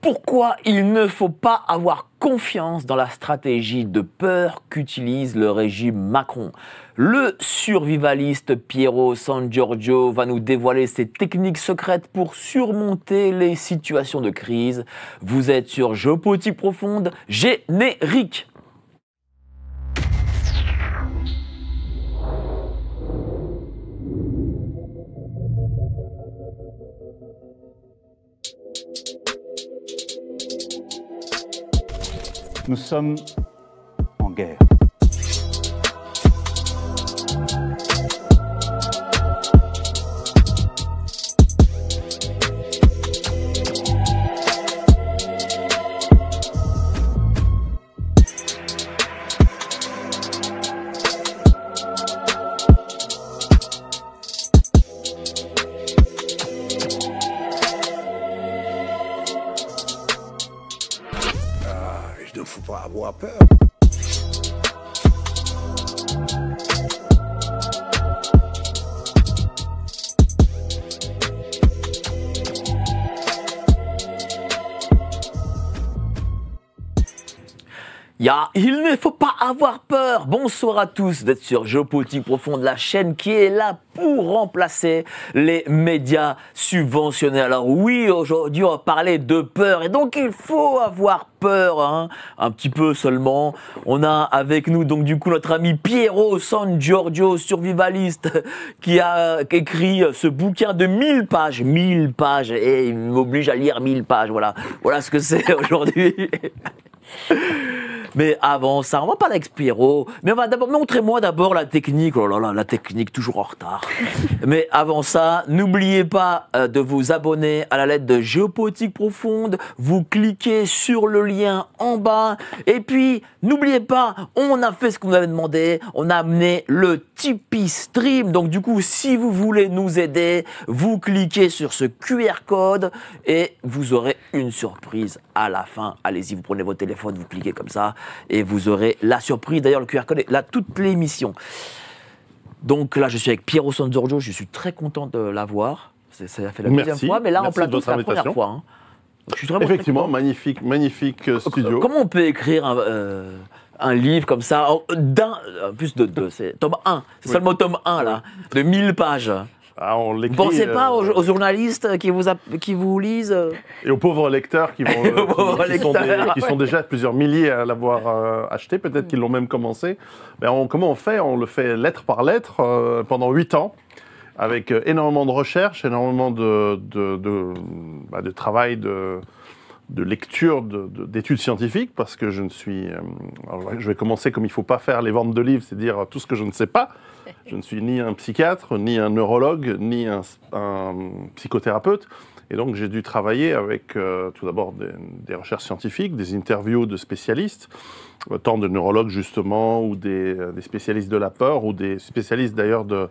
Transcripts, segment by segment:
pourquoi il ne faut pas avoir confiance dans la stratégie de peur qu'utilise le régime Macron. Le survivaliste Piero San Giorgio va nous dévoiler ses techniques secrètes pour surmonter les situations de crise. Vous êtes sur poti Profonde, générique Nous sommes à tous d'être sur Géopolitique Profonde, la chaîne qui est là pour remplacer les médias subventionnés. Alors oui, aujourd'hui on va parler de peur et donc il faut avoir peur, hein. un petit peu seulement. On a avec nous donc du coup notre ami Piero San Giorgio, survivaliste, qui a écrit ce bouquin de 1000 pages, 1000 pages, et il m'oblige à lire 1000 pages, voilà. Voilà ce que c'est aujourd'hui. Mais avant ça, on va pas avec Mais on va d'abord, montrez-moi d'abord la technique. Oh là là, la technique, toujours en retard. mais avant ça, n'oubliez pas euh, de vous abonner à la lettre de Géopolitique Profonde. Vous cliquez sur le lien en bas. Et puis, n'oubliez pas, on a fait ce qu'on vous avait demandé. On a amené le Tipeee Stream. Donc, du coup, si vous voulez nous aider, vous cliquez sur ce QR code et vous aurez une surprise à la fin. Allez-y, vous prenez votre téléphone, vous cliquez comme ça et vous aurez la surprise. D'ailleurs, le QR code est là toute l'émission. Donc là, je suis avec Piero Sanzorgio, je suis très content de l'avoir. Ça fait la deuxième fois, mais là en plateau, c'est la première fois. Hein. Je suis Effectivement, magnifique, magnifique euh, studio. Comment on peut écrire un, euh, livre comme ça, euh, d'un, plus de deux, c'est tome 1, c'est seulement tome 1 là, de 1000 pages ah, on Pensez pas euh, aux, journalistes qui vous, qui vous lisent. Euh. Et aux pauvres lecteurs qui, vont, qui, sont, déjà plusieurs milliers à l'avoir euh, acheté, peut-être mm. qu'ils l'ont même commencé. Mais comment on fait On le fait lettre par lettre pendant huit ans avec énormément de recherche, énormément de, bah, de, travail, de, de lecture, d'études scientifiques, parce que je ne suis... je vais commencer comme il ne faut pas faire les ventes de livres, c'est dire tout ce que je ne sais pas. Je ne suis ni un psychiatre, ni un neurologue, ni un, psychothérapeute. Et donc j'ai dû travailler avec euh, tout d'abord des, recherches scientifiques, des interviews de spécialistes, euh, tant de neurologues justement, ou euh, des, spécialistes de la peur, ou des spécialistes d'ailleurs de,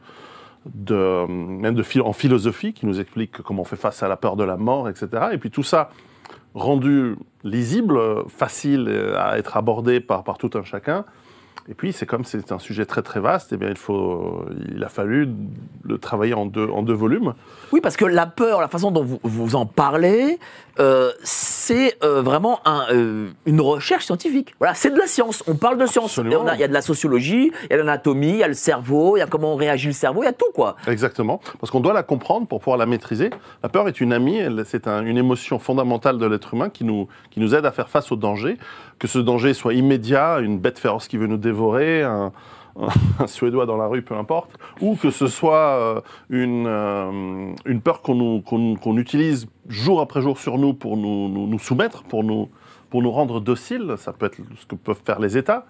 même en philosophie, qui nous expliquent comment on fait face à la peur de la mort, etc. Et puis tout ça rendu lisible, facile à être abordé par tout un chacun. Et puis, c'est comme c'est un sujet très très vaste, eh il, il a fallu le travailler en deux, en deux volumes. Oui, parce que la peur, la façon dont vous, en parlez, euh, c'est euh, vraiment euh, une recherche scientifique. Voilà, c'est de la science. On parle de science. Il y a de la sociologie, il y a l'anatomie, il y a le cerveau, il y a comment on réagit le cerveau, il y a tout quoi. Exactement, parce qu'on doit la comprendre pour pouvoir la maîtriser. La peur est une amie, c'est une émotion fondamentale de l'être humain qui nous, qui nous aide à faire face au danger, que ce danger soit immédiat, une bête féroce qui veut nous dévorer, un un Suédois dans la rue, peu importe, ou que ce soit euh, une, euh, une peur qu'on qu'on utilise jour après jour sur nous pour nous, nous, soumettre, pour nous, pour nous rendre dociles. Ça peut être ce que peuvent faire les États.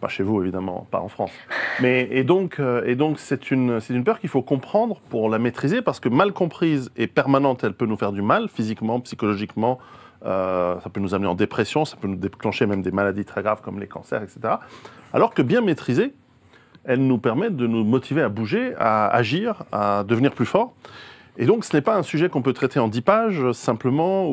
Pas chez vous, évidemment, pas en France. Mais, et donc, euh, et donc c'est une, une peur qu'il faut comprendre pour la maîtriser, parce que mal comprise et permanente, elle peut nous faire du mal, physiquement, psychologiquement, ça peut nous amener en dépression, ça peut nous déclencher même des maladies très graves comme les cancers, etc. Alors que bien maîtrisée, elles nous permettent de nous motiver à bouger, à agir, à devenir plus fort. Et donc, ce n'est pas un sujet qu'on peut traiter en dix pages, simplement,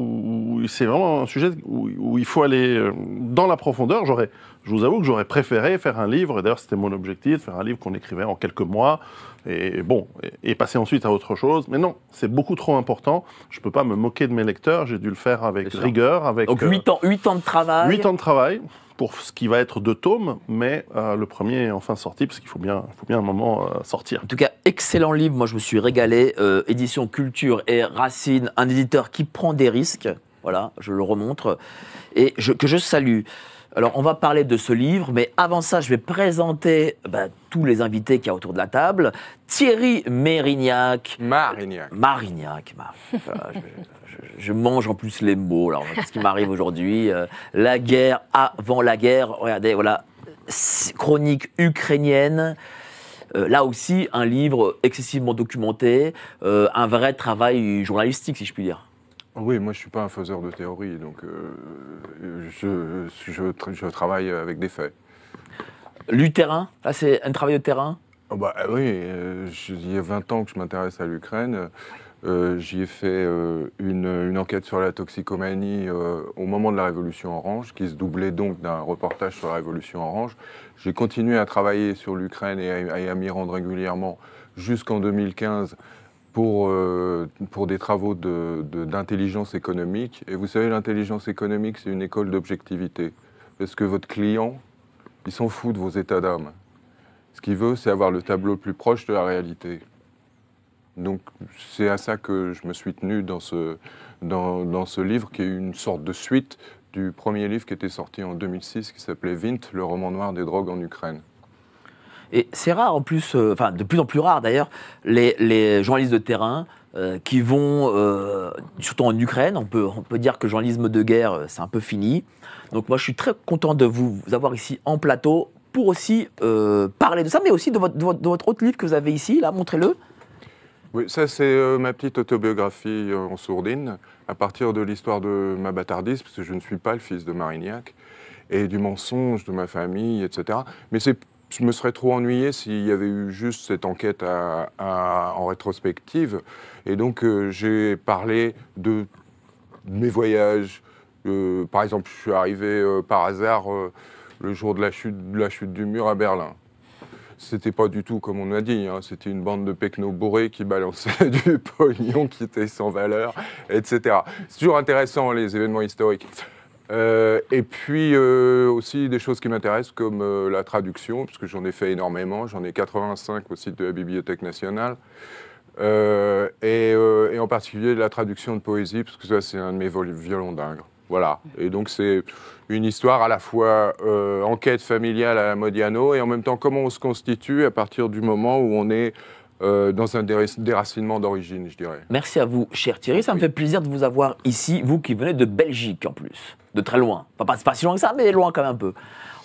c'est vraiment un sujet où, il faut aller euh, dans la profondeur. J'aurais, je vous avoue que j'aurais préféré faire un livre, et d'ailleurs, c'était mon objectif, faire un livre qu'on écrivait en quelques mois, et bon, et, passer ensuite à autre chose. Mais non, c'est beaucoup trop important. Je ne peux pas me moquer de mes lecteurs, j'ai dû le faire avec rigueur, avec. Donc, euh, ans, 8 ans de travail. Huit ans de travail pour ce qui va être deux tomes, mais euh, le premier est enfin sorti, parce qu'il faut bien, faut bien un moment euh, sortir. En tout cas, excellent livre, moi je me suis régalé. Euh, édition Culture et Racine, un éditeur qui prend des risques, voilà, je le remontre, et que je salue. Alors, on va parler de ce livre, mais avant ça, je vais présenter bah, tous les invités qui y a autour de la table. Thierry Mérignac. Marignac. Marignac, ah, je, mange en plus les mots. Alors, qu'est-ce qui m'arrive aujourd'hui euh, La guerre avant la guerre. Regardez, voilà, chronique ukrainienne. Euh, là aussi, un livre excessivement documenté, euh, un vrai travail journalistique, si je puis dire. Oui, moi je ne suis pas un faiseur de théorie, donc euh, je, je, je, travaille avec des faits. L'Uterrain, là c'est un travail de terrain oh, bah, Oui, euh, il y a 20 ans que je m'intéresse à l'Ukraine. Euh, j'y ai fait une, enquête sur la toxicomanie au moment de la Révolution Orange, qui se doublait donc d'un reportage sur la Révolution Orange. J'ai continué à travailler sur l'Ukraine et à, à, y rendre régulièrement jusqu'en 2015 pour, euh, pour des travaux d'intelligence de, économique. Et vous savez, l'intelligence économique, c'est une école d'objectivité. Parce que votre client, il s'en fout de vos états d'âme. Ce qu'il veut, c'est avoir le tableau le plus proche de la réalité. Donc c'est à ça que je me suis tenu dans ce, dans, ce livre, qui est une sorte de suite du premier livre qui était sorti en 2006, qui s'appelait Vint, le roman noir des drogues en Ukraine. Et c'est rare en plus, euh, enfin de plus en plus rare d'ailleurs, les, journalistes de terrain, euh, qui vont, euh, surtout en Ukraine, on peut, on peut dire que le journalisme de guerre, c'est un peu fini. Donc moi, je suis très content de vous, avoir ici en plateau pour aussi parler de ça, mais aussi de votre, votre, de votre autre livre que vous avez ici, là, montrez-le. Oui, ça c'est ma petite autobiographie en sourdine, à partir de l'histoire de ma bâtardise, parce que je ne suis pas le fils de Marignac, et du mensonge de ma famille, etc. Mais c'est je me serais trop ennuyé s'il y avait eu juste cette enquête en rétrospective. Et donc, euh, j'ai parlé de mes voyages. Euh, par exemple, je suis arrivé euh, par hasard le jour de la, chute, de la chute du mur à Berlin. C'était pas du tout comme on a dit, hein. c'était une bande de pecnos bourrés qui balançaient du pognon qui était sans valeur, etc. C'est toujours intéressant les événements historiques. Euh, et puis euh, aussi des choses qui m'intéressent comme euh, la traduction, puisque j'en ai fait énormément, j'en ai 85 au site de la Bibliothèque nationale, et, en particulier la traduction de poésie, parce que ça c'est un de mes violons d'ingres. Voilà, et donc c'est une histoire à la fois enquête familiale à la Modiano, et en même temps comment on se constitue à partir du moment où on est euh, dans un déracinement d'origine, je dirais. Merci à vous, cher Thierry. Ça me fait plaisir de vous avoir ici, vous qui venez de Belgique en plus, de très loin. pas, si loin que ça, mais loin quand même un peu.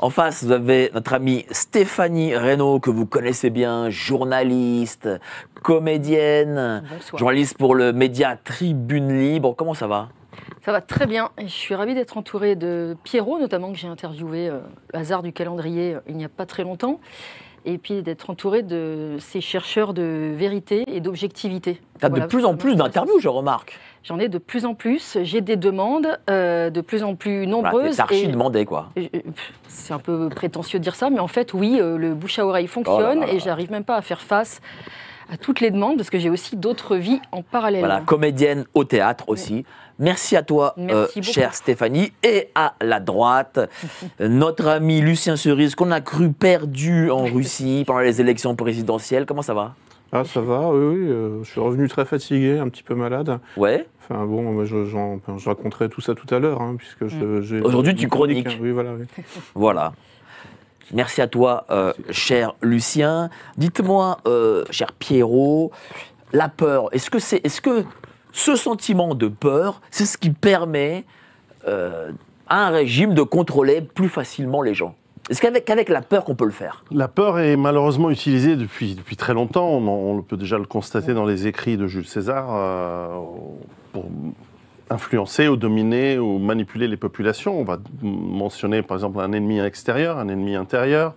En face, vous avez notre amie Stéphanie Reynaud, que vous connaissez bien, journaliste, comédienne, journaliste pour le média Tribune Libre. Comment ça va ça va très bien. Je suis ravie d'être entourée de Pierrot, notamment que j'ai interviewé, euh, hasard du calendrier, euh, il n'y a pas très longtemps et puis d'être entouré de ces chercheurs de vérité et d'objectivité. Tu as de plus en plus d'interviews, je remarque. J'en ai de plus en plus. J'ai des demandes euh, de plus en plus nombreuses. Voilà, archi demandé, quoi. C'est un peu prétentieux de dire ça, mais en fait, oui, euh, le bouche à oreille oh fonctionne et j'arrive même pas à faire face à toutes les demandes parce que j'ai aussi d'autres vies en parallèle. Voilà, comédienne au théâtre aussi. Merci à toi, euh, chère Stéphanie, et à la droite, notre ami Lucien Cerise, qu'on a cru perdu en Russie pendant les élections présidentielles. Comment ça va ah, ça va, oui, oui. Euh, je suis revenu très fatigué, un petit peu malade. Ouais. Enfin bon, je, raconterai tout ça tout à l'heure, hein, puisque mm. j'ai. Aujourd'hui, tu chroniques. Hein, oui, voilà. voilà. Merci à toi, euh, cher Lucien. Dites-moi, cher Pierrot, la peur, est-ce que c'est. Est-ce que ce sentiment de peur, c'est ce qui permet euh, à un régime de contrôler plus facilement les gens. Est-ce qu'avec la peur qu'on peut le faire La peur est malheureusement utilisée depuis, très longtemps. On, peut déjà le constater dans les écrits de Jules César euh, pour influencer ou dominer ou manipuler les populations. On va mentionner par exemple un ennemi extérieur, un ennemi intérieur.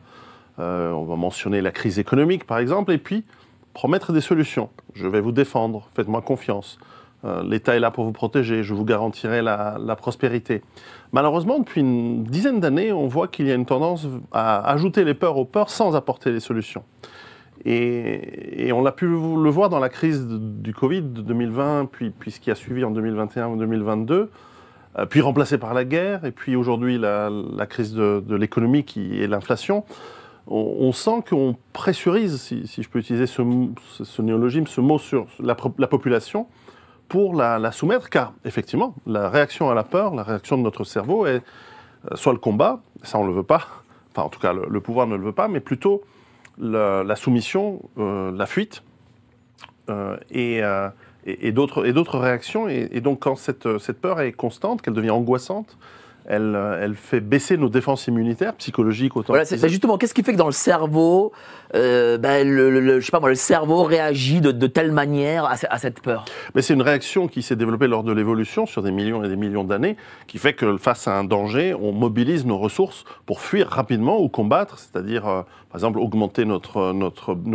Euh, on va mentionner la crise économique par exemple. Et puis promettre des solutions. Je vais vous défendre, faites-moi confiance. Euh, l'État est là pour vous protéger, je vous garantirai la, prospérité. Malheureusement, depuis une dizaine d'années, on voit qu'il y a une tendance à ajouter les peurs aux peurs sans apporter des solutions. Et, on l'a pu le voir dans la crise du Covid de 2020, puis, ce qui a suivi en 2021 ou 2022, euh, puis remplacé par la guerre, et puis aujourd'hui la, crise de, l'économie et l'inflation. On, sent qu'on pressurise, si, je peux utiliser ce, néologisme, ce mot sur la population, pour la, soumettre, car effectivement, la réaction à la peur, la réaction de notre cerveau est euh, soit le combat, ça on ne le veut pas, enfin en tout cas le, pouvoir ne le veut pas, mais plutôt la, soumission, euh, la fuite euh, et, et, d'autres réactions. Et, et, donc quand cette, cette peur est constante, qu'elle devient angoissante, euh, elle, fait baisser nos défenses immunitaires, psychologiques autant. Voilà, c'est justement qu'est-ce qui fait que dans le cerveau, euh, ben, le, cerveau réagit de, telle manière à, cette peur Mais c'est une réaction qui s'est développée lors de l'évolution sur des millions et des millions d'années, qui fait que face à un danger, on mobilise nos ressources pour fuir rapidement ou combattre, c'est-à-dire euh, par exemple augmenter nos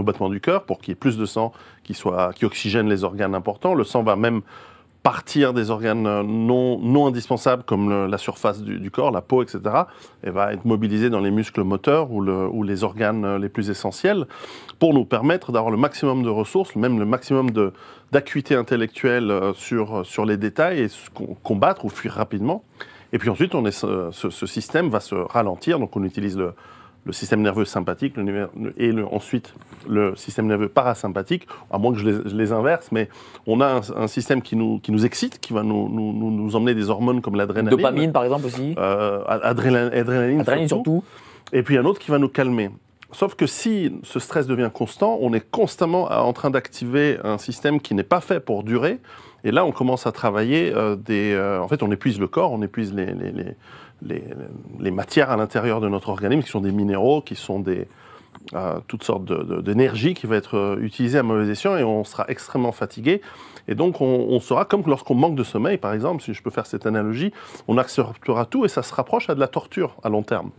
battements du cœur pour qu'il y ait plus de sang qui, soit, qui oxygène les organes importants. Le sang va même partir des organes euh, non, non indispensables comme la surface du, corps, la peau, etc., et va être mobilisé dans les muscles moteurs ou, le, ou les organes euh, les plus essentiels pour nous permettre d'avoir le maximum de ressources, même le maximum d'acuité intellectuelle euh, sur, sur les détails et combattre ou fuir rapidement. Et puis ensuite, on est, ce, ce, système va se ralentir, donc on utilise le, le système nerveux sympathique et ensuite le système nerveux parasympathique, à moins que je les, inverse, mais on a un, système qui nous, qui nous excite, qui va nous, nous, nous emmener des hormones comme l'adrénaline. Dopamine, par exemple, aussi euh, adrénaline, surtout. Et puis un autre qui va nous calmer. Sauf que si ce stress devient constant, on est constamment en train d'activer un système qui n'est pas fait pour durer. Et là, on commence à travailler euh, des. Euh, en fait, on épuise le corps, on épuise les les, matières à l'intérieur de notre organisme, qui sont des minéraux, qui sont des, euh, toutes sortes d'énergie qui va être euh, utilisée à mauvais escient et on sera extrêmement fatigué. Et donc on, sera comme lorsqu'on manque de sommeil, par exemple, si je peux faire cette analogie, on acceptera tout et ça se rapproche à de la torture à long terme.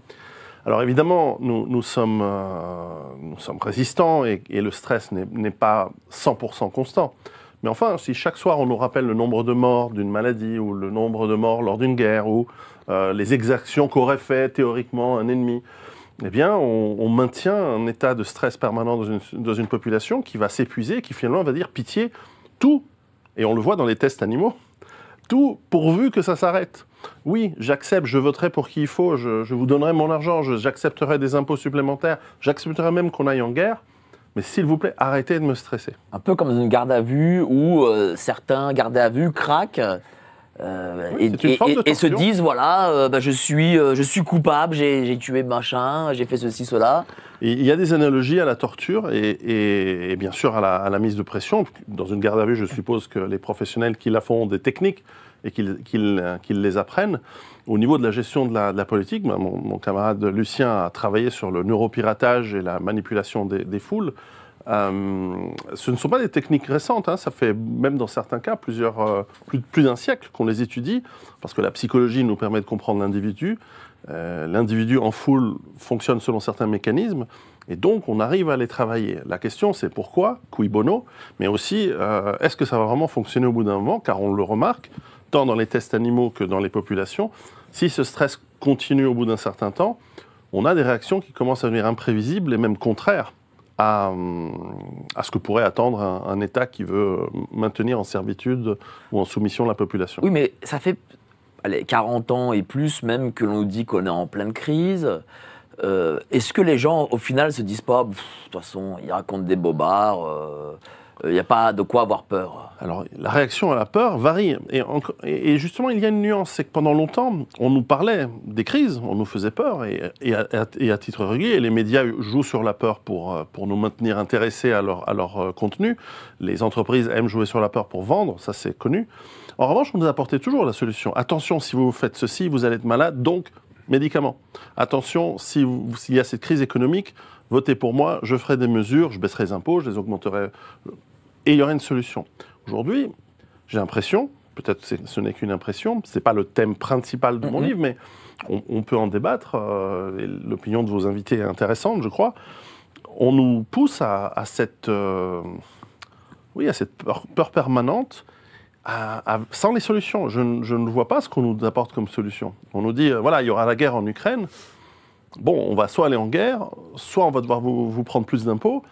Alors évidemment, nous, nous, sommes, euh, nous sommes, résistants et, et le stress n'est pas 100% constant. Mais enfin, si chaque soir on nous rappelle le nombre de morts d'une maladie ou le nombre de morts lors d'une guerre ou euh, les exactions qu'aurait fait théoriquement un ennemi, eh bien, on, maintient un état de stress permanent dans une, population qui va s'épuiser qui finalement va dire pitié, tout, et on le voit dans les tests animaux, tout pourvu que ça s'arrête. Oui, j'accepte, je voterai pour qui il faut, je, vous donnerai mon argent, j'accepterai des impôts supplémentaires, j'accepterai même qu'on aille en guerre, mais s'il vous plaît, arrêtez de me stresser. Un peu comme dans une garde à vue où euh, certains gardés à vue craquent euh, et, se disent voilà euh, bah, je suis euh, je suis coupable j'ai tué machin j'ai fait ceci cela il y a des analogies à la torture et, bien sûr à la, mise de pression dans une garde à vue je suppose que les professionnels qui la font ont des techniques et qu'ils les apprennent au niveau de la gestion de la, politique bah, mon, camarade Lucien a travaillé sur le neuropiratage et la manipulation des foules euh, ce ne sont pas des techniques récentes, hein. ça fait même dans certains cas plusieurs, euh, plus, d'un siècle qu'on les étudie, parce que la psychologie nous permet de comprendre l'individu. Euh, l'individu en foule fonctionne selon certains mécanismes, et donc on arrive à les travailler. La question c'est pourquoi, cui bono, mais aussi est-ce que ça va vraiment fonctionner au bout d'un moment, car on le remarque, tant dans les tests animaux que dans les populations, si ce stress continue au bout d'un certain temps, on a des réactions qui commencent à devenir imprévisibles et même contraires à, ce que pourrait attendre un, État qui veut maintenir en servitude ou en soumission la population. Oui, mais ça fait 40 ans et plus même que l'on nous dit qu'on est en pleine crise. Euh, est-ce que les gens, au final, se disent pas, de toute façon, ils racontent des bobards euh, il euh, n'y a pas de quoi avoir peur. Alors, la réaction à la peur varie. Et, justement, il y a une nuance, c'est que pendant longtemps, on nous parlait des crises, on nous faisait peur, et, à, titre régulier, les médias jouent sur la peur pour, euh, pour nous maintenir intéressés à leur, euh, contenu. Les entreprises aiment jouer sur la peur pour vendre, ça c'est connu. En revanche, on nous apportait toujours la solution. Attention, si vous faites ceci, vous allez être malade, donc médicaments. Attention, s'il y a cette crise économique, votez pour moi, je ferai des mesures, je baisserai les impôts, je les augmenterai et il y aurait une solution. Aujourd'hui, j'ai l'impression, peut-être ce n'est qu'une impression, ce n'est pas le thème principal de mon mm-hmm. livre, mais on, peut en débattre. Euh, et L'opinion de vos invités est intéressante, je crois. On nous pousse à, cette, euh, oui, à cette peur, permanente, sans les solutions. Je, ne vois pas ce qu'on nous apporte comme solution. On nous dit, euh, voilà, il y aura la guerre en Ukraine. Bon, on va soit aller en guerre, soit on va devoir vous prendre plus d'impôts,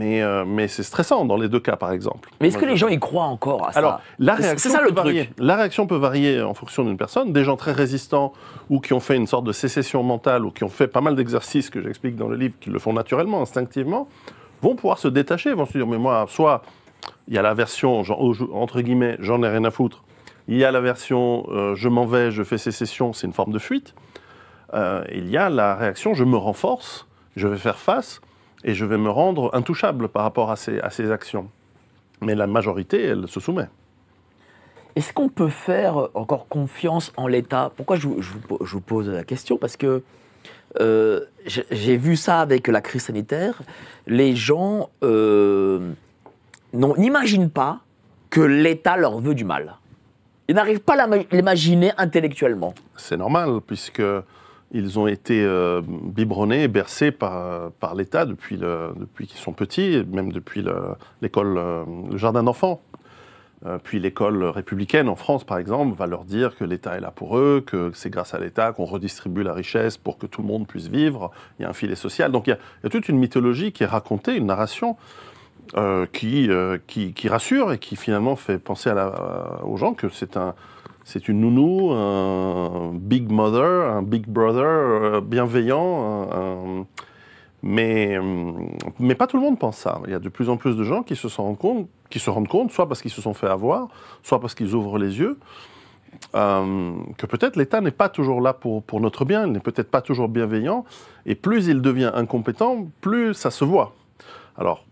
euh, mais, c'est stressant dans les deux cas, par exemple. Mais est-ce que les gens y croient encore à ça Alors, la réaction, ça, le peut truc. varier. la réaction peut varier en fonction d'une personne. Des gens très résistants ou qui ont fait une sorte de sécession mentale ou qui ont fait pas mal d'exercices que j'explique dans le livre, qui le font naturellement, instinctivement, vont pouvoir se détacher, vont se dire, mais moi, soit il y a la version, entre guillemets, j'en ai rien à foutre, il y a la version, euh, je m'en vais, je fais sécession, c'est une forme de fuite. Euh, il y a la réaction, je me renforce, je vais faire face et je vais me rendre intouchable par rapport à ces, à actions. Mais la majorité, elle se soumet. Est-ce qu'on peut faire encore confiance en l'État Pourquoi je, vous pose la question Parce que euh, j'ai vu ça avec la crise sanitaire. Les gens euh, n'imaginent pas que l'État leur veut du mal. Ils n'arrivent pas à l'imaginer intellectuellement. C'est normal, puisque ils ont été euh, biberonnés bercés par, par l'État depuis, depuis qu'ils sont petits, même depuis l'école, euh, le jardin d'enfants. Euh, puis l'école républicaine en France, par exemple, va leur dire que l'État est là pour eux, que c'est grâce à l'État qu'on redistribue la richesse pour que tout le monde puisse vivre. Il y a un filet social. Donc il y a, toute une mythologie qui est racontée, une narration. qui, qui, qui, rassure et qui finalement fait penser à la, aux gens que c'est un, c'est une nounou, un big mother, un big brother euh, bienveillant. mais, euh, mais pas tout le monde pense ça. Il y a de plus en plus de gens qui se, rendent compte, qui se rendent compte, soit parce qu'ils se sont fait avoir, soit parce qu'ils ouvrent les yeux, euh, que peut-être l'État n'est pas toujours là pour, pour notre bien, il n'est peut-être pas toujours bienveillant, et plus il devient incompétent, plus ça se voit. Alors,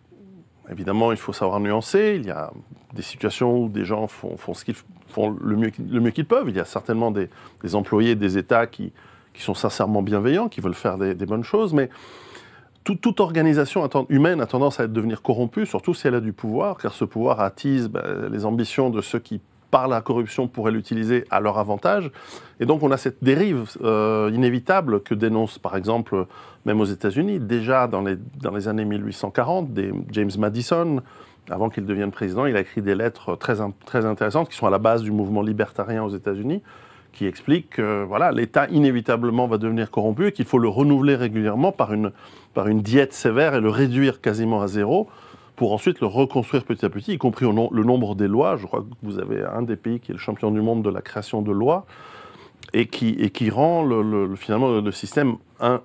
évidemment, il faut savoir nuancer, il y a des situations où des gens font, font ce qu'ils font le mieux, le mieux qu'ils peuvent. Il y a certainement des, employés des États qui, sont sincèrement bienveillants, qui veulent faire des, bonnes choses, mais toute, organisation humaine a tendance à devenir corrompue, surtout si elle a du pouvoir, car ce pouvoir attise bah, les ambitions de ceux qui par la corruption pourraient l'utiliser à leur avantage. Et donc on a cette dérive euh, inévitable que dénonce par exemple, même aux États-Unis, déjà dans les, dans les années 1840, des James Madison, avant qu'il devienne président, il a écrit des lettres très, intéressantes qui sont à la base du mouvement libertarien aux États-Unis, qui explique que voilà, l'État inévitablement va devenir corrompu et qu'il faut le renouveler régulièrement par une, diète sévère et le réduire quasiment à zéro pour ensuite le reconstruire petit à petit, y compris le nombre des lois. Je crois que vous avez un des pays qui est le champion du monde de la création de lois et qui, rend le, finalement le système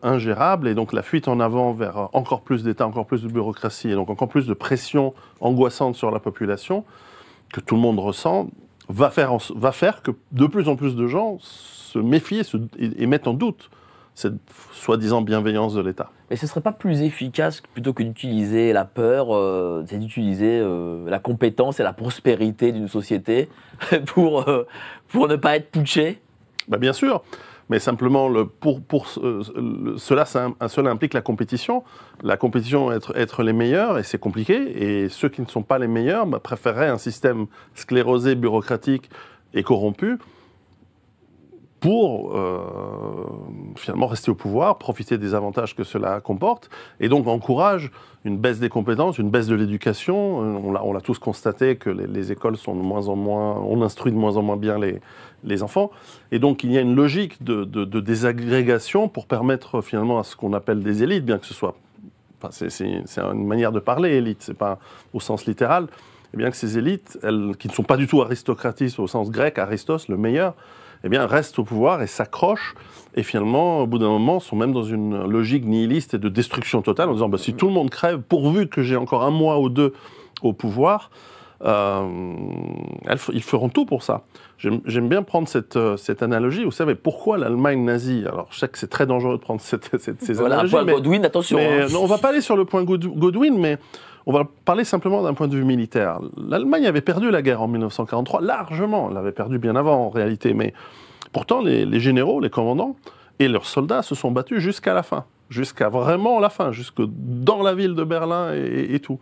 ingérable. Et donc la fuite en avant vers encore plus d'État, encore plus de bureaucratie, et donc encore plus de pression angoissante sur la population, que tout le monde ressent, va faire, va faire que de plus en plus de gens se méfient et, mettent en doute cette soi-disant bienveillance de l'État. Mais ce ne serait pas plus efficace plutôt que d'utiliser la peur, euh, c'est d'utiliser euh, la compétence et la prospérité d'une société pour, euh, pour ne pas être touché bah, bien sûr. Mais simplement, pour, cela, implique la compétition. La compétition, être, être les meilleurs, et c'est compliqué. Et ceux qui ne sont pas les meilleurs bah, préféreraient un système sclérosé, bureaucratique et corrompu pour euh, finalement rester au pouvoir, profiter des avantages que cela comporte, et donc encourage une baisse des compétences, une baisse de l'éducation. Euh, on l'a tous constaté que les, écoles sont de moins en moins, on instruit de moins en moins bien les, les enfants, et donc il y a une logique de, désagrégation pour permettre finalement à ce qu'on appelle des élites, bien que ce soit, enfin, c'est une manière de parler élite, c'est pas au sens littéral, et eh bien que ces élites, elles, qui ne sont pas du tout aristocratistes au sens grec, Aristos, le meilleur, eh bien, restent au pouvoir et s'accrochent. Et finalement, au bout d'un moment, sont même dans une logique nihiliste et de destruction totale en disant bah, si tout le monde crève, pourvu que j'ai encore un mois ou deux au pouvoir, euh, ils feront tout pour ça. J'aime bien prendre cette, euh, cette, analogie. Vous savez, pourquoi l'Allemagne nazie Alors, je sais que c'est très dangereux de prendre cette, cette, ces analogies. Godwin, attention. Mais, hein. on ne va pas aller sur le point Godwin, mais on va parler simplement d'un point de vue militaire. L'Allemagne avait perdu la guerre en 1943, largement. Elle l'avait perdu bien avant en réalité, mais pourtant les, généraux, les commandants et leurs soldats se sont battus jusqu'à la fin, jusqu'à vraiment la fin, jusque dans la ville de Berlin et, tout.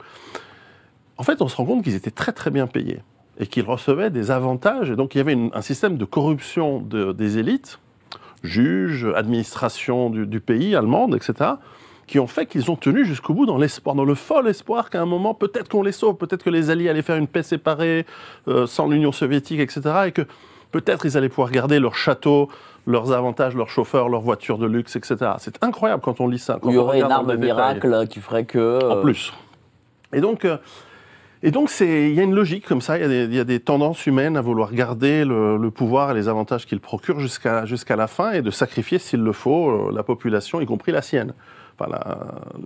En fait, on se rend compte qu'ils étaient très très bien payés et qu'ils recevaient des avantages. Et donc il y avait un système de corruption des élites, juges, administration du pays allemande, etc qui ont fait qu'ils ont tenu jusqu'au bout dans l'espoir, dans le fol espoir qu'à un moment, peut-être qu'on les sauve, peut-être que les Alliés allaient faire une paix séparée, euh, sans l'Union soviétique, etc. Et que peut-être ils allaient pouvoir garder leur château, leurs avantages, leurs chauffeurs, leurs voitures de luxe, etc. C'est incroyable quand on lit ça. Il y aurait une arme miracle qui ferait que. Euh, en plus. Et donc. Euh, et donc, il y a une logique comme ça, il y, a des tendances humaines à vouloir garder le, pouvoir et les avantages qu'il procure jusqu'à jusqu'à la fin et de sacrifier, s'il le faut, la population, y compris la sienne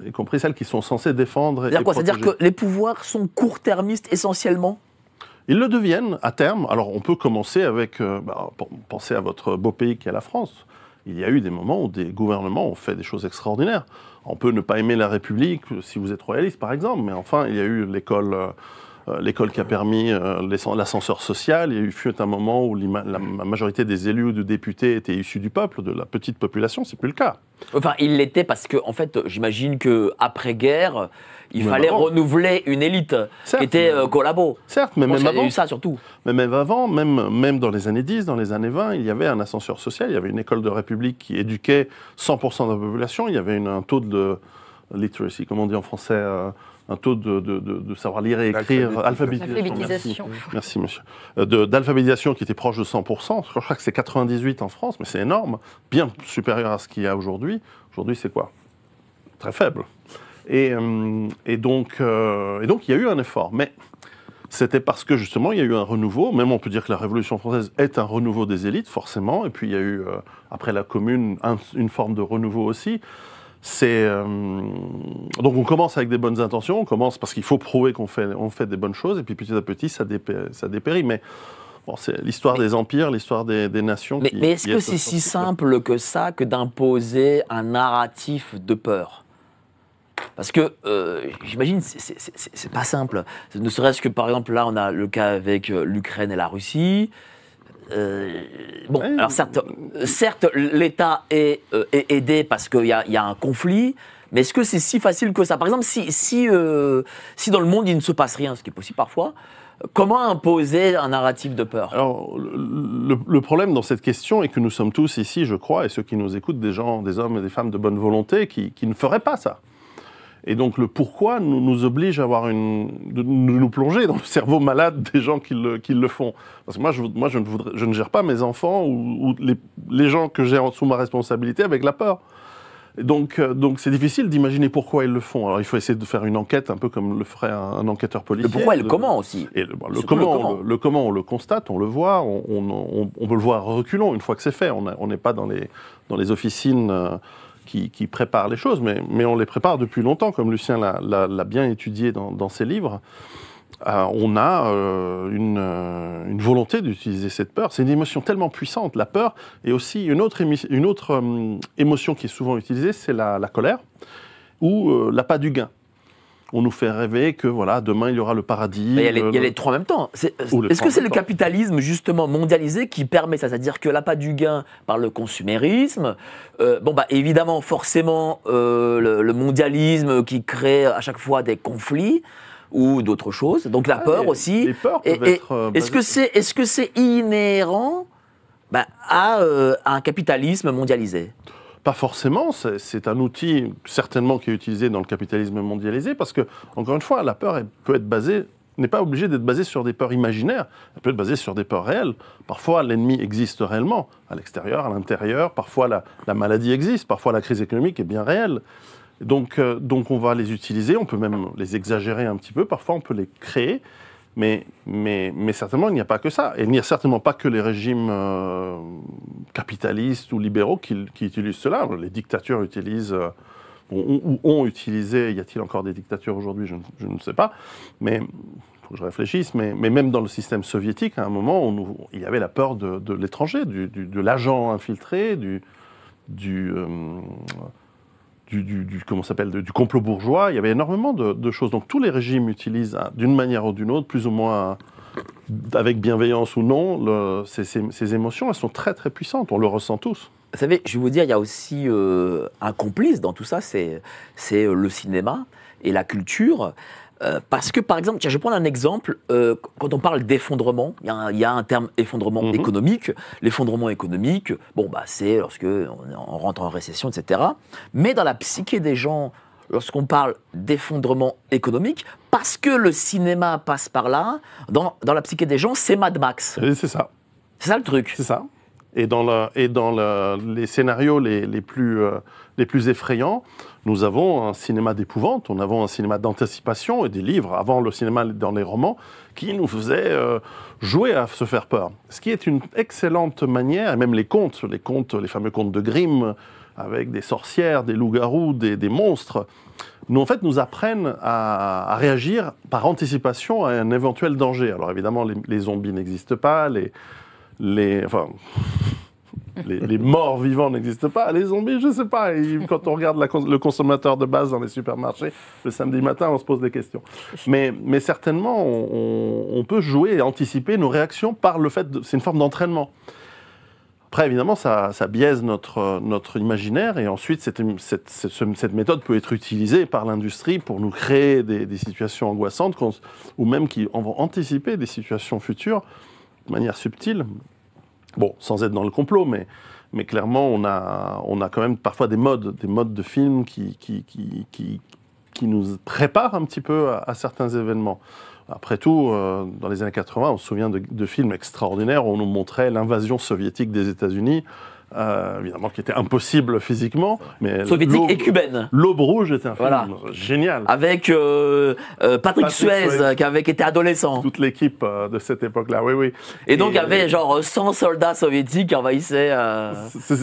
y compris celles qui sont censées défendre. C'est-à-dire C'est-à-dire que les pouvoirs sont court-termistes essentiellement ils le deviennent à terme. Alors on peut commencer avec, euh, bah, pensez à votre beau pays qui est la France. Il y a eu des moments où des gouvernements ont fait des choses extraordinaires. On peut ne pas aimer la République euh, si vous êtes royaliste, par exemple, mais enfin, il y a eu l'école euh, euh, l'école qui a permis euh, l'ascenseur social. Il fut un moment où la majorité des élus ou de députés étaient issus du peuple, de la petite population. C'est plus le cas. Enfin, il l'était parce que, en fait, j'imagine que après guerre, il fallait renouveler une élite qui était euh, collabo. Certes, mais même avant ça surtout. Mais même avant, même même dans les années 10, dans les années 20, il y avait un ascenseur social. Il y avait une école de République qui éduquait 100% de la population. Il y avait un taux de literacy, comment on dit en français un taux de, savoir lire et écrire, alphabétisation. Merci. monsieur. Euh, d'alphabétisation qui était proche de 100%. Je crois que c'est 98 en France, mais c'est énorme, bien supérieur à ce qu'il y a aujourd'hui. Aujourd'hui, c'est quoi Très faible. Euh, euh, et, donc, il y a eu un effort. Mais c'était parce que justement il y a eu un renouveau, même on peut dire que la Révolution française est un renouveau des élites forcément, et puis il y a eu après la Commune une forme de renouveau aussi, c'est euh, donc on commence avec des bonnes intentions, on commence parce qu'il faut prouver qu'on fait, on fait des bonnes choses, et puis petit à petit ça, dépérit. Mais bon, c'est l'histoire des empires, l'histoire des, nations. Mais, mais est-ce que c'est si simple que ça que d'imposer un narratif de peur parce que euh, j'imagine c'est pas simple. Ne serait-ce que par exemple là on a le cas avec euh, l'Ukraine et la Russie. Euh, bon, alors certes, l'État euh, est, aidé parce qu'il y, a, un conflit, mais est-ce que c'est si facile que ça Par exemple, si, euh, si, dans le monde il ne se passe rien, ce qui est possible parfois, Comment imposer un narratif de peur Alors, le, problème dans cette question est que nous sommes tous ici, je crois, et ceux qui nous écoutent, des gens, des hommes et des femmes de bonne volonté qui ne feraient pas ça. Et donc le pourquoi nous, nous oblige à avoir une, de, nous plonger dans le cerveau malade des gens qui le, qui le font. Parce que moi, je, moi je, ne je gère pas mes enfants ou, les, les, gens que j'ai sous ma responsabilité avec la peur. donc, euh, donc c'est difficile d'imaginer pourquoi ils le font. Alors il faut essayer de faire une enquête, un peu comme le ferait un, enquêteur policier. Le pourquoi et le comment aussi. Et le, bah, comment, le, comment. on le constate, on le voit, on, on, peut le voir reculons une fois que c'est fait. On n'est pas dans les, dans les officines. Euh, qui, prépare les choses, mais, mais, on les prépare depuis longtemps, comme Lucien l'a bien étudié dans, ses livres. Euh, on a euh, euh, une, volonté d'utiliser cette peur. C'est une émotion tellement puissante, la peur, et aussi une autre, une autre émotion qui est souvent utilisée, c'est la, la, colère ou l'appât du gain on nous fait rêver que voilà, demain il y aura le paradis. Mais il, y a les, trois en même temps. Est-ce que c'est le capitalisme justement mondialisé qui permet ça C'est-à-dire que l'appât du gain par le consumérisme, euh, bon bah évidemment forcément euh, le, mondialisme qui crée à chaque fois des conflits ou d'autres choses. Donc la peur aussi. Est-ce que c'est est -ce c'est inhérent bah, euh, à un capitalisme mondialisé pas forcément, c'est un outil certainement qui est utilisé dans le capitalisme mondialisé, parce que, encore une fois, la peur peut être basée n'est pas obligée d'être basée sur des peurs imaginaires, elle peut être basée sur des peurs réelles. Parfois, l'ennemi existe réellement, à l'extérieur, à l'intérieur, parfois la, maladie existe, parfois la crise économique est bien réelle. Donc, euh, donc on va les utiliser, on peut même les exagérer un petit peu, parfois on peut les créer, mais, mais, mais certainement, il n'y a pas que ça. Et il n'y a certainement pas que les régimes euh, capitalistes ou libéraux qui, utilisent cela. Les dictatures utilisent, euh, ou, ont utilisé, y a-t-il encore des dictatures aujourd'hui je, ne sais pas. Mais il faut que je réfléchisse. Mais, même dans le système soviétique, à un moment, il y avait la peur de, l'étranger, de l'agent infiltré, du. du euh, du, comment s'appelle, du complot bourgeois. Il y avait énormément de, choses. Donc tous les régimes utilisent hein, d'une manière ou d'une autre, plus ou moins euh, avec bienveillance ou non, le, ces, émotions, elles sont très très puissantes, on le ressent tous. Vous savez, je vais vous dire, il y a aussi euh, un complice dans tout ça, c'est le cinéma et la culture. Euh, parce que, par exemple, tiens, je vais prendre un exemple. Euh, quand on parle d'effondrement, il y, a un terme effondrement mhm. économique. L'effondrement économique, bon, bah, c'est lorsque on, rentre en récession, etc. Mais dans la psyché des gens, lorsqu'on parle d'effondrement économique, parce que le cinéma passe par là, dans, dans la psyché des gens, c'est Mad Max. C'est ça. C'est ça le truc. C'est ça. Et dans, et dans les scénarios les, les plus, euh, les plus effrayants, nous avons un cinéma d'épouvante, on avons un cinéma d'anticipation et des livres, avant le cinéma dans les romans, qui nous faisaient euh, jouer à se faire peur. Ce qui est une excellente manière, et même les contes, les contes, les fameux contes de Grimm, avec des sorcières, des loups-garous, des, monstres, nous en fait nous apprennent à, réagir par anticipation à un éventuel danger. Alors évidemment, les, zombies n'existent pas, les, les, enfin, les, morts vivants n'existent pas. Les zombies, je ne sais pas. quand on regarde le consommateur de base dans les supermarchés, le samedi matin, on se pose des questions. Mais, certainement, on, peut jouer et anticiper nos réactions par le fait. C'est une forme d'entraînement. Après, évidemment, ça, biaise notre, imaginaire et ensuite, cette, méthode peut être utilisée par l'industrie pour nous créer des, situations angoissantes ou même qui en vont anticiper des situations futures de manière subtile. Bon, sans être dans le complot, mais, clairement, on a, quand même parfois des modes, des modes de films qui, nous préparent un petit peu à, certains événements. Après tout, euh, dans les années 80, on se souvient de, de films extraordinaires où on nous montrait l'invasion soviétique des États-Unis euh, évidemment, qui était impossible physiquement, mais soviétique et cubaine. L'aube rouge était un film génial. Avec euh, euh, Patrick, Suez, qui avait été adolescent. Toute l'équipe de cette époque-là, oui, oui. Et, donc, il y avait genre 100 soldats soviétiques qui envahissaient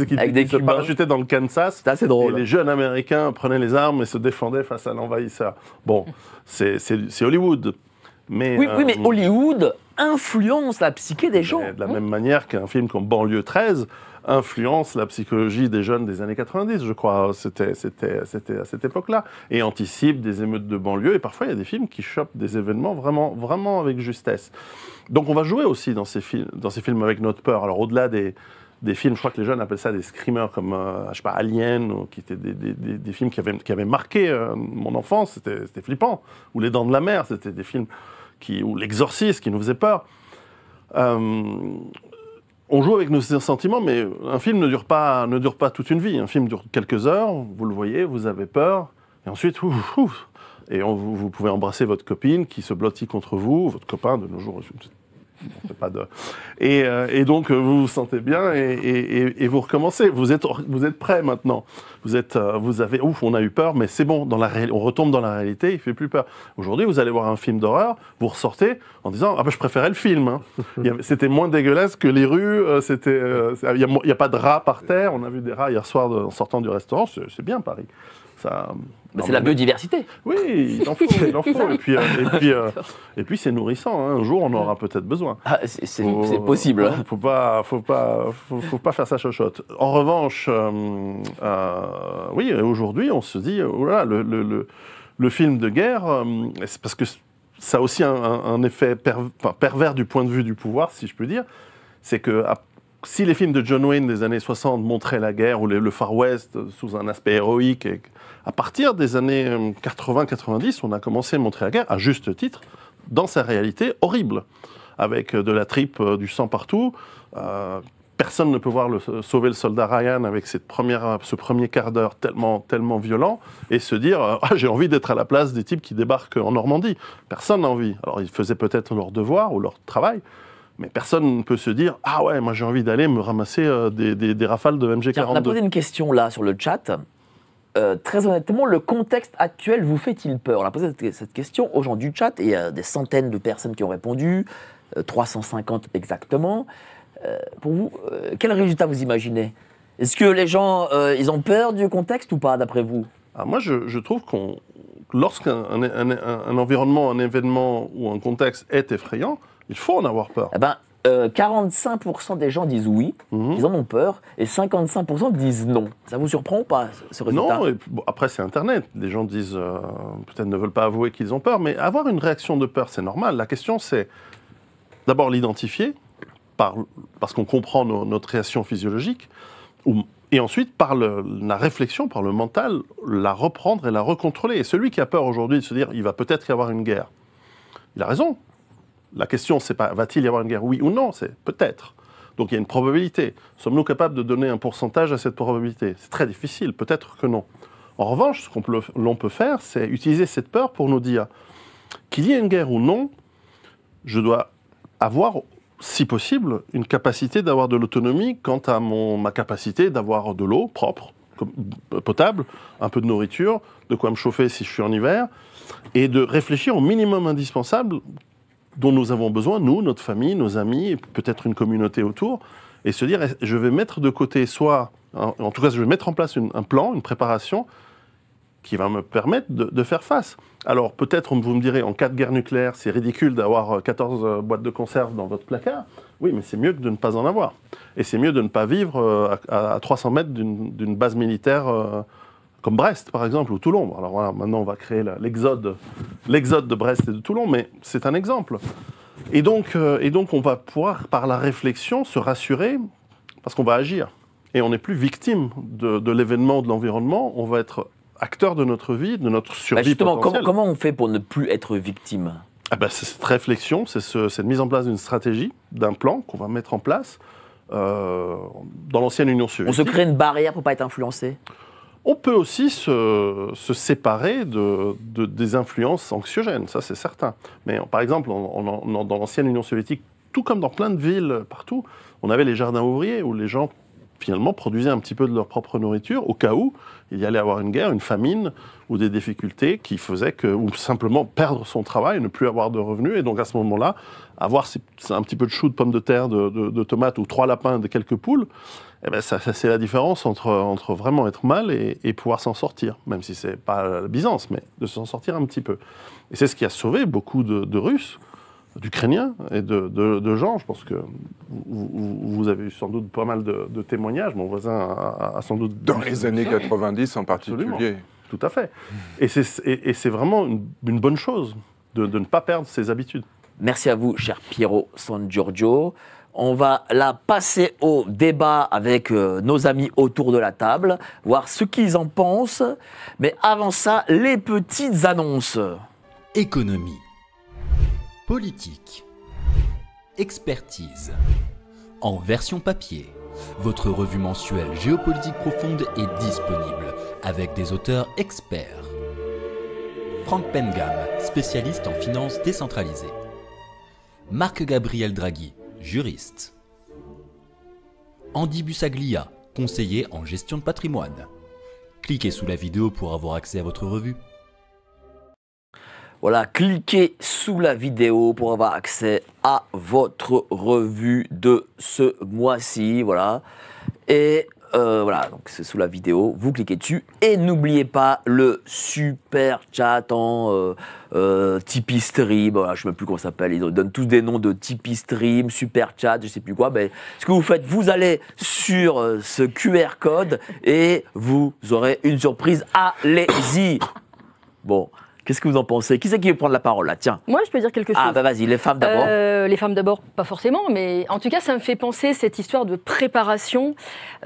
qui, avec des Cubains dans le Kansas. C'est assez drôle. Et les jeunes Américains prenaient les armes et se défendaient face à l'envahisseur. Bon, c'est Hollywood. Mais, oui, oui, mais Hollywood influence la psyché des gens. De la hein. même manière qu'un film comme Banlieue 13 influence la psychologie des jeunes des années 90, je crois, c'était, à cette époque-là, et anticipe des émeutes de banlieue, et parfois il y a des films qui chopent des événements vraiment, vraiment avec justesse. Donc on va jouer aussi dans ces, films, dans ces films avec notre peur. Alors au-delà des, films, je crois que les jeunes appellent ça des screamers comme, euh, je sais pas, Alien, ou, qui étaient des, films qui avaient, qui marqué euh, mon enfance, c'était, flippant. Ou Les Dents de la Mer, c'était des films qui, ou L'Exorciste, qui nous faisait peur. Euh, on joue avec nos sentiments, mais un film ne dure, pas, ne dure pas toute une vie. Un film dure quelques heures, vous le voyez, vous avez peur, et ensuite, et vous pouvez embrasser votre copine qui se blottit contre vous, votre copain de nos jours, pas de... Et, euh, donc, euh, vous vous sentez bien et, vous recommencez. Vous êtes, vous êtes prêt maintenant. Vous, êtes, euh, vous avez, ouf, on a eu peur, mais c'est bon, dans la on retombe dans la réalité, il fait plus peur. Aujourd'hui, vous allez voir un film d'horreur, vous ressortez en disant, ah ben, je préférais le film. Hein. c'était moins dégueulasse que les rues, c'était, il n'y a, pas de rats par terre. On a vu des rats hier soir en sortant du restaurant, c'est bien Paris c'est la biodiversité. Oui, il en faut, en Et puis, euh, euh, puis, c'est nourrissant. Hein. Un jour, on aura peut-être besoin. Ah, c'est possible. Il hein. ne faut pas, faut, pas, faut, pas faire ça chochotte. En revanche, euh, oui, aujourd'hui, on se dit, oh là, le, le, le, film de guerre, c'est parce que ça a aussi un, effet pervers, du point de vue du pouvoir, si je peux dire. C'est que ah, si les films de John Wayne des années 60 montraient la guerre ou le Far West sous un aspect héroïque et à partir des années 80-90, euh, on a commencé à montrer la guerre, à juste titre, dans sa réalité horrible, avec euh, de la tripe, euh, du sang partout. personne ne peut voir le, sauver le soldat Ryan avec cette première, ce premier quart d'heure tellement, tellement violent et se dire ah, j'ai envie d'être à la place des types qui débarquent en Normandie. Personne n'a envie. Alors ils faisaient peut-être leur devoir ou leur travail, mais personne ne peut se dire ah ouais moi j'ai envie d'aller me ramasser des, rafales de MG42. on a posé une question là sur le chat. Euh, très honnêtement, le contexte actuel vous fait-il peur On a posé cette question aux gens du chat et il y a des centaines de personnes qui ont répondu, 350 euh, exactement. Euh, pour vous, quel résultat vous imaginez Est-ce que les gens, ils ont peur du contexte ou pas, d'après vous ah, Moi, je, trouve qu'on, lorsqu'un un, environnement, un événement ou un contexte est effrayant, il faut en avoir peur. Eh ben, 45% euh, des gens disent oui, mhm. ils en ont peur, et 55% disent non. Ça vous surprend ou pas ce résultat Non, après c'est Internet. Les gens disent, euh, peut-être ne veulent pas avouer qu'ils ont peur, mais avoir une réaction de peur, c'est normal. La question c'est d'abord l'identifier, parce qu'on comprend notre réaction physiologique, et ensuite par la réflexion, par le mental, la reprendre et la recontrôler. Et celui qui a peur aujourd'hui de se dire, il va peut-être y avoir une guerre, il a raison, la question, c'est pas va-t-il y avoir une guerre, oui ou non, c'est peut-être. Donc il y a une probabilité. Sommes-nous capables de donner un pourcentage à cette probabilité C'est très difficile, peut-être que non. En revanche, ce qu'on l'on peut faire, c'est utiliser cette peur pour nous dire qu'il y ait une guerre ou non, je dois avoir, si possible, une capacité d'avoir de l'autonomie quant à mon, ma capacité d'avoir de l'eau propre, potable, un peu de nourriture, de quoi me chauffer si je suis en hiver, et de réfléchir au minimum indispensable dont nous avons besoin, nous, notre famille, nos amis, peut-être une communauté autour, et se dire, je vais mettre de côté soit, en tout cas, je vais mettre en place un plan, une préparation qui va me permettre de, faire face. Alors peut-être vous me direz, en cas de guerre nucléaire, c'est ridicule d'avoir 14 euh, euh, boîtes de conserve dans votre placard. Oui, mais c'est mieux que de ne pas en avoir. Et c'est mieux de ne pas vivre euh, à 300 mètres d'une base militaire comme Brest par exemple, ou Toulon. Alors voilà, maintenant on va créer l'exode de Brest et de Toulon, mais c'est un exemple. Et donc, euh, et donc on va pouvoir, par la réflexion, se rassurer, parce qu'on va agir. Et on n'est plus victime de, l'événement, de l'environnement, on va être acteur de notre vie, de notre survie. Bah, justement, Comment, on fait pour ne plus être victime ah bah, C'est cette réflexion, c'est cette mise en place d'une stratégie, d'un plan qu'on va mettre en place euh, dans l'ancienne Union soviétique. On se crée une barrière pour ne pas être influencé on peut aussi se, séparer de, des influences anxiogènes, ça c'est certain. Mais par exemple, dans l'ancienne Union soviétique, tout comme dans plein de villes partout, on avait les jardins ouvriers où les gens finalement produisaient un petit peu de leur propre nourriture au cas où il y allait avoir une guerre, une famine ou des difficultés qui faisaient que, ou simplement perdre son travail, ne plus avoir de revenus. Et donc à ce moment-là, avoir un petit peu de choux, de pommes de terre, de, de tomates ou trois lapins, de quelques poules, eh ben, c'est la différence entre, entre vraiment être mal et, pouvoir s'en sortir, même si c'est pas la Byzance, mais de s'en sortir un petit peu. Et c'est ce qui a sauvé beaucoup de, Russes, d'Ukrainiens et de, gens. Je pense que vous, avez eu sans doute pas mal de, témoignages. Mon voisin a, sans doute... Dans les années 90 en particulier. Tout à fait. Et c'est et, c'est vraiment une, bonne chose de, ne pas perdre ses habitudes. Merci à vous, cher Piero San Giorgio. On va la passer au débat avec euh, nos amis autour de la table, voir ce qu'ils en pensent. Mais avant ça, les petites annonces. Économie. Politique. Expertise. En version papier. Votre revue mensuelle Géopolitique profonde est disponible avec des auteurs experts. Frank Pengam, spécialiste en finances décentralisées. Marc Gabriel Draghi, juriste. Andy Busaglia, conseiller en gestion de patrimoine. Cliquez sous la vidéo pour avoir accès à votre revue. Voilà, cliquez sous la vidéo pour avoir accès à votre revue de ce mois-ci. Voilà. Et euh, voilà, donc c'est sous la vidéo, vous cliquez dessus. Et n'oubliez pas le super chat en euh, euh, Tipeee Stream, je ne sais même plus comment ça s'appelle, ils donnent tous des noms de Tipeee Stream, super chat, je ne sais plus quoi. Mais ce que vous faites, vous allez sur ce QR code et vous aurez une surprise. Allez-y Bon, Qu'est-ce que vous en pensez Qui c'est qui veut prendre la parole là Tiens. Moi, je peux dire quelque ah, chose. Ah, bah vas-y, les femmes d'abord. Euh, les femmes d'abord, pas forcément, mais en tout cas, ça me fait penser cette histoire de préparation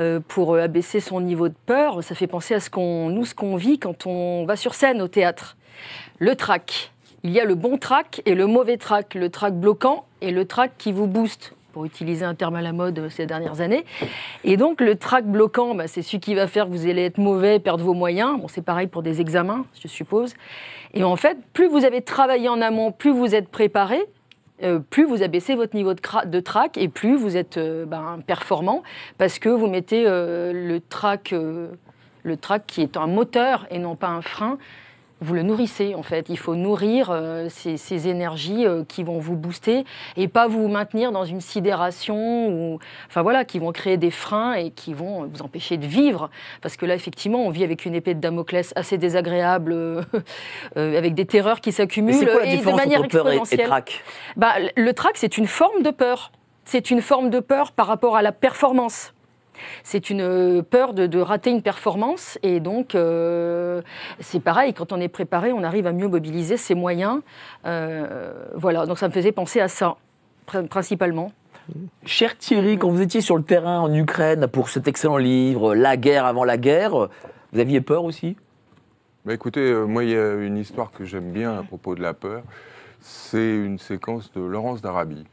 euh, pour euh, abaisser son niveau de peur. Ça fait penser à ce qu'on, nous, ce qu'on vit quand on va sur scène au théâtre. Le trac. Il y a le bon trac et le mauvais trac. Le trac bloquant et le trac qui vous booste pour utiliser un terme à la mode ces dernières années. Et donc le trac bloquant, bah, c'est celui qui va faire que vous allez être mauvais, perdre vos moyens. Bon, c'est pareil pour des examens, je suppose. Et en fait, plus vous avez travaillé en amont, plus vous êtes préparé, euh, plus vous abaissez votre niveau de, trac et plus vous êtes euh, ben, performant parce que vous mettez euh, le trac le qui est un moteur et non pas un frein vous le nourrissez en fait. Il faut nourrir euh, ces, énergies euh, qui vont vous booster et pas vous maintenir dans une sidération ou, enfin voilà, qui vont créer des freins et qui vont vous empêcher de vivre. Parce que là, effectivement, on vit avec une épée de Damoclès assez désagréable, euh, avec des terreurs qui s'accumulent de manière entre trac bah, le trac, c'est une forme de peur. C'est une forme de peur par rapport à la performance c'est une euh, peur de, rater une performance. Et donc, euh, c'est pareil, quand on est préparé, on arrive à mieux mobiliser ses moyens. Euh, voilà, donc ça me faisait penser à ça, principalement. Cher Thierry, quand vous étiez sur le terrain en Ukraine pour cet excellent livre, La guerre avant la guerre, vous aviez peur aussi bah, Écoutez, moi, il y a une histoire que j'aime bien à propos de la peur. C'est une séquence de Laurence d'Arabie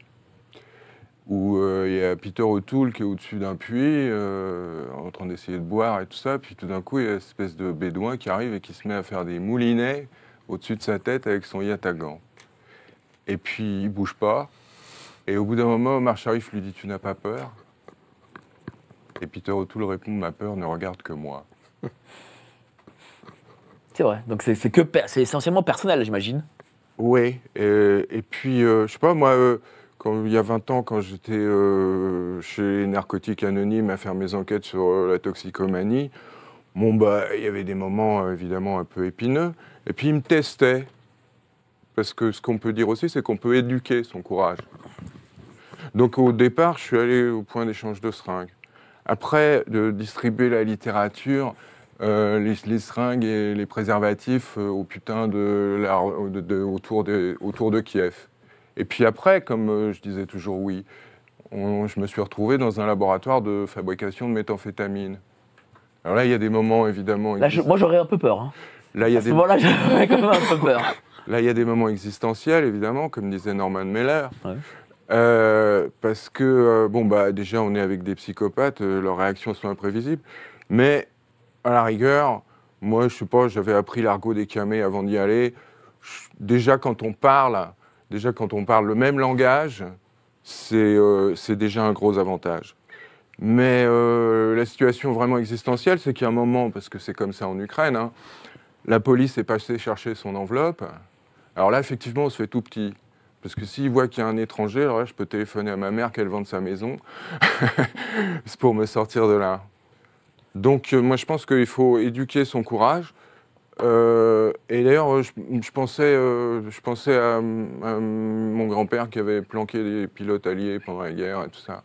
où euh, il y a Peter O'Toole qui est au-dessus d'un puits euh, en train d'essayer de boire et tout ça, puis tout d'un coup il y a une espèce de bédouin qui arrive et qui se met à faire des moulinets au-dessus de sa tête avec son yatagan. Et puis il bouge pas. Et au bout d'un moment, Omar Sharif lui dit Tu n'as pas peur Et Peter O'Toole répond Ma peur ne regarde que moi. C'est vrai. Donc c'est que c'est essentiellement personnel, j'imagine. Oui. Et, puis, euh, je sais pas, moi il y a 20 ans, quand j'étais euh, chez Narcotiques Anonymes à faire mes enquêtes sur euh, la toxicomanie, bon, bah, il y avait des moments euh, évidemment un peu épineux. Et puis, ils me testaient. Parce que ce qu'on peut dire aussi, c'est qu'on peut éduquer son courage. Donc, au départ, je suis allé au point d'échange de seringues. Après, de distribuer la littérature, les, seringues et les préservatifs au de, autour de Kiev. Et puis après, comme euh, je disais toujours oui, je me suis retrouvé dans un laboratoire de fabrication de méthamphétamine. Alors là, il y a des moments, évidemment... moi, j'aurais un peu peur. Hein. Là, il y a à ce des... moment-là, j'aurais quand même un peu peur. Là, il y a des moments existentiels, évidemment, comme disait Norman Mailer. Euh, parce que, euh, bon, bah, déjà, on est avec des psychopathes, leurs réactions sont imprévisibles. Mais, à la rigueur, moi, je sais pas, j'avais appris l'argot des camés avant d'y aller. déjà, quand on parle, déjà quand on parle le même langage, c'est euh, déjà un gros avantage. Mais euh, la situation vraiment existentielle, c'est qu'il a un moment, parce que c'est comme ça en Ukraine, hein, la police est passée chercher son enveloppe. Alors là, effectivement, on se fait tout petit. Parce que s'il voit qu'il y a un étranger, je peux téléphoner à ma mère qu'elle vende sa maison. c'est pour me sortir de là. Donc, euh, moi, je pense qu'il faut éduquer son courage. Euh, et d'ailleurs, je, pensais, je pensais euh, à, mon grand-père qui avait planqué les pilotes alliés pendant la guerre et tout ça.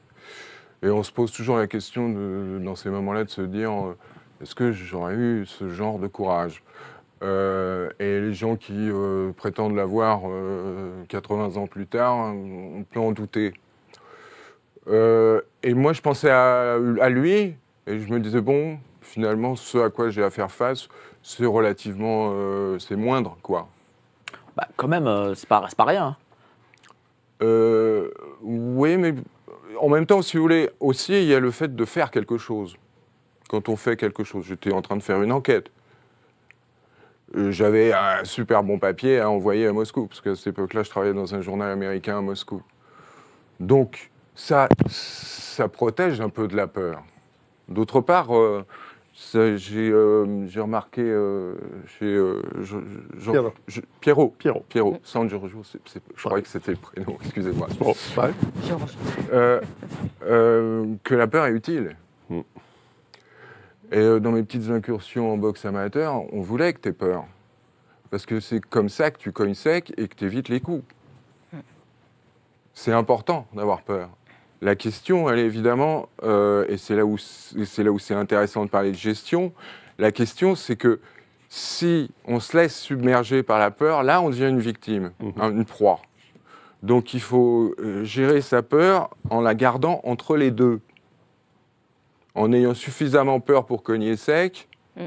Et on se pose toujours la question, dans ces moments-là, de se dire euh, est-ce que j'aurais eu ce genre de courage Et les gens qui prétendent l'avoir 80 ans plus tard, on peut en douter. et moi, je pensais à lui et je me disais bon, finalement, ce à quoi j'ai à faire face, c'est relativement. Euh, c'est moindre, quoi. Bah, quand même, euh, c'est pas, pas rien. Hein. Euh, oui, mais en même temps, si vous voulez, aussi, il y a le fait de faire quelque chose. Quand on fait quelque chose, j'étais en train de faire une enquête. J'avais un super bon papier à envoyer à Moscou, parce qu'à cette époque-là, je travaillais dans un journal américain à Moscou. Donc, ça, ça protège un peu de la peur. D'autre part, euh, j'ai remarqué chez euh, euh, Pierrot. Pierrot. Pierrot. San Giorgio, je croyais que c'était le prénom, excusez-moi. Oh, que la peur est utile. Mm. Et dans mes petites incursions en boxe amateur, on voulait que tu aies peur. Parce que c'est comme ça que tu cognes sec et que tu évites les coups. Mm. C'est important d'avoir peur. La question, elle est évidemment, euh, et c'est là où c'est intéressant de parler de gestion, la question c'est que si on se laisse submerger par la peur, là on devient une victime, mhm. une proie. Donc il faut euh, gérer sa peur en la gardant entre les deux. En ayant suffisamment peur pour cogner sec, mm.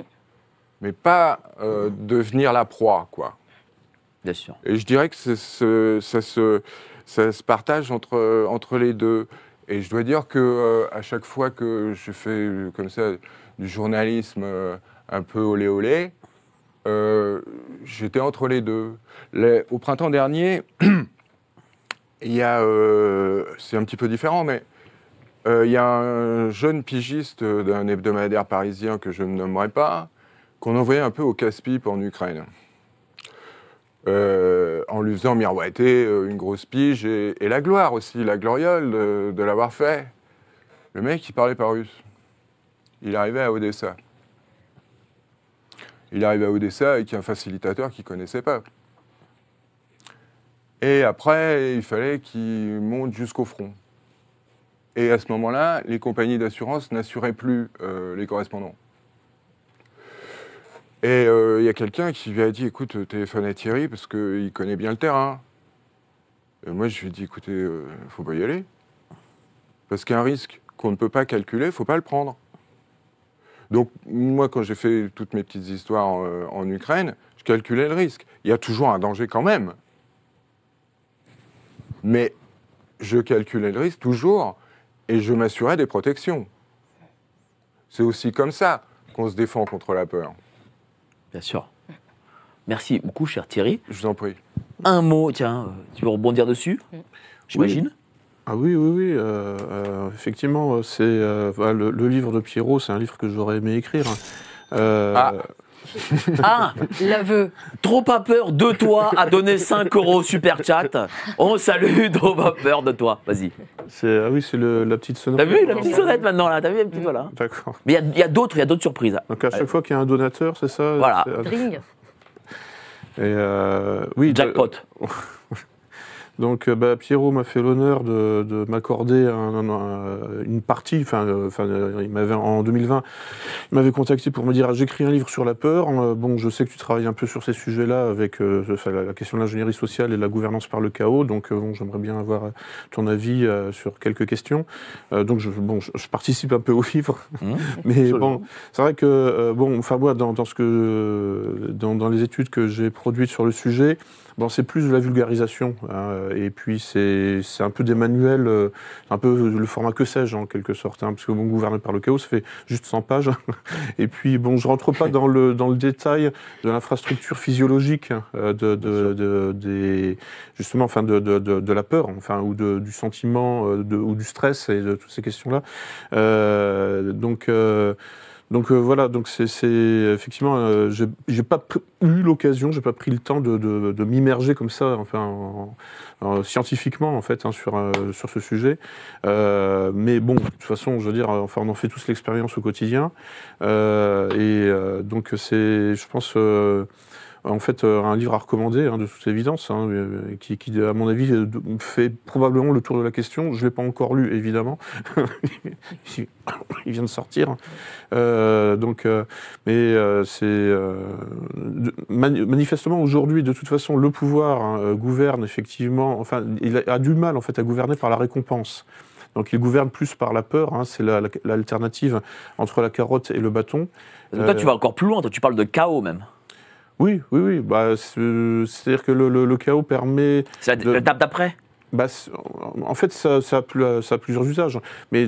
mais pas euh, devenir la proie, quoi. Bien sûr. Et je dirais que ça se ça se partage entre, entre les deux. Et je dois dire que euh, à chaque fois que je fais euh, comme ça du journalisme euh, un peu olé olé, j'étais entre les deux. au printemps dernier, c'est un petit peu différent, mais il y a un jeune pigiste d'un hebdomadaire parisien que je ne nommerai pas, qu'on envoyait un peu au casse en Ukraine. Euh, en lui faisant miroiter euh, une grosse pige et, la gloire aussi, la gloriole de, l'avoir fait. Le mec, il parlait pas russe. Il arrivait à Odessa. Il arrivait à Odessa avec un facilitateur qu'il connaissait pas. Et après, il fallait qu'il monte jusqu'au front. Et à ce moment-là, les compagnies d'assurance n'assuraient plus euh, les correspondants. Et il euh, y a quelqu'un qui lui a dit écoute, euh, téléphone à Thierry parce qu'il euh, connaît bien le terrain. Et moi, je lui ai dit écoutez, il ne faut pas y aller. Parce qu'un risque qu'on ne peut pas calculer, il ne faut pas le prendre. Donc, moi, quand j'ai fait toutes mes petites histoires en Ukraine, je calculais le risque. Il y a toujours un danger quand même. Mais je calculais le risque toujours et je m'assurais des protections. C'est aussi comme ça qu'on se défend contre la peur. Bien sûr. Merci beaucoup, cher Thierry. Je vous en prie. Un mot, tiens, euh, tu veux rebondir dessus, mm. j'imagine Ah oui, oui, oui. Euh, euh, effectivement, c'est bah, le, livre de Pierrot, c'est un livre que j'aurais aimé écrire. ah, Ah L'aveu. Trop pas peur de toi à donner 5 euros super chat. On salue trop pas peur de toi. Vas-y. Ah oui, c'est la petite sonnette. T'as vu la petite sonnette maintenant là T'as vu la petite voilà. D'accord. Mais il y a, d'autres, il y a d'autres surprises. Donc à chaque fois qu'il y a un donateur, c'est ça Voilà. Et euh, oui. Jackpot. Donc euh, bah, Pierrot m'a fait l'honneur de, m'accorder une partie. Enfin, euh, euh, en 2020, il m'avait contacté pour me dire ah, j'écris un livre sur la peur. bon, je sais que tu travailles un peu sur ces sujets-là avec la, question de l'ingénierie sociale et la gouvernance par le chaos. Donc bon, j'aimerais bien avoir ton avis sur quelques questions. donc je, bon, je, participe un peu au livre, mmh, mais bon, c'est vrai que bon, enfin dans, ce que dans, dans les études que j'ai produites sur le sujet, bon, c'est plus de la vulgarisation. Hein, euh, et puis, c'est un peu des manuels, euh, un peu le format que sais-je, en quelque sorte, hein, parce que bon, gouverné par le chaos, ça fait juste 100 pages. et puis, bon, je rentre pas dans le, dans le détail de l'infrastructure physiologique euh, de, des, justement, enfin, de, la peur, enfin, ou du sentiment, ou du stress et de toutes ces questions-là. donc, donc euh, voilà, donc c'est effectivement, euh, j'ai pas eu l'occasion, j'ai pas pris le temps de, m'immerger comme ça, enfin scientifiquement en fait hein, sur euh, sur ce sujet. Euh, mais bon, de toute façon, je veux dire, enfin on en fait tous l'expérience au quotidien, et donc c'est, je pense en fait euh, un livre à recommander, hein, de toute évidence, hein, euh, euh, qui, à mon avis, fait probablement le tour de la question. Je ne l'ai pas encore lu, évidemment. Il vient de sortir. donc, mais c'est. manifestement, aujourd'hui, de toute façon, le pouvoir hein, gouverne effectivement. Enfin, il a, du mal, en fait, à gouverner par la récompense. Donc il gouverne plus par la peur, c'est l'alternative la, entre la carotte et le bâton. Donc, toi, tu vas encore plus loin, tu parles de chaos même. Oui, oui, oui. Bah, C'est-à-dire que le, chaos permet. C'est l'étape d'après bah, en fait, ça, a, ça, a plusieurs usages. Mais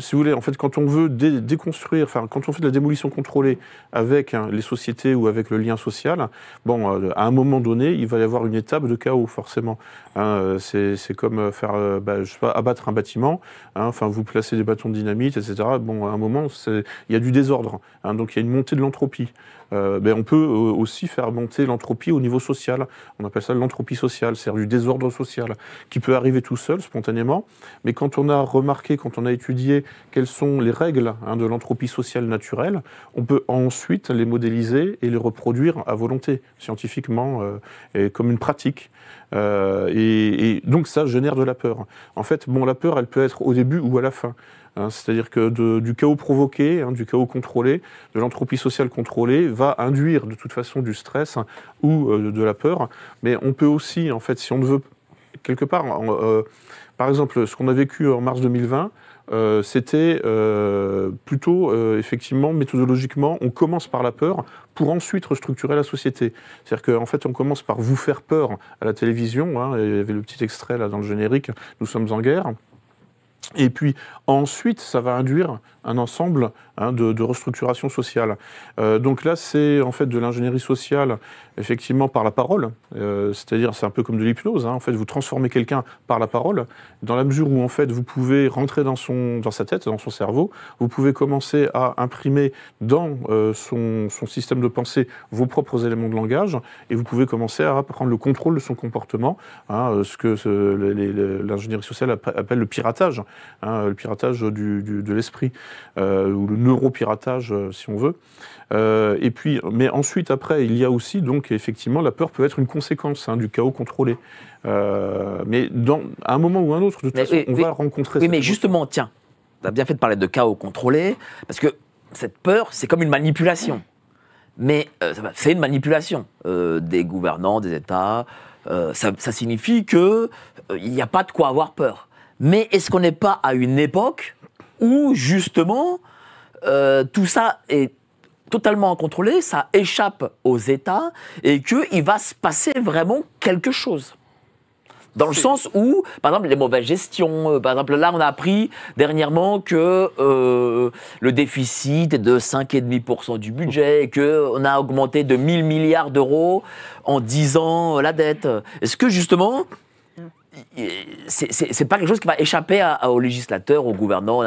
si vous voulez, en fait, quand on veut déconstruire, enfin, quand on fait de la démolition contrôlée avec hein, les sociétés ou avec le lien social, bon, euh, à un moment donné, il va y avoir une étape de chaos, forcément. Hein, euh, c'est comme euh, faire, bah, je sais pas, abattre un bâtiment, hein, enfin, vous placez des bâtons de dynamite, etc. Bon, à un moment, il y a du désordre, donc il y a une montée de l'entropie. Ben, on peut aussi faire monter l'entropie au niveau social. On appelle ça l'entropie sociale, c'est-à-dire du désordre social, qui peut arriver tout seul, spontanément. Mais quand on a remarqué, quand on a étudié quelles sont les règles hein, de l'entropie sociale naturelle, on peut ensuite les modéliser et les reproduire à volonté, scientifiquement, euh, comme une pratique. Euh, et, donc ça génère de la peur. En fait, bon, la peur, elle peut être au début ou à la fin. Hein. C'est-à-dire que du chaos provoqué, hein, du chaos contrôlé, de l'entropie sociale contrôlée, va induire de toute façon du stress ou euh, de, la peur. Mais on peut aussi, en fait, si on ne veut quelque part, par exemple, ce qu'on a vécu en mars 2020, euh, c'était euh, plutôt, euh, effectivement, méthodologiquement, on commence par la peur pour ensuite restructurer la société. C'est-à-dire qu'en fait, on commence par vous faire peur à la télévision. Hein, il y avait le petit extrait là dans le générique, Nous sommes en guerre. Et puis ensuite, ça va induire un ensemble hein, de, de, restructuration sociale. Euh, donc là, c'est en fait de l'ingénierie sociale, effectivement, par la parole. Euh, c'est-à-dire, c'est un peu comme de l'hypnose. Hein. En fait, vous transformez quelqu'un par la parole, dans la mesure où, en fait, vous pouvez rentrer dans, son, dans sa tête, dans son cerveau, vous pouvez commencer à imprimer dans euh, son, son, système de pensée vos propres éléments de langage, et vous pouvez commencer à prendre le contrôle de son comportement, hein, ce que l'ingénierie sociale appelle le piratage, le piratage de l'esprit. Euh, ou le neuropiratage, euh, si on veut. Euh, et puis, mais ensuite, après, il y a aussi, donc, effectivement, la peur peut être une conséquence hein, du chaos contrôlé. mais à un moment ou à un autre, de toute façon, on va rencontrer. Oui, mais justement, tiens, tu as bien fait de parler de chaos contrôlé, parce que cette peur, c'est comme une manipulation. Mais c'est une manipulation des gouvernants, des États. ça, ça, signifie qu'il n'y a pas de quoi avoir peur. Mais est-ce qu'on n'est pas à une époque où justement euh, tout ça est totalement contrôlé, ça échappe aux États et qu'il va se passer vraiment quelque chose. Dans le sens où, par exemple, les mauvaises gestions, euh, par exemple, là, on a appris dernièrement que euh, le déficit est de 5,5% du budget, qu'on a augmenté de 1000 milliards d'euros en 10 ans la dette. Est-ce que, justement, c'est pas quelque chose qui va échapper aux législateurs, aux gouvernants,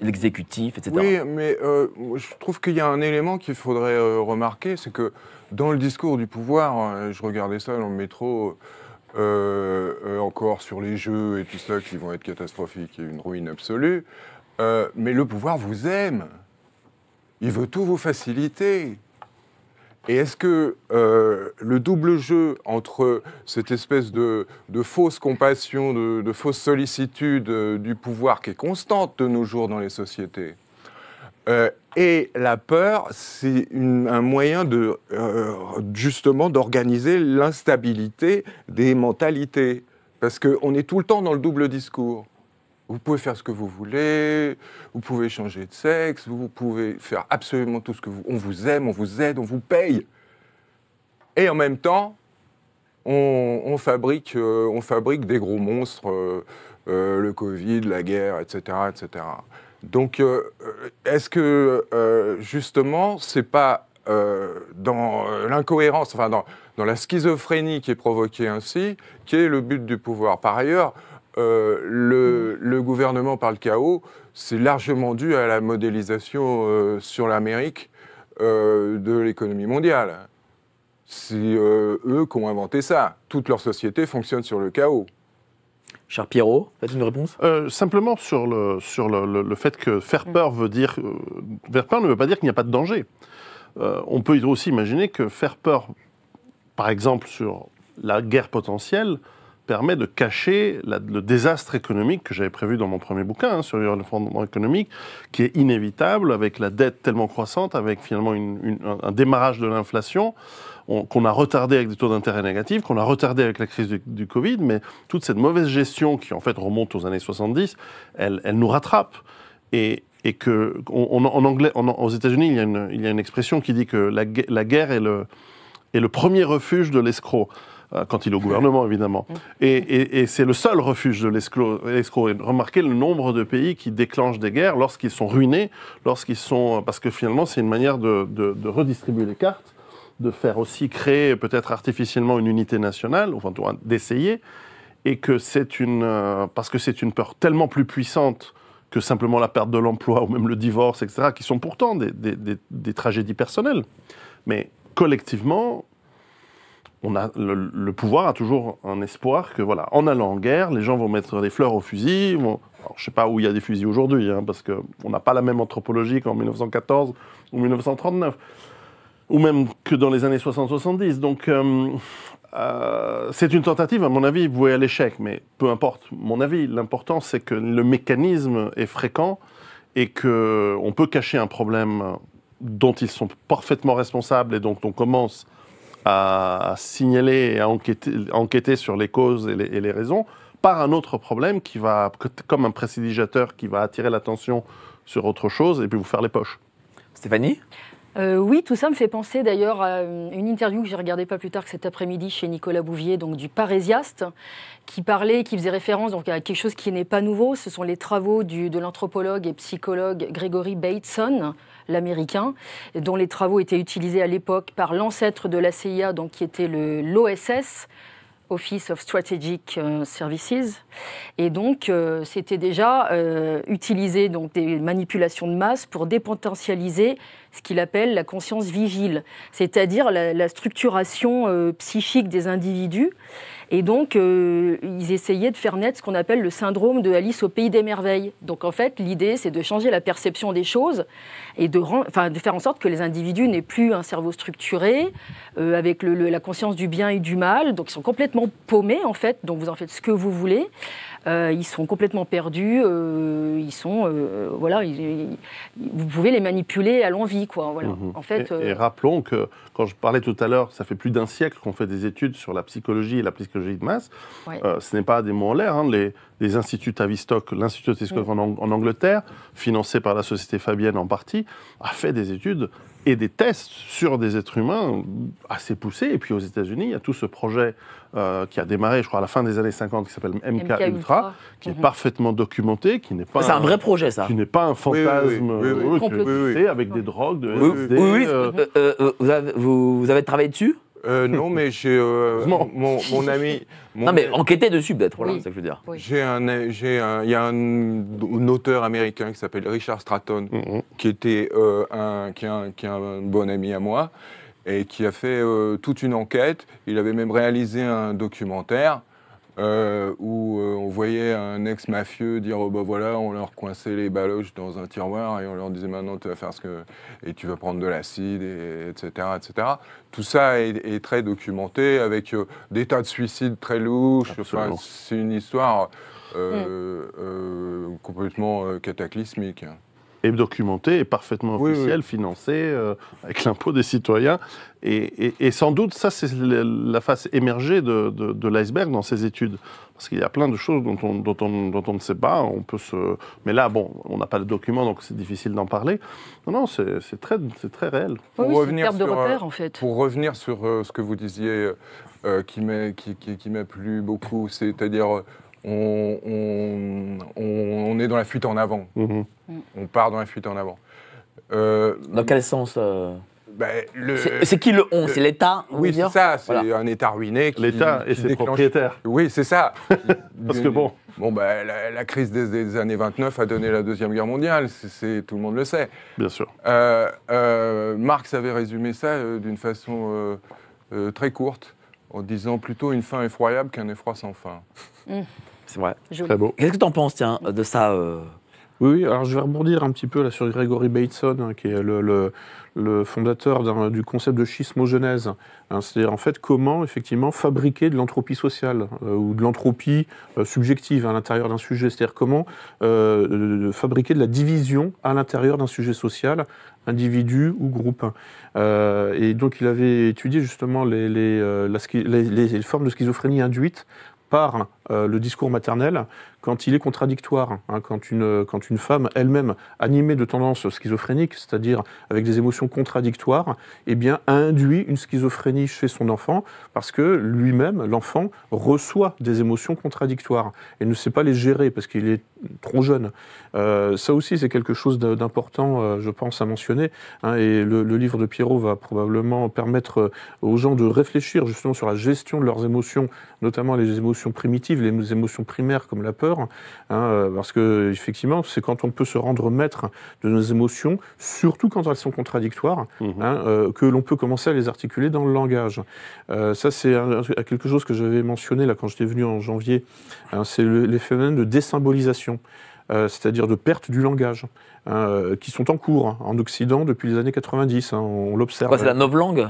l'exécutif, etc. Oui, mais euh, je trouve qu'il y a un élément qu'il faudrait euh, remarquer, c'est que dans le discours du pouvoir, euh, je regardais ça dans le métro, encore sur les jeux et tout ça qui vont être catastrophiques et une ruine absolue, mais le pouvoir vous aime. Il veut tout vous faciliter. Et est-ce que euh, le double jeu entre cette espèce de, fausse compassion, de, fausse sollicitude euh, du pouvoir qui est constante de nos jours dans les sociétés, euh, et la peur, c'est un moyen de justement d'organiser l'instabilité des mentalités, parce qu'on est tout le temps dans le double discours. Vous pouvez faire ce que vous voulez, vous pouvez changer de sexe, vous pouvez faire absolument tout ce que vous... On vous aime, on vous aide, on vous paye. Et en même temps, on, fabrique, euh, on fabrique des gros monstres, euh, euh, le Covid, la guerre, etc. etc. Donc, est-ce que, justement, c'est pas dans l'incohérence, enfin, dans, dans la schizophrénie qui est provoquée ainsi, qui est le but du pouvoir Par ailleurs, euh, mm. le, gouvernement par le chaos, c'est largement dû à la modélisation euh, sur l'Amérique euh, de l'économie mondiale. C'est eux qui ont inventé ça. Toute leur société fonctionne sur le chaos. Cher Pierrot, faites une réponse Simplement sur, le, fait que faire mm. peur veut dire. faire peur ne veut pas dire qu'il n'y a pas de danger. on peut aussi imaginer que faire peur, par exemple, sur la guerre potentielle, permet de cacher le désastre économique que j'avais prévu dans mon premier bouquin hein, sur le fondement économique, qui est inévitable avec la dette tellement croissante, avec finalement un démarrage de l'inflation qu'on a retardé avec des taux d'intérêt négatifs, qu'on a retardé avec la crise du, Covid, mais toute cette mauvaise gestion qui en fait remonte aux années 70, elle, nous rattrape. Et, et en anglais, aux États-Unis, il, y a une expression qui dit que la, guerre est le premier refuge de l'escroc. Euh, quand il est au gouvernement, évidemment. Mm. Et, c'est le seul refuge de l'escroc. Remarquez le nombre de pays qui déclenchent des guerres lorsqu'ils sont ruinés, lorsqu'ils sont... Parce que finalement, c'est une manière de, redistribuer les cartes, de faire aussi créer peut-être artificiellement une unité nationale, enfin d'essayer, et que c'est une... Euh, parce que c'est une peur tellement plus puissante que simplement la perte de l'emploi ou même le divorce, etc., qui sont pourtant des, des tragédies personnelles. Mais collectivement, on a le, pouvoir a toujours un espoir que voilà, en allant en guerre, les gens vont mettre des fleurs au fusil. je ne sais pas où il y a des fusils aujourd'hui, hein, parce qu'on n'a pas la même anthropologie qu'en 1914 ou 1939, ou même que dans les années 60-70. Donc euh, euh, c'est une tentative, à mon avis, vouée à l'échec, mais peu importe. Mon avis, l'important c'est que le mécanisme est fréquent et qu'on peut cacher un problème dont ils sont parfaitement responsables et donc on commence à signaler et à enquêter, enquêter sur les causes et les, raisons, par un autre problème qui va, comme un précédigateur, qui va attirer l'attention sur autre chose et puis vous faire les poches. Stéphanie euh, oui, tout ça me fait penser d'ailleurs à euh, une interview que j'ai regardée pas plus tard que cet après-midi chez Nicolas Bouvier, donc du Parésiaste, qui parlait, qui faisait référence donc, à quelque chose qui n'est pas nouveau. Ce sont les travaux de l'anthropologue et psychologue Gregory Bateson, l'américain, dont les travaux étaient utilisés à l'époque par l'ancêtre de la CIA, donc qui était l'OSS. Office of Strategic euh, Services. Et donc, c'était déjà utilisé donc, des manipulations de masse pour dépotentialiser ce qu'il appelle la conscience vigile, c'est-à-dire la, structuration euh, psychique des individus. Et donc, euh, ils essayaient de faire naître ce qu'on appelle le syndrome de Alice au pays des merveilles. Donc, en fait, l'idée, c'est de changer la perception des choses et de, faire en sorte que les individus n'aient plus un cerveau structuré, euh, avec la conscience du bien et du mal. Donc, ils sont complètement paumés, en fait. Donc, vous en faites ce que vous voulez. Euh, ils sont complètement perdus, euh, ils sont, euh, voilà, vous pouvez les manipuler à l'envie, quoi. Voilà. Mhm. En fait, et, rappelons que quand je parlais tout à l'heure, ça fait plus d'un siècle qu'on fait des études sur la psychologie et la psychologie de masse. ce n'est pas des mots en l'air. Hein. les, instituts Tavistock, l'institut Tavistock mm. en Angleterre, financé par la société Fabienne en partie, a fait des études et des tests sur des êtres humains assez poussés. Et puis aux États-Unis, il y a tout ce projet euh, qui a démarré, je crois, à la fin des années 50, qui s'appelle MK, Ultra, qui est mhm. parfaitement documenté, qui n'est pas. C'est un, vrai projet, ça. Qui n'est pas un fantasme euh, oui, oui, avec des drogues, de oui, oui, euh, vous avez travaillé dessus euh, non, mais j'ai euh, mon, mon, ami. Mon non, mais enquêter dessus peut-être, c'est ce que je veux dire. il y a un, auteur américain qui s'appelle Richard Stratton, mm-hmm. qui était euh, un, qui qui est un bon ami à moi et qui a fait toute une enquête. Il avait même réalisé un documentaire. Euh, où euh, on voyait un ex-mafieux dire oh, bah voilà, on leur coinçait les baloches dans un tiroir et on leur disait maintenant tu vas faire ce que. et tu vas prendre de l'acide, etc., etc. Tout ça est, très documenté avec euh, des tas de suicides très louches. c'est une histoire mm. complètement cataclysmique documenté, est parfaitement officiel, financé euh, avec l'impôt des citoyens. Et, sans doute, ça, c'est la face émergée de, l'iceberg dans ces études. Parce qu'il y a plein de choses dont on, dont on, ne sait pas. On peut se... Mais là, bon, on n'a pas de documents, donc c'est difficile d'en parler. Non, non, c'est très, très réel. Pour, revenir sur, euh, en fait. pour revenir sur euh, ce que vous disiez, qui m'a plu beaucoup, c'est-à-dire on, est dans la fuite en avant. Mhm. Mm. On part dans la fuite en avant. Euh, dans quel sens euh, bah, C'est qui le on C'est l'État Oui, c'est ça. C'est un État ruiné. L'État et ses propriétaires. Oui, c'est ça. Parce que bon. Bon, bah, la, crise des, années 29 a donné la Deuxième Guerre mondiale. tout le monde le sait. Bien sûr. Euh, Marx avait résumé ça d'une façon très courte en disant plutôt une fin effroyable qu'un effroi sans fin. Mm. C'est vrai. Très beau. Qu'est-ce que tu en penses, tiens, de ça euh Oui, alors je vais rebondir un petit peu là sur Gregory Bateson, hein, qui est le, fondateur du concept de schismogenèse. Hein. C'est-à-dire en fait comment effectivement fabriquer de l'entropie sociale euh, ou de l'entropie euh, subjective hein, à l'intérieur d'un sujet. C'est-à-dire comment fabriquer de la division à l'intérieur d'un sujet social, individu ou groupe. et donc il avait étudié justement les, les, les formes de schizophrénie induites par euh, le discours maternel quand il est contradictoire, hein, quand, une, quand une femme elle-même animée de tendances schizophréniques, c'est-à-dire avec des émotions contradictoires, eh bien, induit une schizophrénie chez son enfant parce que lui-même, l'enfant, reçoit des émotions contradictoires et ne sait pas les gérer parce qu'il est trop jeune. Euh, ça aussi, c'est quelque chose d'important, euh, je pense, à mentionner. Hein, et le, livre de Pierrot va probablement permettre aux gens de réfléchir justement sur la gestion de leurs émotions, notamment les émotions primitives les émotions primaires comme la peur, hein, euh, parce que effectivement, c'est quand on peut se rendre maître de nos émotions, surtout quand elles sont contradictoires, mhm. hein, euh, que l'on peut commencer à les articuler dans le langage. Euh, ça, c'est quelque chose que j'avais mentionné là quand j'étais venu en janvier. Hein, c'est les phénomènes de désymbolisation. c'est-à-dire de perte du langage, qui sont en cours en Occident depuis les années 90. on l'observe. c'est la novlangue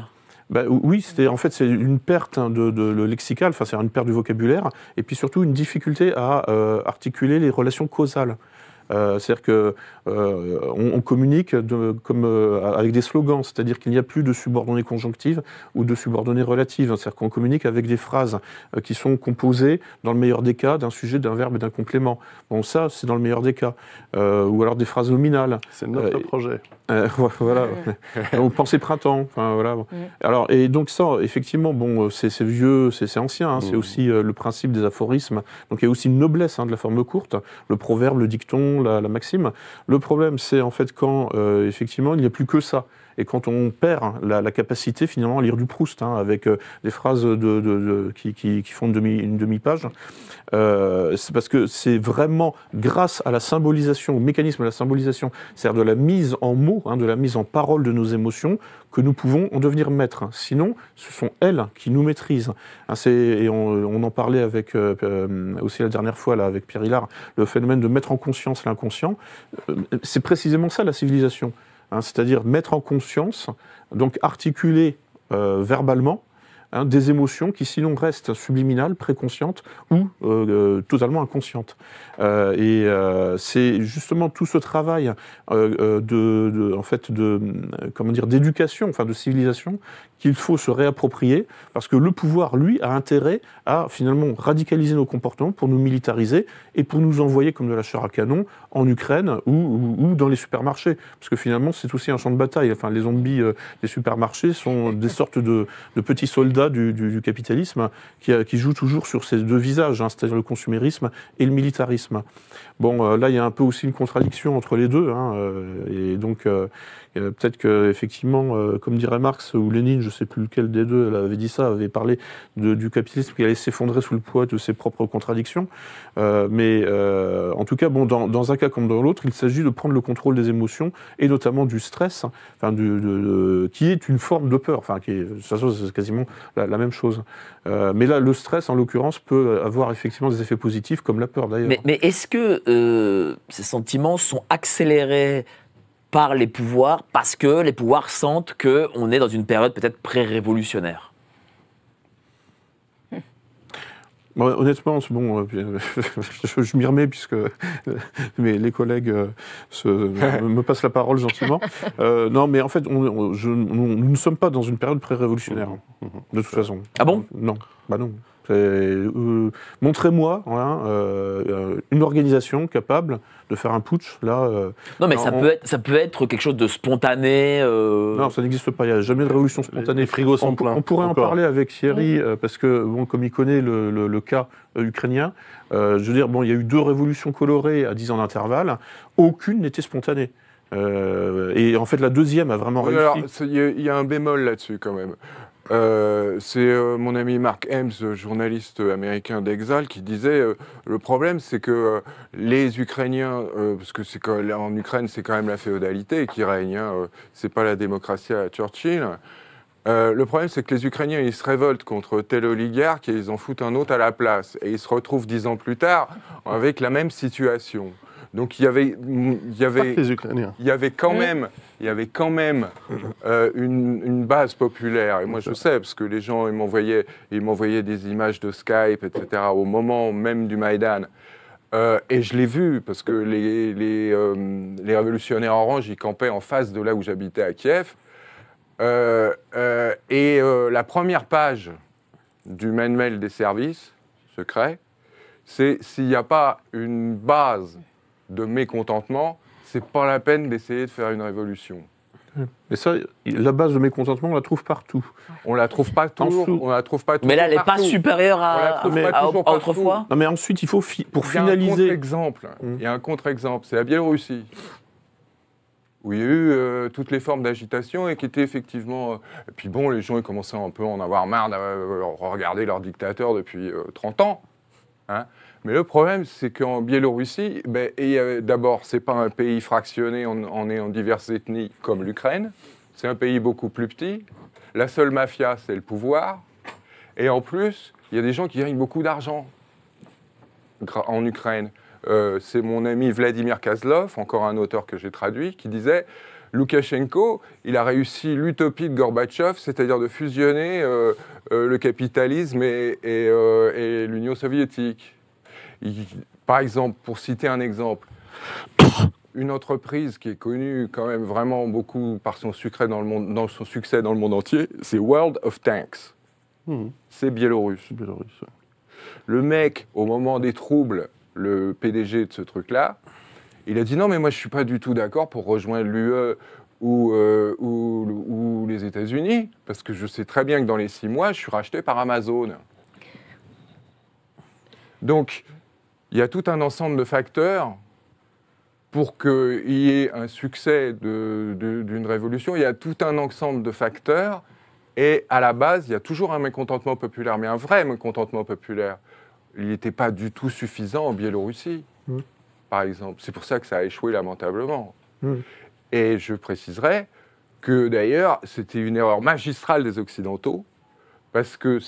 bah, oui, c'était en fait c'est une perte hein, de, de le lexical, enfin c'est une perte du vocabulaire, et puis surtout une difficulté à euh, articuler les relations causales. Euh, c'est-à-dire que euh, on, communique comme, euh, avec des slogans, c'est-à-dire qu'il n'y a plus de subordonnées conjonctives ou de subordonnées relatives. C'est-à-dire qu'on communique avec des phrases qui sont composées, dans le meilleur des cas, d'un sujet, d'un verbe et d'un complément. Bon, ça, c'est dans le meilleur des cas. ou alors des phrases nominales. C'est notre projet. voilà. On pensez printemps. Alors, et donc ça, effectivement, bon, c'est vieux, c'est ancien. Hein. C'est mmh. aussi le principe des aphorismes. Donc, il y a aussi une noblesse hein, de la forme courte. Le proverbe, le dicton, la, maxime. Le problème, c'est en fait quand, euh, effectivement, il n'y a plus que ça et quand on perd la, capacité finalement à lire du Proust, hein, avec euh, des phrases qui, font une demi-page, euh, c'est parce que c'est vraiment grâce à la symbolisation, au mécanisme de la symbolisation, c'est-à-dire de la mise en mots, hein, de la mise en parole de nos émotions, que nous pouvons en devenir maîtres. Sinon, ce sont elles qui nous maîtrisent. Hein, et on, en parlait euh, aussi la dernière fois là, avec Pierre Hillard, le phénomène de mettre en conscience l'inconscient. c'est précisément ça la civilisation. Hein, c'est-à-dire mettre en conscience, donc articuler euh, verbalement hein, des émotions qui, sinon restent subliminales, préconscientes ou euh, euh, totalement inconscientes. et c'est justement tout ce travail en fait, de, comment dire, d'éducation, enfin de civilisation, qu'il faut se réapproprier, parce que le pouvoir, lui, a intérêt à finalement radicaliser nos comportements pour nous militariser et pour nous envoyer comme de la chair à canon en Ukraine ou, dans les supermarchés, parce que finalement c'est aussi un champ de bataille. Enfin, les zombies euh, des supermarchés sont des sortes de, petits soldats du, capitalisme euh, qui, jouent toujours sur ces deux visages, hein, c'est-à-dire le consumérisme et le militarisme. Bon, euh, là, il y a un peu aussi une contradiction entre les deux. Hein, euh, et donc, euh, peut-être que effectivement, comme dirait Marx ou Lénine, je ne sais plus lequel des deux avait dit ça, avait parlé du capitalisme qui allait s'effondrer sous le poids de ses propres contradictions. mais en tout cas, bon, dans, un cas comme dans l'autre, il s'agit de prendre le contrôle des émotions et notamment du stress, enfin, de, qui est une forme de peur. Enfin, qui de toute façon, c'est quasiment la, même chose. mais là, le stress, en l'occurrence, peut avoir effectivement des effets positifs, comme la peur d'ailleurs. mais est-ce que euh, ces sentiments sont accélérés par les pouvoirs parce que les pouvoirs sentent que on est dans une période peut-être pré-révolutionnaire. honnêtement, bon, euh, euh, je, m'y remets puisque mais les collègues me passent la parole gentiment. non, mais en fait, nous ne sommes pas dans une période pré-révolutionnaire, hein, de toute façon. Ah bon Non, bah non. Euh, montrez-moi hein, euh, une organisation capable de faire un putsch là. Euh, non, mais ça, peut être, ça peut être quelque chose de spontané. Non, ça n'existe pas. Il n'y a jamais de révolution spontanée. Frigo frigos sont On pourrait en parler avec Thierry parce que bon, comme il connaît le, cas ukrainien, je veux dire bon, il y a eu deux révolutions colorées à 10 ans d'intervalle. Aucune n'était spontanée. et en fait, la deuxième a vraiment réussi. il y, a un bémol là-dessus quand même. Euh, c'est euh, mon ami Mark Hems, journaliste américain d'Exal, qui disait euh, le problème, c'est que les Ukrainiens, parce que c'est en Ukraine, c'est quand même la féodalité qui règne, ce hein, c'est pas la démocratie à Churchill. le problème, c'est que les Ukrainiens, ils se révoltent contre tel oligarque et ils en foutent un autre à la place. Et ils se retrouvent dix ans plus tard avec la même situation. Donc il y avait, il y avait, il y avait quand mmh. même, il y avait quand même euh, une, base populaire. Et moi je sais parce que les gens ils m'envoyaient, ils m'envoyaient des images de Skype, etc. Au moment même du Maïdan. Euh, et je l'ai vu parce que les, les, euh, les, révolutionnaires orange ils campaient en face de là où j'habitais à Kiev. et la première page du manuel des services secrets, c'est s'il n'y a pas une base de mécontentement, c'est pas la peine d'essayer de faire une révolution. Mais ça, la base de mécontentement, on la trouve partout. On la trouve pas toujours. On la trouve pas Mais là, elle n'est pas supérieure à, autrefois. Non, mais ensuite, il faut pour finaliser. exemple. Mmh. Il y a un contre-exemple. C'est la Biélorussie, où il y a eu euh, toutes les formes d'agitation et qui était effectivement. Euh, et puis bon, les gens ils commençaient un peu à en avoir marre de euh, regarder leur dictateur depuis 30 ans. Hein. Mais le problème, c'est qu'en Biélorussie, ben, euh, d'abord, ce n'est pas un pays fractionné on est en diverses ethnies comme l'Ukraine. C'est un pays beaucoup plus petit. La seule mafia, c'est le pouvoir. Et en plus, il y a des gens qui gagnent beaucoup d'argent en Ukraine. Euh, c'est mon ami Vladimir Kazlov, encore un auteur que j'ai traduit, qui disait Loukachenko, il a réussi l'utopie de Gorbatchev, c'est-à-dire de fusionner euh, le capitalisme et l'Union soviétique par exemple, pour citer un exemple, une entreprise qui est connue quand même vraiment beaucoup par son, dans le monde, dans son succès dans le monde entier, c'est World of Tanks. Hmm. C'est biélorusse. Le mec, au moment des troubles, le PDG de ce truc-là, il a dit non mais moi je suis pas du tout d'accord pour rejoindre l'UE ou, euh, ou, ou, les États-Unis, parce que je sais très bien que dans les six mois, je suis racheté par Amazon. Donc, il y a tout un ensemble de facteurs pour qu'il y ait un succès d'une révolution. Il y a tout un ensemble de facteurs et à la base, il y a toujours un mécontentement populaire, mais un vrai mécontentement populaire. Il n'était pas du tout suffisant en Biélorussie, mmh. par exemple. C'est pour ça que ça a échoué lamentablement. Mmh. Et je préciserai que d'ailleurs, c'était une erreur magistrale des Occidentaux, parce que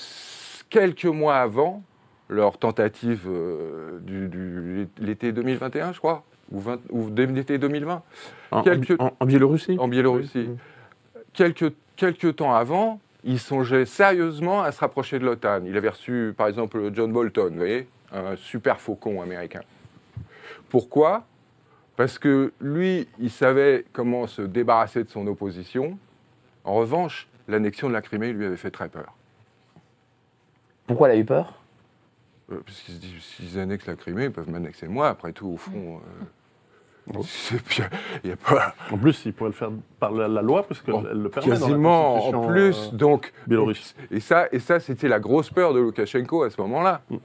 quelques mois avant, leur tentative euh, de du, l'été 2021, je crois, ou, 20, l'été 2020. En, Biélorussie En Biélorussie. Quelques quelques temps avant, il songeait sérieusement à se rapprocher de l'OTAN. Il avait reçu, par exemple, John Bolton, vous voyez, un super faucon américain. Pourquoi Parce que lui, il savait comment se débarrasser de son opposition. En revanche, l'annexion de la Crimée lui avait fait très peur. Pourquoi elle a eu peur euh, parce qu'ils se disent, s'ils annexent la Crimée, ils peuvent m'annexer moi, après tout, au mm. fond. Euh, mm. Il y a pas... En plus, ils pourraient le faire par la, loi, parce qu'elle le permet quasiment dans la en plus, euh, donc. Et ça, et ça c'était la grosse peur de Loukachenko à ce moment-là. Mm.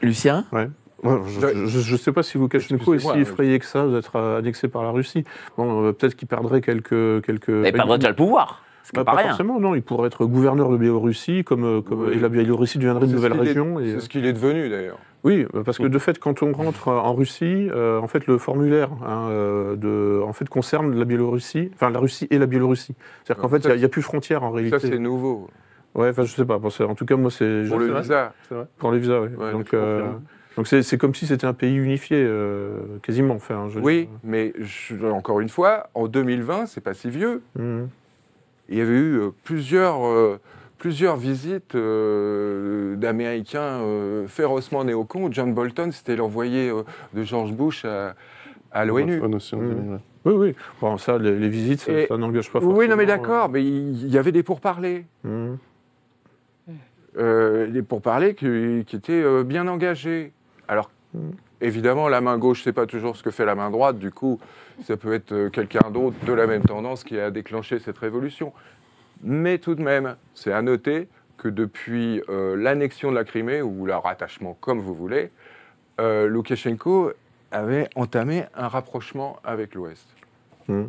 Lucien ouais. je ne sais pas si Loukachenko est si effrayé que ça d'être annexé par la Russie. Bon, peut-être qu'il perdrait quelques. quelques... Mais il perdrait déjà le pouvoir bah, pas, forcément, non. Il pourrait être gouverneur de Biélorussie, comme, euh, et la Biélorussie deviendrait une nouvelle région. C'est euh, ce qu'il est devenu d'ailleurs. Oui, euh, parce que de fait, quand on rentre en Russie, en fait, le formulaire hein, de, en fait, concerne la Biélorussie, enfin la Russie et la Biélorussie. C'est-à-dire qu'en fait, il n'y a, plus de frontières en réalité. Ça, c'est nouveau. Ouais, enfin, je sais pas. en tout cas, moi, c'est. Pour le visa. Vrai. Pour les visas, oui. donc, donc c'est comme si c'était un pays unifié, euh, quasiment. Enfin, je oui, mais encore une fois, en 2020, c'est pas si vieux. Mmh il y avait eu euh, plusieurs, euh, plusieurs visites euh, d'Américains férocement néocons. John Bolton, c'était l'envoyé de George Bush à, l'ONU. Mmh. Oui, oui. Bon, ça, les, visites, ça, n'engage pas forcément. Oui, non, mais d'accord, mais il y, avait des pourparlers. Mmh. des pourparlers qui, qui étaient bien engagés. Alors, mmh. Évidemment, la main gauche ne sait pas toujours ce que fait la main droite, du coup, ça peut être euh, quelqu'un d'autre de la même tendance qui a déclenché cette révolution. Mais tout de même, c'est à noter que depuis euh, l'annexion de la Crimée, ou leur rattachement comme vous voulez, euh, Loukachenko avait entamé un rapprochement avec l'Ouest. Oui, mmh.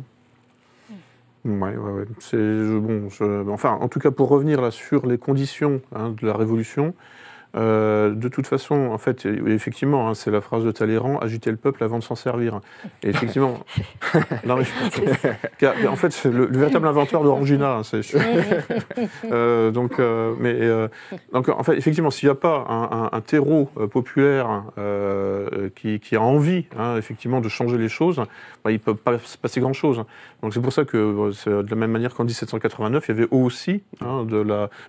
mmh. oui, enfin, en tout cas, pour revenir là sur les conditions hein, de la révolution, euh, de toute façon, en fait, effectivement, hein, c'est la phrase de Talleyrand agiter le peuple avant de s'en servir. Et effectivement, en fait, le, le, véritable inventeur d'Orangina. Hein, euh, donc, euh, mais donc, en fait, effectivement, s'il n'y a pas un, terreau populaire qui, a envie, hein, effectivement, de changer les choses, bah, il ne peut pas se passer grand chose. Donc, c'est pour ça que, de la même manière qu'en 1789, il y avait aussi hein,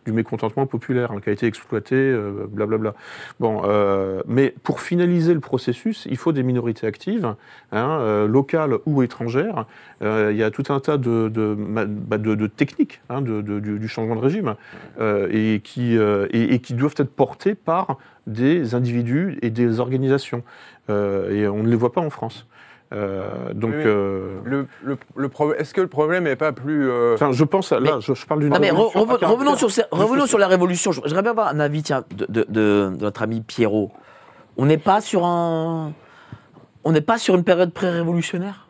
du mécontentement populaire qui a été exploité blablabla. Euh, mais pour finaliser le processus, il faut des minorités actives, hein, euh, locales ou étrangères. Euh, il y a tout un tas de, bah, techniques hein, du, changement de régime et qui doivent être portées par des individus et des organisations. et on ne les voit pas en France. Euh, donc, euh, le, est-ce que le problème n'est pas plus euh, Enfin, je pense là, je, parle d'une. revenons sur revenons sur la révolution. J'aimerais bien avoir un avis, tiens, de, notre ami Pierrot. On n'est pas sur un, on n'est pas sur une période pré-révolutionnaire.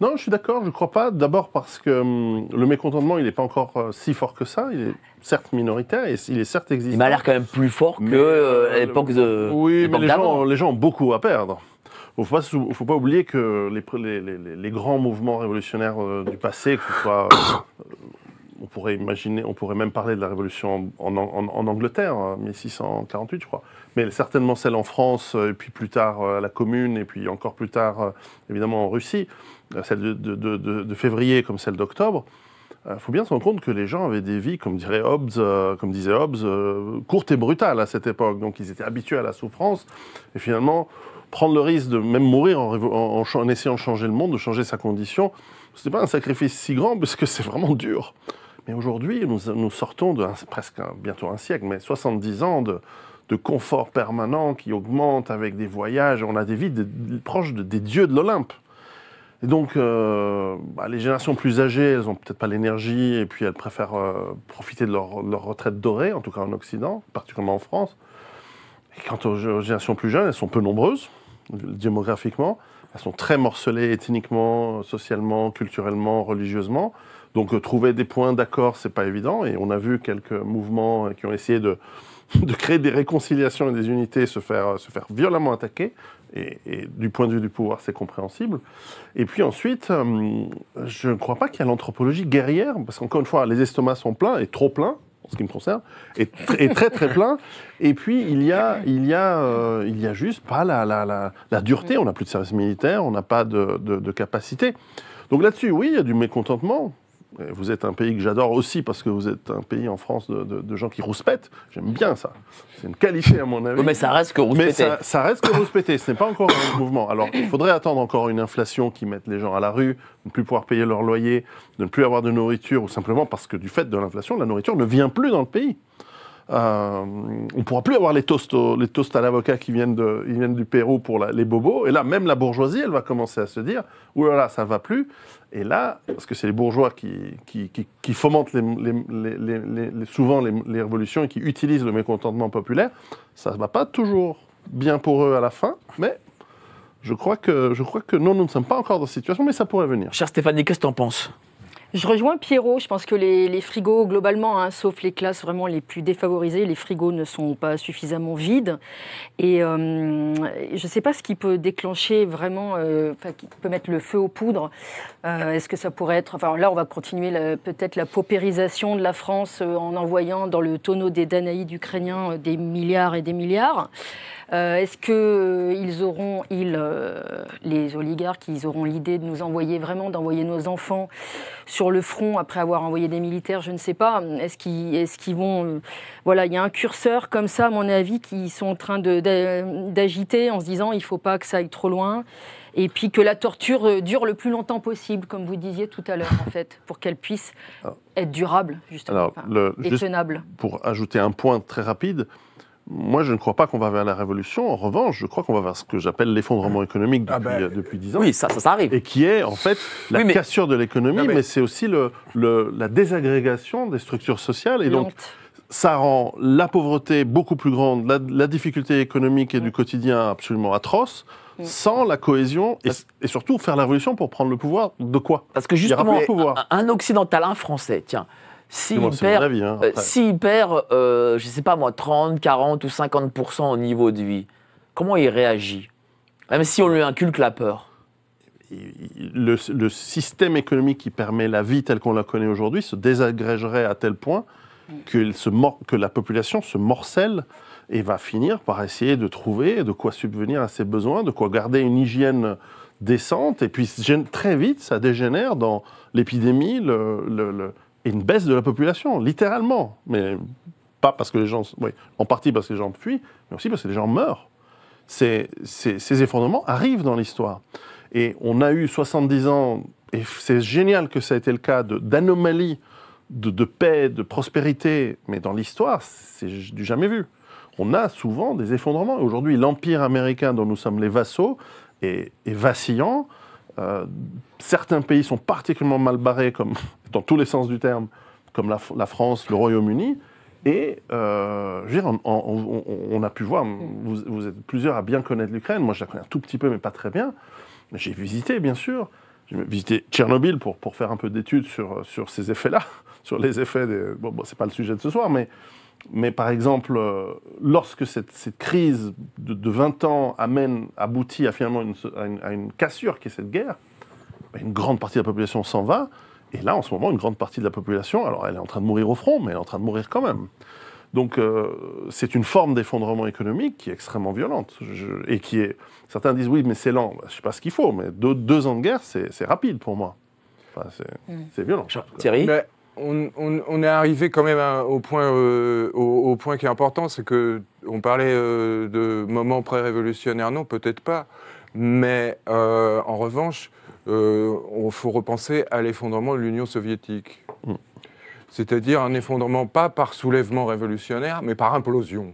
Non, je suis d'accord, je ne crois pas. D'abord parce que hum, le mécontentement, il n'est pas encore si fort que ça. Il est certes minoritaire, et il est certes existant. Il m'a l'air quand même plus fort qu'à l'époque de. Oui, mais hein. les gens, ont beaucoup à perdre. Il ne faut, pas oublier que les, les, grands mouvements révolutionnaires euh, du passé, soit, euh, on pourrait imaginer, on pourrait même parler de la révolution en, en, en Angleterre, 1648 hein, je crois, mais certainement celle en France, euh, et puis plus tard à la Commune, et puis encore plus tard évidemment en Russie, celle de, février comme celle d'octobre, il faut bien se rendre compte que les gens avaient des vies, comme, dirait Hobbes, comme disait Hobbes, courtes et brutales à cette époque. Donc ils étaient habitués à la souffrance. Et finalement, prendre le risque de même mourir en, essayant de changer le monde, de changer sa condition, ce n'est pas un sacrifice si grand parce que c'est vraiment dur. Mais aujourd'hui, nous, nous, sortons de presque bientôt un siècle, mais 70 ans de, confort permanent qui augmente avec des voyages. On a des vies proches des dieux de l'Olympe. Et donc, euh, bah, les générations plus âgées, elles n'ont peut-être pas l'énergie et puis elles préfèrent euh, profiter de leur, leur, retraite dorée, en tout cas en Occident, particulièrement en France. Et quant aux générations plus jeunes, elles sont peu nombreuses démographiquement. Elles sont très morcelées ethniquement, socialement, culturellement, religieusement. Donc euh, trouver des points d'accord, c'est pas évident. Et on a vu quelques mouvements euh, qui ont essayé de, de créer des réconciliations et des unités se faire, euh, se faire violemment attaquer. Et, et du point de vue du pouvoir, c'est compréhensible. Et puis ensuite, je ne crois pas qu'il y a l'anthropologie guerrière, parce qu'encore une fois, les estomacs sont pleins et trop pleins ce qui me concerne, est, très très plein. Et puis il y a, il y a, euh, il y a juste pas la, la, dureté. On n'a plus de service militaire, on n'a pas de capacité. Donc là-dessus, oui, il y a du mécontentement vous êtes un pays que j'adore aussi parce que vous êtes un pays en France de, gens qui rouspètent. J'aime bien ça. C'est une qualité à mon avis. mais ça reste que rouspéter. Mais ça, reste que rouspéter. Ce n'est pas encore un mouvement. Alors il faudrait attendre encore une inflation qui mette les gens à la rue, ne plus pouvoir payer leur loyer, ne plus avoir de nourriture ou simplement parce que du fait de l'inflation, la nourriture ne vient plus dans le pays. Euh, on ne pourra plus avoir les toasts, les toasts à l'avocat qui viennent, du Pérou pour les bobos. Et là, même la bourgeoisie, elle va commencer à se dire, là, ça ne va plus. Et là, parce que c'est les bourgeois qui, fomentent souvent les, révolutions et qui utilisent le mécontentement populaire, ça ne va pas toujours bien pour eux à la fin, mais je crois que, non, nous ne sommes pas encore dans cette situation, mais ça pourrait venir. Cher Stéphanie, qu'est-ce que tu en penses je rejoins Pierrot. Je pense que les, frigos, globalement, hein, sauf les classes vraiment les plus défavorisées, les frigos ne sont pas suffisamment vides. Et euh, je ne sais pas ce qui peut déclencher vraiment, euh, enfin, qui peut mettre le feu aux poudres. Euh, est-ce que ça pourrait être. Enfin, là, on va continuer peut-être la paupérisation de la France en envoyant dans le tonneau des Danaïdes ukrainiens des milliards et des milliards. Euh, est-ce qu'ils euh, auront, ils, euh, les oligarques, ils auront l'idée de nous envoyer vraiment, d'envoyer nos enfants sur le front après avoir envoyé des militaires Je ne sais pas. Est-ce qu'ils est qu'ils vont. voilà, il y a un curseur comme ça, à mon avis, qui sont en train d'agiter en se disant il ne faut pas que ça aille trop loin et puis que la torture dure le plus longtemps possible, comme vous disiez tout à l'heure, en fait, pour qu'elle puisse ah. être durable, justement, Alors, le, et Pour ajouter un point très rapide, moi, je ne crois pas qu'on va vers la révolution. En revanche, je crois qu'on va vers ce que j'appelle l'effondrement économique ah, ben, euh, depuis, dix depuis ans. Oui, ça, ça, arrive. Et qui est, en fait, la cassure de l'économie, mais, c'est aussi le, la désagrégation des structures sociales. Et donc, ça rend la pauvreté beaucoup plus grande, la, difficulté économique et du mm. quotidien absolument atroce mm. sans la cohésion et, surtout faire la révolution pour prendre le pouvoir de quoi Parce que justement, un, un, occidental, un français, tiens, s'il si perd, hein, euh, perd euh, je ne sais pas moi, 30, 40 ou 50% au niveau de vie, comment il réagit Même si on lui inculque la peur. Le, système économique qui permet la vie telle qu'on la connaît aujourd'hui se désagrégerait à tel point que, se que la population se morcelle et va finir par essayer de trouver de quoi subvenir à ses besoins, de quoi garder une hygiène décente. Et puis très vite, ça dégénère dans l'épidémie, le une baisse de la population, littéralement. Mais pas parce que les gens, oui, en partie parce que les gens fuient, mais aussi parce que les gens meurent. Ces, effondrements arrivent dans l'histoire. Et on a eu 70 ans, et c'est génial que ça ait été le cas, d'anomalies de, de, de, paix, de prospérité, mais dans l'histoire, c'est du jamais vu. On a souvent des effondrements. Aujourd'hui, l'Empire américain dont nous sommes les vassaux est vacillant, euh, certains pays sont particulièrement mal barrés, comme, dans tous les sens du terme, comme la, France, le Royaume-Uni. Et euh, on, a pu voir, vous, êtes plusieurs à bien connaître l'Ukraine. Moi, je la connais un tout petit peu, mais pas très bien. J'ai visité, bien sûr. J'ai visité Tchernobyl pour, pour faire un peu d'études sur, sur ces effets-là, sur les effets des. bon c'est pas le sujet de ce soir, mais mais par exemple, euh, lorsque cette, crise de, 20 ans amène, aboutit à finalement une, à, une, cassure qui est cette guerre, bah, une grande partie de la population s'en va. Et là, en ce moment, une grande partie de la population, alors elle est en train de mourir au front, mais elle est en train de mourir quand même. Donc euh, c'est une forme d'effondrement économique qui est extrêmement violente. et qui est, certains disent oui, mais c'est lent. Bah, je ne sais pas ce qu'il faut, mais deux, ans de guerre, c'est rapide pour moi. Mm. c'est violent. Thierry on, est arrivé quand même euh, au, point, qui est important, c'est qu'on parlait euh, de moments pré-révolutionnaires, non, peut-être pas, mais euh, en revanche, il faut repenser à l'effondrement de l'Union soviétique. Mm. C'est-à-dire un effondrement pas par soulèvement révolutionnaire, mais par implosion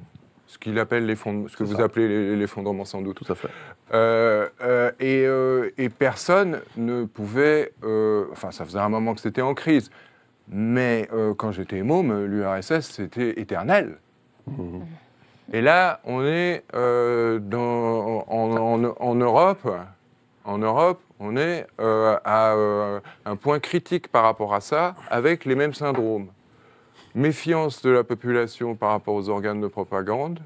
ce que vous appelez l'effondrement sans doute. Tout à fait. et, et, personne ne pouvait, enfin ça faisait un moment que c'était en crise, mais euh, quand j'étais môme, l'URSS, c'était éternel. Mhm. Et là, on est euh, en, Europe. En Europe, on est euh, à un point critique par rapport à ça, avec les mêmes syndromes. Méfiance de la population par rapport aux organes de propagande,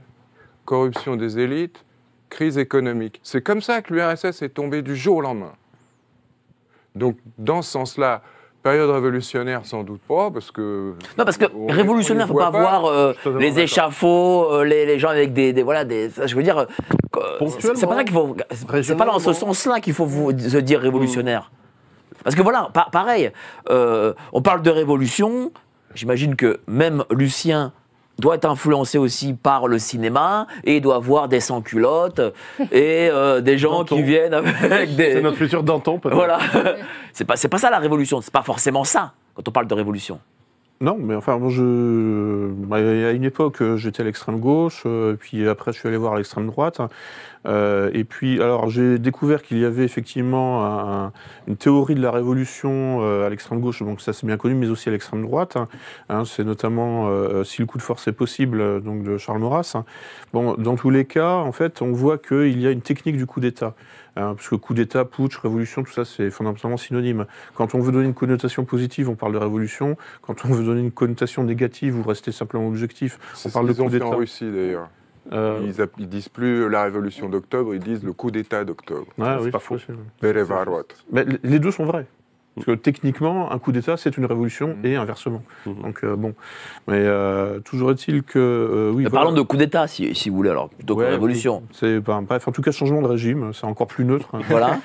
corruption des élites, crise économique. C'est comme ça que l'URSS est tombé du jour au lendemain. Donc, dans ce sens-là, Période révolutionnaire, sans doute pas, parce que. Non, parce que révolutionnaire, il ne faut pas, euh, les échafauds, euh, les, gens avec des, Voilà, des. Je veux dire. Euh, c'est pas, c'est pas dans ce sens-là qu'il faut vous, se dire révolutionnaire. Hmm. Parce que voilà, pareil, on parle de révolution. J'imagine que même Lucien, doit être influencé aussi par le cinéma et doit voir des sans-culottes et euh, des gens qui viennent avec des. C'est notre futur Danton, peut-être. Voilà. c'est pas, pas ça la révolution, c'est pas forcément ça quand on parle de révolution. Non, mais enfin, moi, je... à une époque, j'étais à l'extrême gauche, euh, puis après, je suis allé voir l'extrême droite. Euh, et puis, alors, j'ai découvert qu'il y avait effectivement une théorie de la révolution euh, à l'extrême gauche, donc ça c'est bien connu, mais aussi à l'extrême droite. Hein. Hein, c'est notamment euh, Si le coup de force est possible, donc de Charles Maurras. Hein. Bon, dans tous les cas, en fait, on voit qu'il y a une technique du coup d'État. parce que coup d'État, putsch, révolution, tout ça, c'est fondamentalement synonyme. Quand on veut donner une connotation positive, on parle de révolution. Quand on veut donner une connotation négative ou rester simplement objectif, on parle de coup d'État. en Russie, d'ailleurs. Euh, ils, ils, disent plus la révolution d'octobre, ils disent le coup d'État d'octobre. c'est pas faux. Mais les deux sont vrais. Parce que techniquement, un coup d'État, c'est une révolution mm. et inversement. Mm-hmm. Donc euh, bon, mais euh, toujours est-il que euh, Parlons de coup d'État, si, vous voulez, alors plutôt que de révolution. C'est bref, en tout cas, changement de régime, c'est encore plus neutre. Voilà.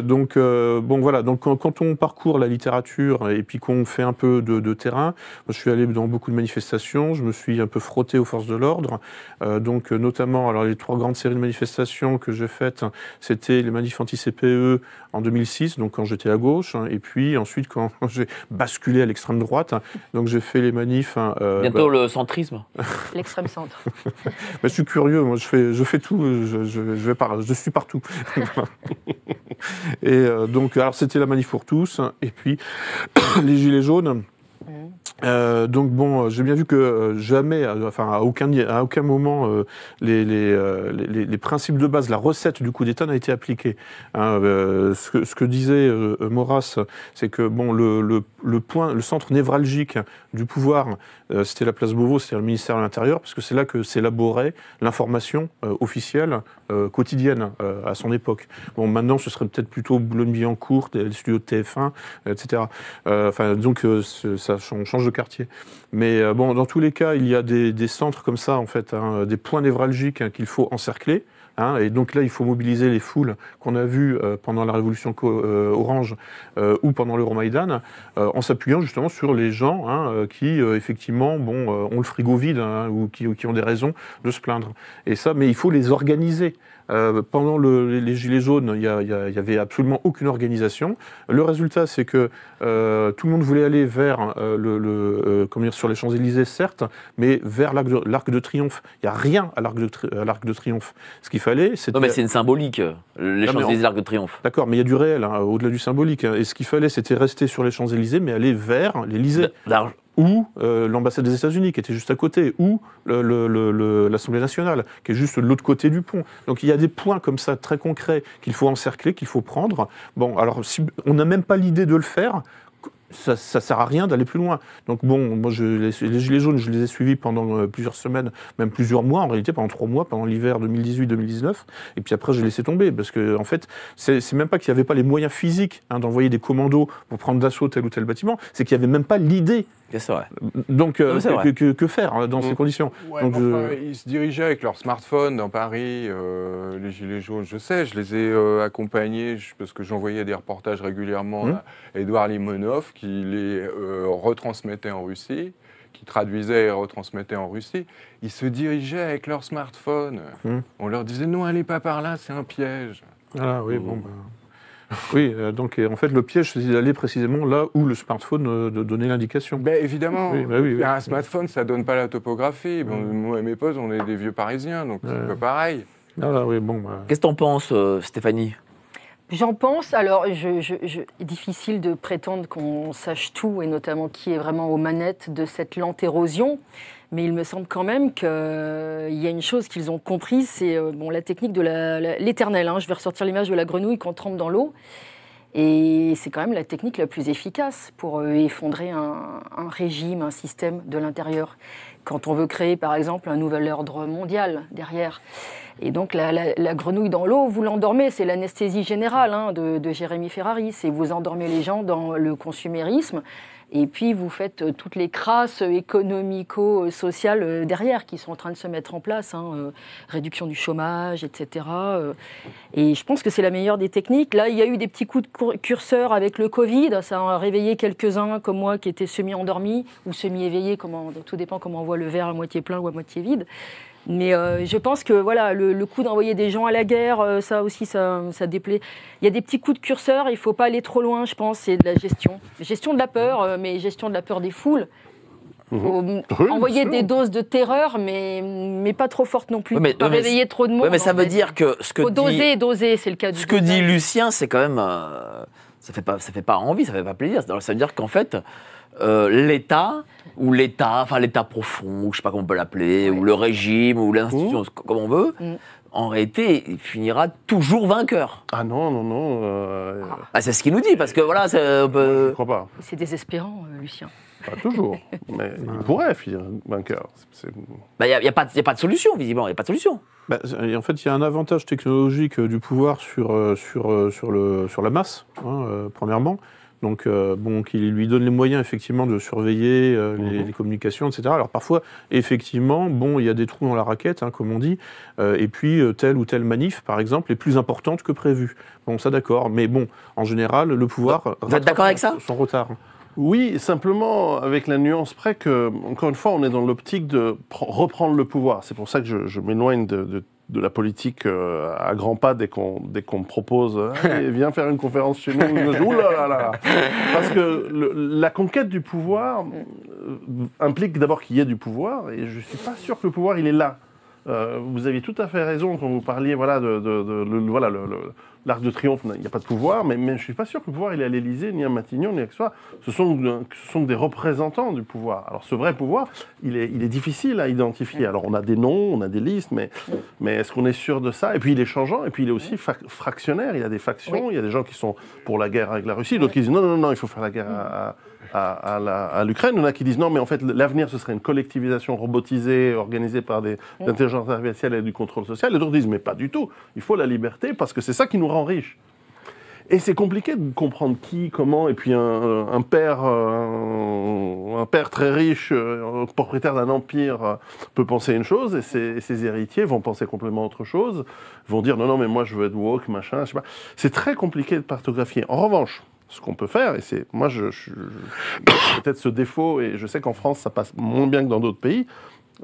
donc bon voilà, donc quand, on parcourt la littérature et puis qu'on fait un peu de, terrain, je suis allé dans beaucoup de manifestations, je me suis un peu frotté aux forces de l'ordre, donc notamment alors les trois grandes séries de manifestations que j'ai faites, c'était les manifs anti CPE en 2006 donc quand j'étais à gauche, hein, et puis ensuite quand j'ai basculé à l'extrême droite. Hein, donc j'ai fait les manifs. Hein, euh, bah Bientôt le centrisme. L'extrême centre. Bah, je suis curieux, moi je fais, je fais tout, je, suis partout. et euh, donc, alors c'était la manif pour tous, et puis les Gilets jaunes. Mmh. Euh, donc bon, euh, j'ai bien vu que euh, jamais, enfin à aucun, à aucun moment, les, les, principes de base, la recette du coup d'État n'a été appliquée. Hein. ce, que, disait Maurras, c'est que bon, le, point, le centre névralgique du pouvoir, c'était la place Beauvau, c'était le ministère de l'Intérieur, parce que c'est là que s'élaborait l'information officielle quotidienne à son époque. Bon, maintenant, ce serait peut-être plutôt Boulogne-Billancourt, les studios de TF1, etc. enfin, donc ça change quartier. Mais euh, bon, dans tous les cas, il y a des, centres comme ça, en fait, hein, des points névralgiques hein, qu'il faut encercler. Hein, et donc là, il faut mobiliser les foules qu'on a vues euh, pendant la Révolution euh, orange ou pendant l'Euromaïdan, en s'appuyant justement sur les gens qui, effectivement, bon, ont le frigo vide ou, qui, ou, qui, ont des raisons de se plaindre. Et ça, mais il faut les organiser. Euh, pendant les Gilets jaunes, il n'y avait absolument aucune organisation. Le résultat, c'est que euh, tout le monde voulait aller vers, euh, dire, sur les Champs-Élysées, certes, mais vers l'Arc de, Triomphe. Il n'y a rien à l'Arc de, Triomphe. Ce qu'il fallait, c'était... Non, mais c'est une symbolique, les Champs-Élysées, l'Arc de Triomphe. D'accord, mais il y a du réel, hein, au-delà du symbolique. Et ce qu'il fallait, c'était rester sur les Champs-Élysées, mais aller vers l'Élysée ou euh, l'ambassade des États-Unis qui était juste à côté, ou l'Assemblée nationale qui est juste de l'autre côté du pont. Donc il y a des points comme ça très concrets qu'il faut encercler, qu'il faut prendre. Bon, alors si on n'a même pas l'idée de le faire, ça, ne sert à rien d'aller plus loin. Donc bon, moi je, les, les, gilets jaunes, je les ai suivis pendant euh, plusieurs semaines, même plusieurs mois en réalité, pendant trois mois, pendant l'hiver 2018-2019, et puis après j'ai laissé tomber parce que en fait, c'est même pas qu'il n'y avait pas les moyens physiques hein, d'envoyer des commandos pour prendre d'assaut tel ou tel bâtiment, c'est qu'il n'y avait même pas l'idée c'est vrai. Donc, euh, que, faire hein, dans ces mm. conditions Ils se dirigeaient avec leur smartphone dans Paris, euh, les Gilets jaunes, je sais, je les ai euh, accompagnés parce que j'envoyais des reportages régulièrement mm. à Edouard Limonov qui les retransmettait en Russie qui traduisait et retransmettait en Russie, ils se dirigeaient avec leur smartphone. Mm. On leur disait non, allez pas par là, c'est un piège. Ah oui, bon. Bah. Oui, euh, donc en fait, le piège, c'est d'aller précisément là où le smartphone donnait euh, de l'indication. Ben, évidemment. Bah un smartphone, ça donne pas la topographie. moi et mes potes, on est des vieux Parisiens, donc c'est un peu pareil. Ah bon, bah. Qu'est-ce que en penses, euh, Stéphanie J'en pense. Alors, je, difficile de prétendre qu'on sache tout, et notamment qui est vraiment aux manettes de cette lente érosion. Mais il me semble quand même qu'il euh, y a une chose qu'ils ont comprise, c'est euh, bon, la technique de l'éternel. Hein. Je vais ressortir l'image de la grenouille qu'on trempe dans l'eau. Et c'est quand même la technique la plus efficace pour euh, effondrer un régime, un système de l'intérieur quand on veut créer, par exemple, un nouvel ordre mondial derrière. Et donc la, grenouille dans l'eau, vous l'endormez, c'est l'anesthésie générale hein, de, de, Jérémy Ferrari, c'est vous endormez les gens dans le consumérisme, et puis vous faites euh, toutes les crasses économico-sociales euh, derrière qui sont en train de se mettre en place, hein, euh, réduction du chômage, etc. Et je pense que c'est la meilleure des techniques. Là, il y a eu des petits coups de curseur avec le Covid, ça a réveillé quelques-uns comme moi qui étaient semi-endormis ou semi-éveillés, tout dépend comment on voit le verre à moitié plein ou à moitié vide. Mais euh, je pense que voilà, le, coup d'envoyer des gens à la guerre, euh, ça aussi, ça, ça déplaît. Il y a des petits coups de curseur, il ne faut pas aller trop loin, je pense, c'est de la gestion. Gestion de la peur, euh, mais gestion de la peur des foules. Mhm. envoyer des doses de terreur, mais, mais pas trop fortes non plus. mais, pas réveiller trop de monde. mais ça veut dire que ce que faut doser, doser, c'est le cas. Du ce que dit Lucien, c'est quand même, ça fait pas, ça fait pas envie, ça fait pas plaisir. ça veut dire qu'en fait, euh, l'État ou l'État, enfin l'État profond, ou je sais pas comment on peut l'appeler, ou le régime, ou l'institution, mmh. comme on veut, mmh. en réalité, il finira toujours vainqueur. Ah non, non, non. Euh, ah. ah. c'est ce qu'il nous dit, parce que voilà, c'est... Euh, je pas. C'est désespérant, Lucien. Pas toujours, mais il ah. pourrait finir vainqueur. Il n'y bah, a, pas de solution, visiblement, il n'y a pas de solution. Bah, en fait, il y a un avantage technologique du pouvoir sur, sur, le, sur la masse, hein, premièrement. Donc, euh, bon, qu'il lui donne les moyens, effectivement, de surveiller euh, mhm. les, communications, etc. Alors, parfois, effectivement, bon, il y a des trous dans la raquette, hein, comme on dit, euh, et puis telle ou telle manif, par exemple, est plus importante que prévu. Bon, ça, d'accord, mais bon, en général, le pouvoir. Vous êtes d'accord avec ça retard. Hein. Oui, simplement avec la nuance près que, encore une fois, on est dans l'optique de reprendre le pouvoir. C'est pour ça que je, m'éloigne de, de, de la politique euh, à grands pas dès qu'on dès qu'on propose viens faire une conférence chez nous. là là Parce que la conquête du pouvoir euh, implique d'abord qu'il y ait du pouvoir et je suis pas sûr que le pouvoir il est là. Euh, vous aviez tout à fait raison quand vous parliez voilà de, voilà l'Arc de Triomphe, il n'y a pas de pouvoir, mais, je ne suis pas sûr que le pouvoir il est à l'Élysée, ni à Matignon, ni à que Ce sont, ce sont des représentants du pouvoir. Alors ce vrai pouvoir, il est, il est difficile à identifier. Alors on a des noms, on a des listes, mais, mais est-ce qu'on est sûr de ça Et puis il est changeant, et puis il est aussi fractionnaire. Il y a des factions, il y a des gens qui sont pour la guerre avec la Russie, d'autres qui disent non, non, non, il faut faire la guerre à à, l'Ukraine. Il y en a qui disent non, mais en fait, l'avenir, ce serait une collectivisation robotisée, organisée par des mm. intelligences artificielles et du contrôle social. Les autres disent, mais pas du tout. Il faut la liberté parce que c'est ça qui nous rend riches. Et c'est compliqué de comprendre qui, comment, et puis un, père, euh, un, père très riche, euh, propriétaire d'un empire, euh, peut penser une chose, et ses, ses, héritiers vont penser complètement autre chose, vont dire non, non, mais moi je veux être woke, machin, je sais pas. C'est très compliqué de cartographier. En revanche, ce qu'on peut faire, et c'est moi, je, peut-être ce défaut, et je sais qu'en France, ça passe moins bien que dans d'autres pays,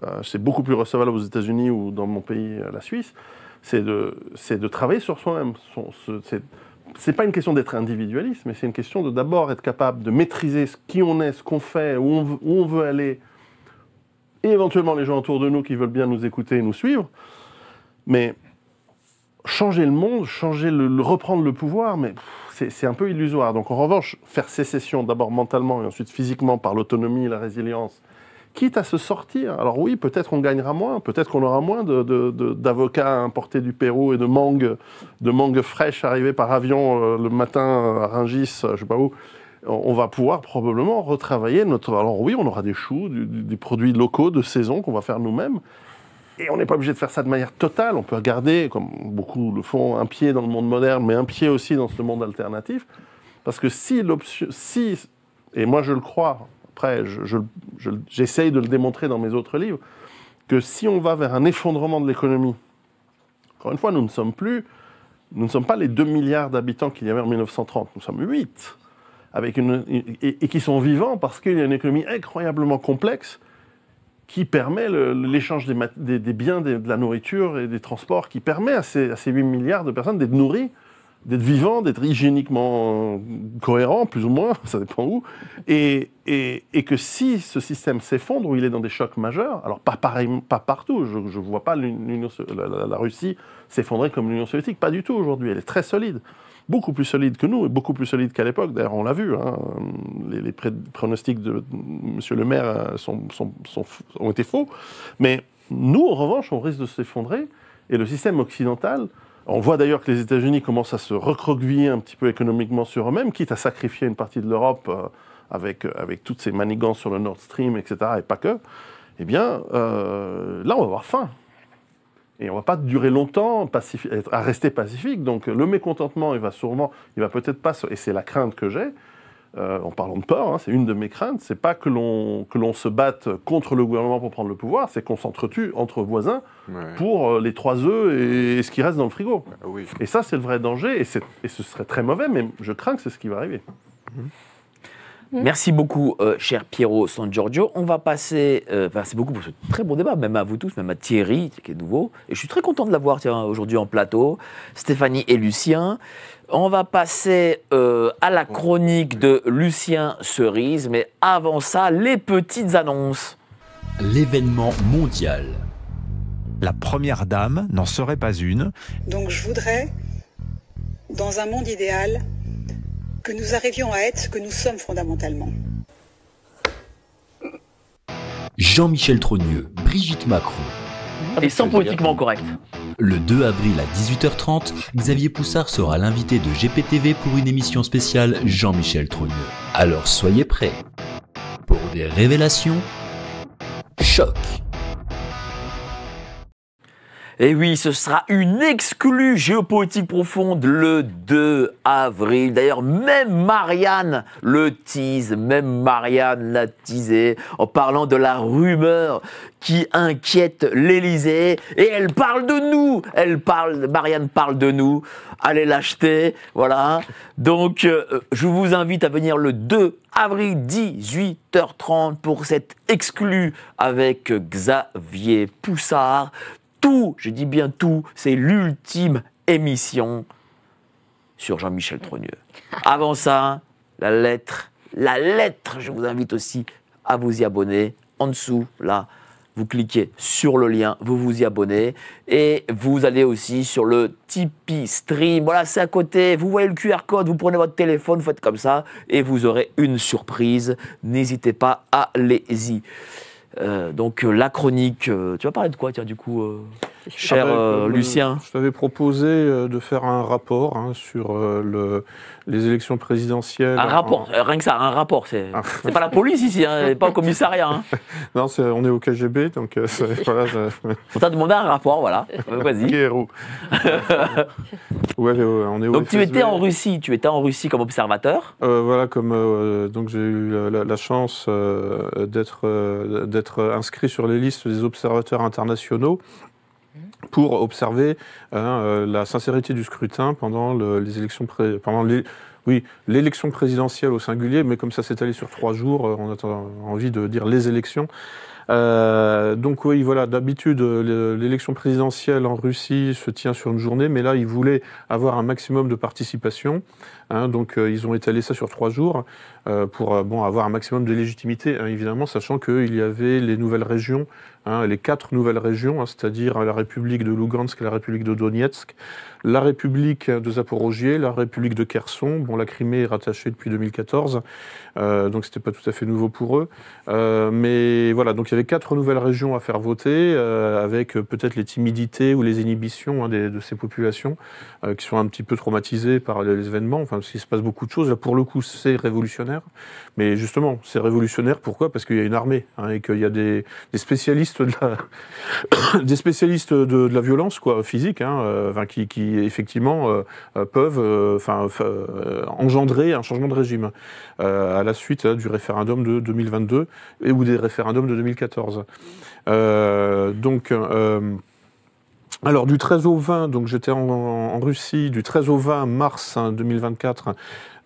euh, c'est beaucoup plus recevable aux États-Unis ou dans mon pays, euh, la Suisse, c'est de, de travailler sur soi-même. C'est ce n'est pas une question d'être individualiste, mais c'est une question de d'abord être capable de maîtriser ce qui on est, ce qu'on fait, où on, veut, aller, et éventuellement les gens autour de nous qui veulent bien nous écouter et nous suivre. Mais changer le monde, changer le, reprendre le pouvoir, mais c'est un peu illusoire. Donc en revanche, faire sécession d'abord mentalement et ensuite physiquement par l'autonomie, et la résilience, quitte à se sortir. Alors oui, peut-être on gagnera moins, peut-être qu'on aura moins d'avocats importés du Pérou et de mangues, de mangue fraîches arrivées par avion euh, le matin euh, à Rungis, euh, je ne sais pas où. On va pouvoir probablement retravailler notre. Alors oui, on aura des choux, des produits locaux de saison qu'on va faire nous-mêmes, et on n'est pas obligé de faire ça de manière totale. On peut regarder, comme beaucoup le font, un pied dans le monde moderne, mais un pied aussi dans ce monde alternatif. Parce que si l'option. Si, et moi je le crois, après j'essaye de le démontrer dans mes autres livres, que si on va vers un effondrement de l'économie, encore une fois, nous ne sommes plus. Nous ne sommes pas les 2 milliards d'habitants qu'il y avait en 1930, nous sommes 8. Avec une, et qui sont vivants parce qu'il y a une économie incroyablement complexe qui permet l'échange des, biens, de la nourriture et des transports, qui permet à ces, à ces 8 milliards de personnes d'être nourries d'être vivant, d'être hygiéniquement euh, cohérent, plus ou moins, ça dépend où, et, et, et que si ce système s'effondre, ou il est dans des chocs majeurs, alors pas, pareil, pas partout, je ne vois pas la, Russie s'effondrer comme l'Union soviétique, pas du tout aujourd'hui, elle est très solide, beaucoup plus solide que nous, et beaucoup plus solide qu'à l'époque, d'ailleurs on l'a vu, hein, les, pronostics de M. le maire euh, sont, sont, ont été faux, mais nous en revanche on risque de s'effondrer, et le système occidental on voit d'ailleurs que les États-Unis commencent à se recroqueviller un petit peu économiquement sur eux-mêmes, quitte à sacrifier une partie de l'Europe euh, avec, euh, avec toutes ces manigances sur le Nord Stream, etc., et pas que. Eh bien, euh, là, on va avoir faim. Et on ne va pas durer longtemps à rester pacifique. Donc, le mécontentement, il va sûrement, il va peut-être pas, et c'est la crainte que j'ai, euh, en parlant de peur, hein, c'est une de mes craintes, c'est pas que l'on, que l'on se batte contre le gouvernement pour prendre le pouvoir, c'est qu'on s'entretue entre voisins pour euh, les trois œufs et, ce qui reste dans le frigo. Ah et ça, c'est le vrai danger, et, ce serait très mauvais, mais je crains que c'est ce qui va arriver. Mm-hmm. Merci beaucoup, euh, cher Piero San Giorgio. On va passer, merci beaucoup pour ce très bon débat, même à vous tous, même à Thierry, qui est nouveau. Et je suis très content de l'avoir aujourd'hui en plateau. Stéphanie et Lucien. On va passer euh, à la chronique de Lucien Cerise, mais avant ça, les petites annonces. L'événement mondial. La première dame n'en serait pas une. Donc je voudrais, dans un monde idéal, que nous arrivions à être ce que nous sommes fondamentalement. Jean-Michel Trogneux, Brigitte Macron, et sans politiquement correct. Le 2 avril à 18h30, Xavier Poussard sera l'invité de GPTV pour une émission spéciale Jean-Michel Trogneux. Alors soyez prêts pour des révélations. Choc et eh oui, ce sera une exclue géopolitique profonde le 2 avril. D'ailleurs, même Marianne le tease, même Marianne l'a teasé en parlant de la rumeur qui inquiète l'Elysée. Et elle parle de nous. Elle parle, Marianne parle de nous. Allez l'acheter. Voilà. Donc, euh, je vous invite à venir le 2 avril 18h30 pour cette exclue avec Xavier Poussard tout, je dis bien tout, c'est l'ultime émission sur Jean-Michel Trogneux. Avant ça, la lettre, la lettre, je vous invite aussi à vous y abonner. En dessous, là, vous cliquez sur le lien, vous vous y abonnez et vous allez aussi sur le Tipeee Stream. Voilà, c'est à côté. Vous voyez le QR code, vous prenez votre téléphone, vous faites comme ça et vous aurez une surprise. N'hésitez pas, allez-y. Euh, donc euh, la chronique, euh, tu vas parler de quoi, tiens, du coup cher ah ben, euh, Lucien. Je t'avais proposé euh, de faire un rapport hein, sur euh, le, les élections présidentielles. Un rapport, rien que ça, un rapport. C'est ah. pas la police ici, hein, pas au commissariat. Hein. Non, on est au KGB, donc On t'a demandé un rapport, voilà. Vas-y. ouais, on est au donc tu étais en Russie, tu étais en Russie comme observateur. voilà, comme donc j'ai eu la, chance d'être d'être inscrit sur les listes des observateurs internationaux pour observer hein, euh, la sincérité du scrutin pendant les élections pendant oui, l'élection présidentielle au singulier, mais comme ça s'est allé sur trois jours, euh, on a envie de dire les élections. Euh, donc oui, voilà, d'habitude, l'élection présidentielle en Russie se tient sur une journée, mais là, ils voulaient avoir un maximum de participation. Hein, donc euh, ils ont étalé ça sur trois jours euh, pour euh, bon, avoir un maximum de légitimité, hein, évidemment, sachant qu'il y avait les nouvelles régions, hein, les quatre nouvelles régions, c'est-à-dire la République de Lugansk, la République de Donetsk, la République de Zaporogier, la République de Kherson. Bon, la Crimée est rattachée depuis 2014, donc ce c'était pas tout à fait nouveau pour eux. mais voilà, donc il y avait quatre nouvelles régions à faire voter, avec peut-être les timidités ou les inhibitions de ces populations qui sont un petit peu traumatisées par les, événements parce qu'il se passe beaucoup de choses. Là, pour le coup, c'est révolutionnaire. Mais justement, c'est révolutionnaire. Pourquoi Parce qu'il y a une armée hein, et qu'il y a des, spécialistes de la, des spécialistes de, la violence quoi, physique, hein, euh, qui, effectivement euh, peuvent, euh, enfin, engendrer un changement de régime à la suite hein, du référendum de 2022 et ou des référendums de 2014. donc alors du 13 au 20, donc j'étais en, Russie, du 13 au 20 mars 2024, hein,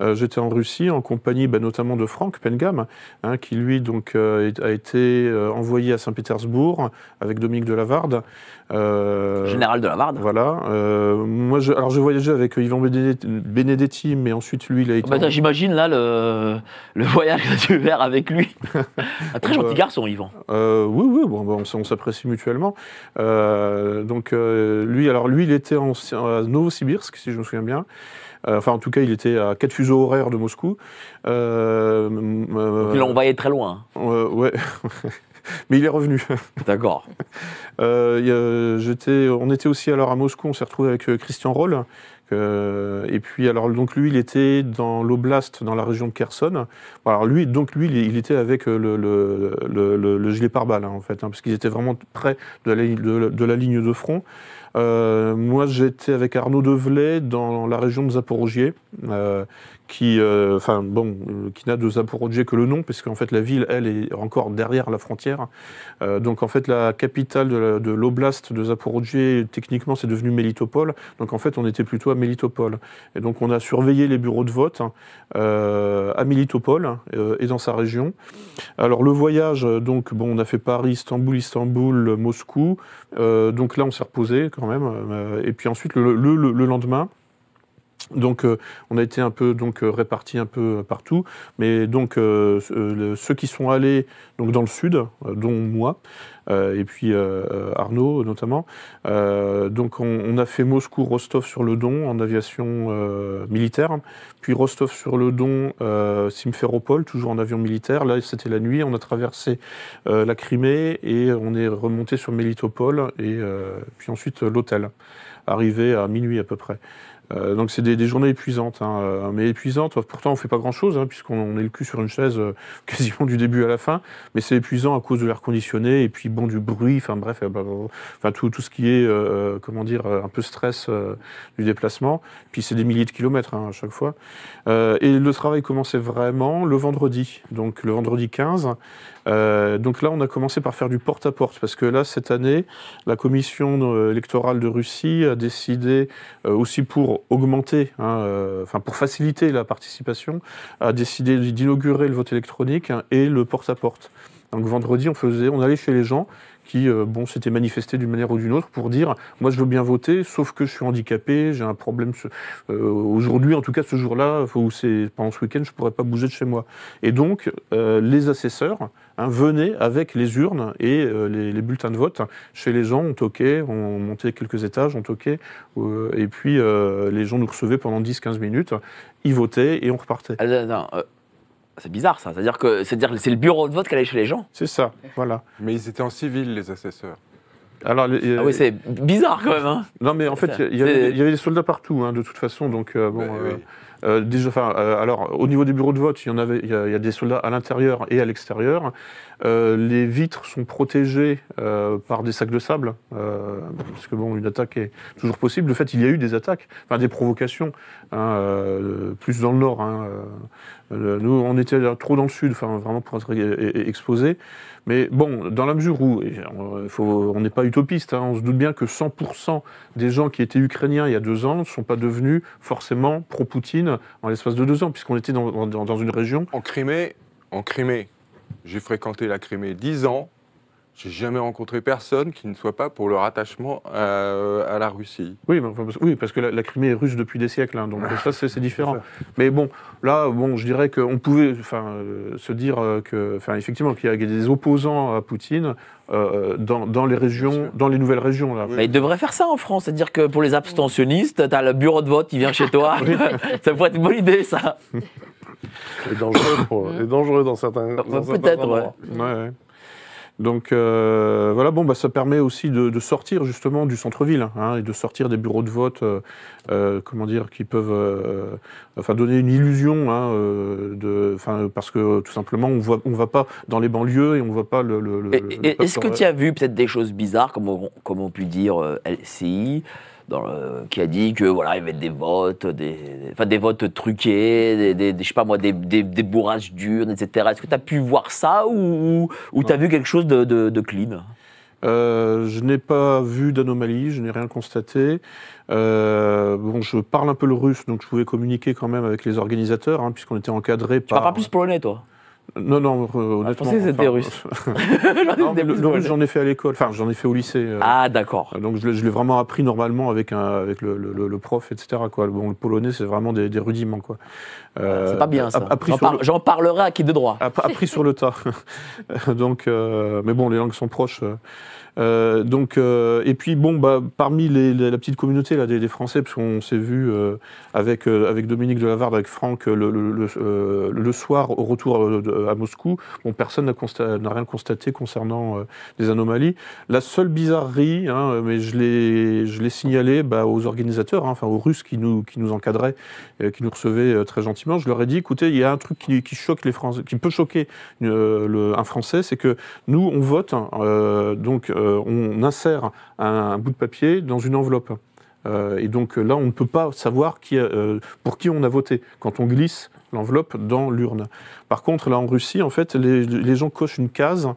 euh, j'étais en Russie en compagnie bah, notamment de Franck Pengam, hein, qui lui donc euh, a été euh, envoyé à Saint-Pétersbourg avec Dominique de Lavarde. Général de Lavarde. Voilà. moi, alors je voyageais avec Yvan Benedetti, mais ensuite lui, il a oh, été. Bah, j'imagine là le, voyage que tu avec lui. Un très gentil garçon, Yvan. oui, oui, bon, on, s'apprécie mutuellement. donc lui, alors lui, il était à Novosibirsk, si je me souviens bien. Euh, enfin, en tout cas, il était à quatre fuseaux horaires de Moscou. Euh, euh, donc, il on très loin. ouais. mais il est revenu. D'accord. on était aussi alors à Moscou, on s'est retrouvé avec Christian Roll. et puis alors donc lui il était dans l'oblast dans la région de Kherson. Alors lui donc lui il était avec le, gilet pare-balles hein, en fait hein, parce qu'ils étaient vraiment près de la ligne de front. Euh, moi, j'étais avec Arnaud Develay dans la région de Zaporogier, euh, qui, euh, enfin bon, euh, qui n'a de Zaporodje que le nom, qu'en fait la ville, elle, est encore derrière la frontière. Euh, donc en fait, la capitale de l'oblast de, de techniquement, c'est devenu Mélitopol. Donc en fait, on était plutôt à Mélitopol. Et donc on a surveillé les bureaux de vote hein, à Mélitopol et dans sa région. Alors le voyage, donc bon, on a fait Paris, Istanbul, Istanbul, Moscou. donc là, on s'est reposé quand même. et puis ensuite, le lendemain. Donc, euh, on a été un peu donc euh, répartis un peu partout, mais donc euh, ceux qui sont allés donc dans le sud, dont moi et puis Arnaud notamment. donc, on, a fait Moscou, Rostov sur le Don en aviation militaire, puis Rostov sur le Don, Simferopol toujours en avion militaire. Là, c'était la nuit, on a traversé la Crimée et on est remonté sur Melitopol et puis ensuite l'hôtel, arrivé à minuit à peu près. Euh, donc c'est des, des, journées épuisantes, hein, euh, mais épuisantes. Pourtant on fait pas grand chose hein, puisqu'on est le cul sur une chaise euh, quasiment du début à la fin. Mais c'est épuisant à cause de l'air conditionné et puis bon du bruit, enfin bref, euh, bah, enfin tout, tout ce qui est comment dire un peu stress du déplacement. Puis c'est des milliers de kilomètres hein, à chaque fois. et le travail commençait vraiment le vendredi, donc le vendredi 15. Euh, donc là, on a commencé par faire du porte-à-porte, parce que là, cette année, la commission euh, électorale de Russie a décidé, euh, aussi pour augmenter, hein, pour faciliter la participation, a décidé d'inaugurer le vote électronique hein, et le porte-à-porte. Donc vendredi, on faisait, on allait chez les gens qui euh, bon, s'étaient manifestés d'une manière ou d'une autre pour dire moi je veux bien voter, sauf que je suis handicapé, j'ai un problème euh, aujourd'hui, en tout cas ce jour-là, ou c'est pendant ce week-end, je ne pourrais pas bouger de chez moi. Et donc euh, les assesseurs hein, venaient avec les urnes et les, bulletins de vote chez les gens, on toquait, on montait quelques étages, on toquait, et puis les gens nous recevaient pendant 10-15 minutes, ils votaient et on repartait. C'est bizarre ça, c'est-à-dire que c'est le bureau de vote qui allait chez les gens. C'est ça, voilà. Mais ils étaient en civil, les assesseurs. Alors, ah oui, c'est bizarre quand même. Hein. Non, mais en fait, il y, avait des soldats partout, hein, de toute façon. Donc, euh, ben euh, euh, alors, au niveau des bureaux de vote, il y y, a, des soldats à l'intérieur et à l'extérieur. les vitres sont protégées par des sacs de sable, parce que bon, une attaque est toujours possible. De fait, il y a eu des attaques, enfin des provocations, hein, plus dans le nord. Euh, nous, on était trop dans le sud, enfin, vraiment pour être e-, e-, e-, exposé. Mais bon, dans la mesure où, euh, on n'est pas utopiste, hein, on se doute bien que 100% des gens qui étaient ukrainiens il y a deux ans ne sont pas devenus forcément pro-Poutine en l'espace de deux ans, puisqu'on était dans, une région. En Crimée, en Crimée, j'ai fréquenté la Crimée dix ans. J'ai jamais rencontré personne qui ne soit pas pour leur attachement à, la Russie. Oui, oui parce que la, Crimée est russe depuis des siècles, hein, donc ça c'est différent. Mais bon, là, bon, je dirais qu'on pouvait enfin, euh, se dire euh, que, effectivement qu'il y a des opposants à Poutine euh, dans, les régions, dans les nouvelles régions. Là. Mais ils devraient faire ça en France, c'est-à-dire que pour les abstentionnistes, tu as le bureau de vote qui vient chez toi. ça pourrait être une bonne idée, ça. C'est dangereux, dangereux dans certains, dans, Peut-être, oui. Donc euh, voilà, bon, bah, ça permet aussi de, sortir justement du centre-ville hein, hein, et de sortir des bureaux de vote, euh, euh, comment dire, qui peuvent, enfin, donner une illusion, hein, de, parce que tout simplement, on voit, on va pas dans les banlieues et on voit pas le. Est-ce que tu as vu peut-être des choses bizarres, comme comme on peut dire LCI qui a dit que voilà, il y avait des votes, des, enfin, des votes truqués, des, je sais pas moi, des, des, bourrages d'urnes, etc. Est-ce que tu as pu voir ça ou, ou tu as vu quelque chose de, de, clean euh, je n'ai pas vu d'anomalie, je n'ai rien constaté. Euh, bon, je parle un peu le russe, donc je pouvais communiquer quand même avec les organisateurs, hein, puisqu'on était encadré par. Tu parles pas plus polonais, toi non, non, euh, honnêtement. Vous euh, j'en ai fait à l'école, enfin, j'en ai fait au lycée. Euh. ah, d'accord. donc, je l'ai, vraiment appris normalement avec, avec le, prof, etc. Bon, le polonais, c'est vraiment des, rudiments, c'est pas bien, ça. J'en, parlerai à qui de droit. Appris sur le tas. donc, mais bon, les langues sont proches. Euh, donc, euh, et puis, bon, bah, parmi la petite communauté là, des, Français, parce qu'on s'est vu euh, avec, avec Dominique Delavarde, avec Franck, le, soir au retour à Moscou, bon, personne n'a rien constaté concernant des anomalies. La seule bizarrerie, hein, mais je l'ai signalé bah, aux organisateurs, hein, enfin aux Russes qui nous, qui nous encadraient, qui nous recevaient très gentiment, je leur ai dit, écoutez, il y a un truc qui, qui choque les Français, qui peut choquer un Français, c'est que nous, on vote, hein, donc euh, on insère un, bout de papier dans une enveloppe. Euh, et donc euh, là, on ne peut pas savoir pour qui on a voté quand on glisse l'enveloppe dans l'urne. Par contre, là en Russie, en fait, les, gens cochent une case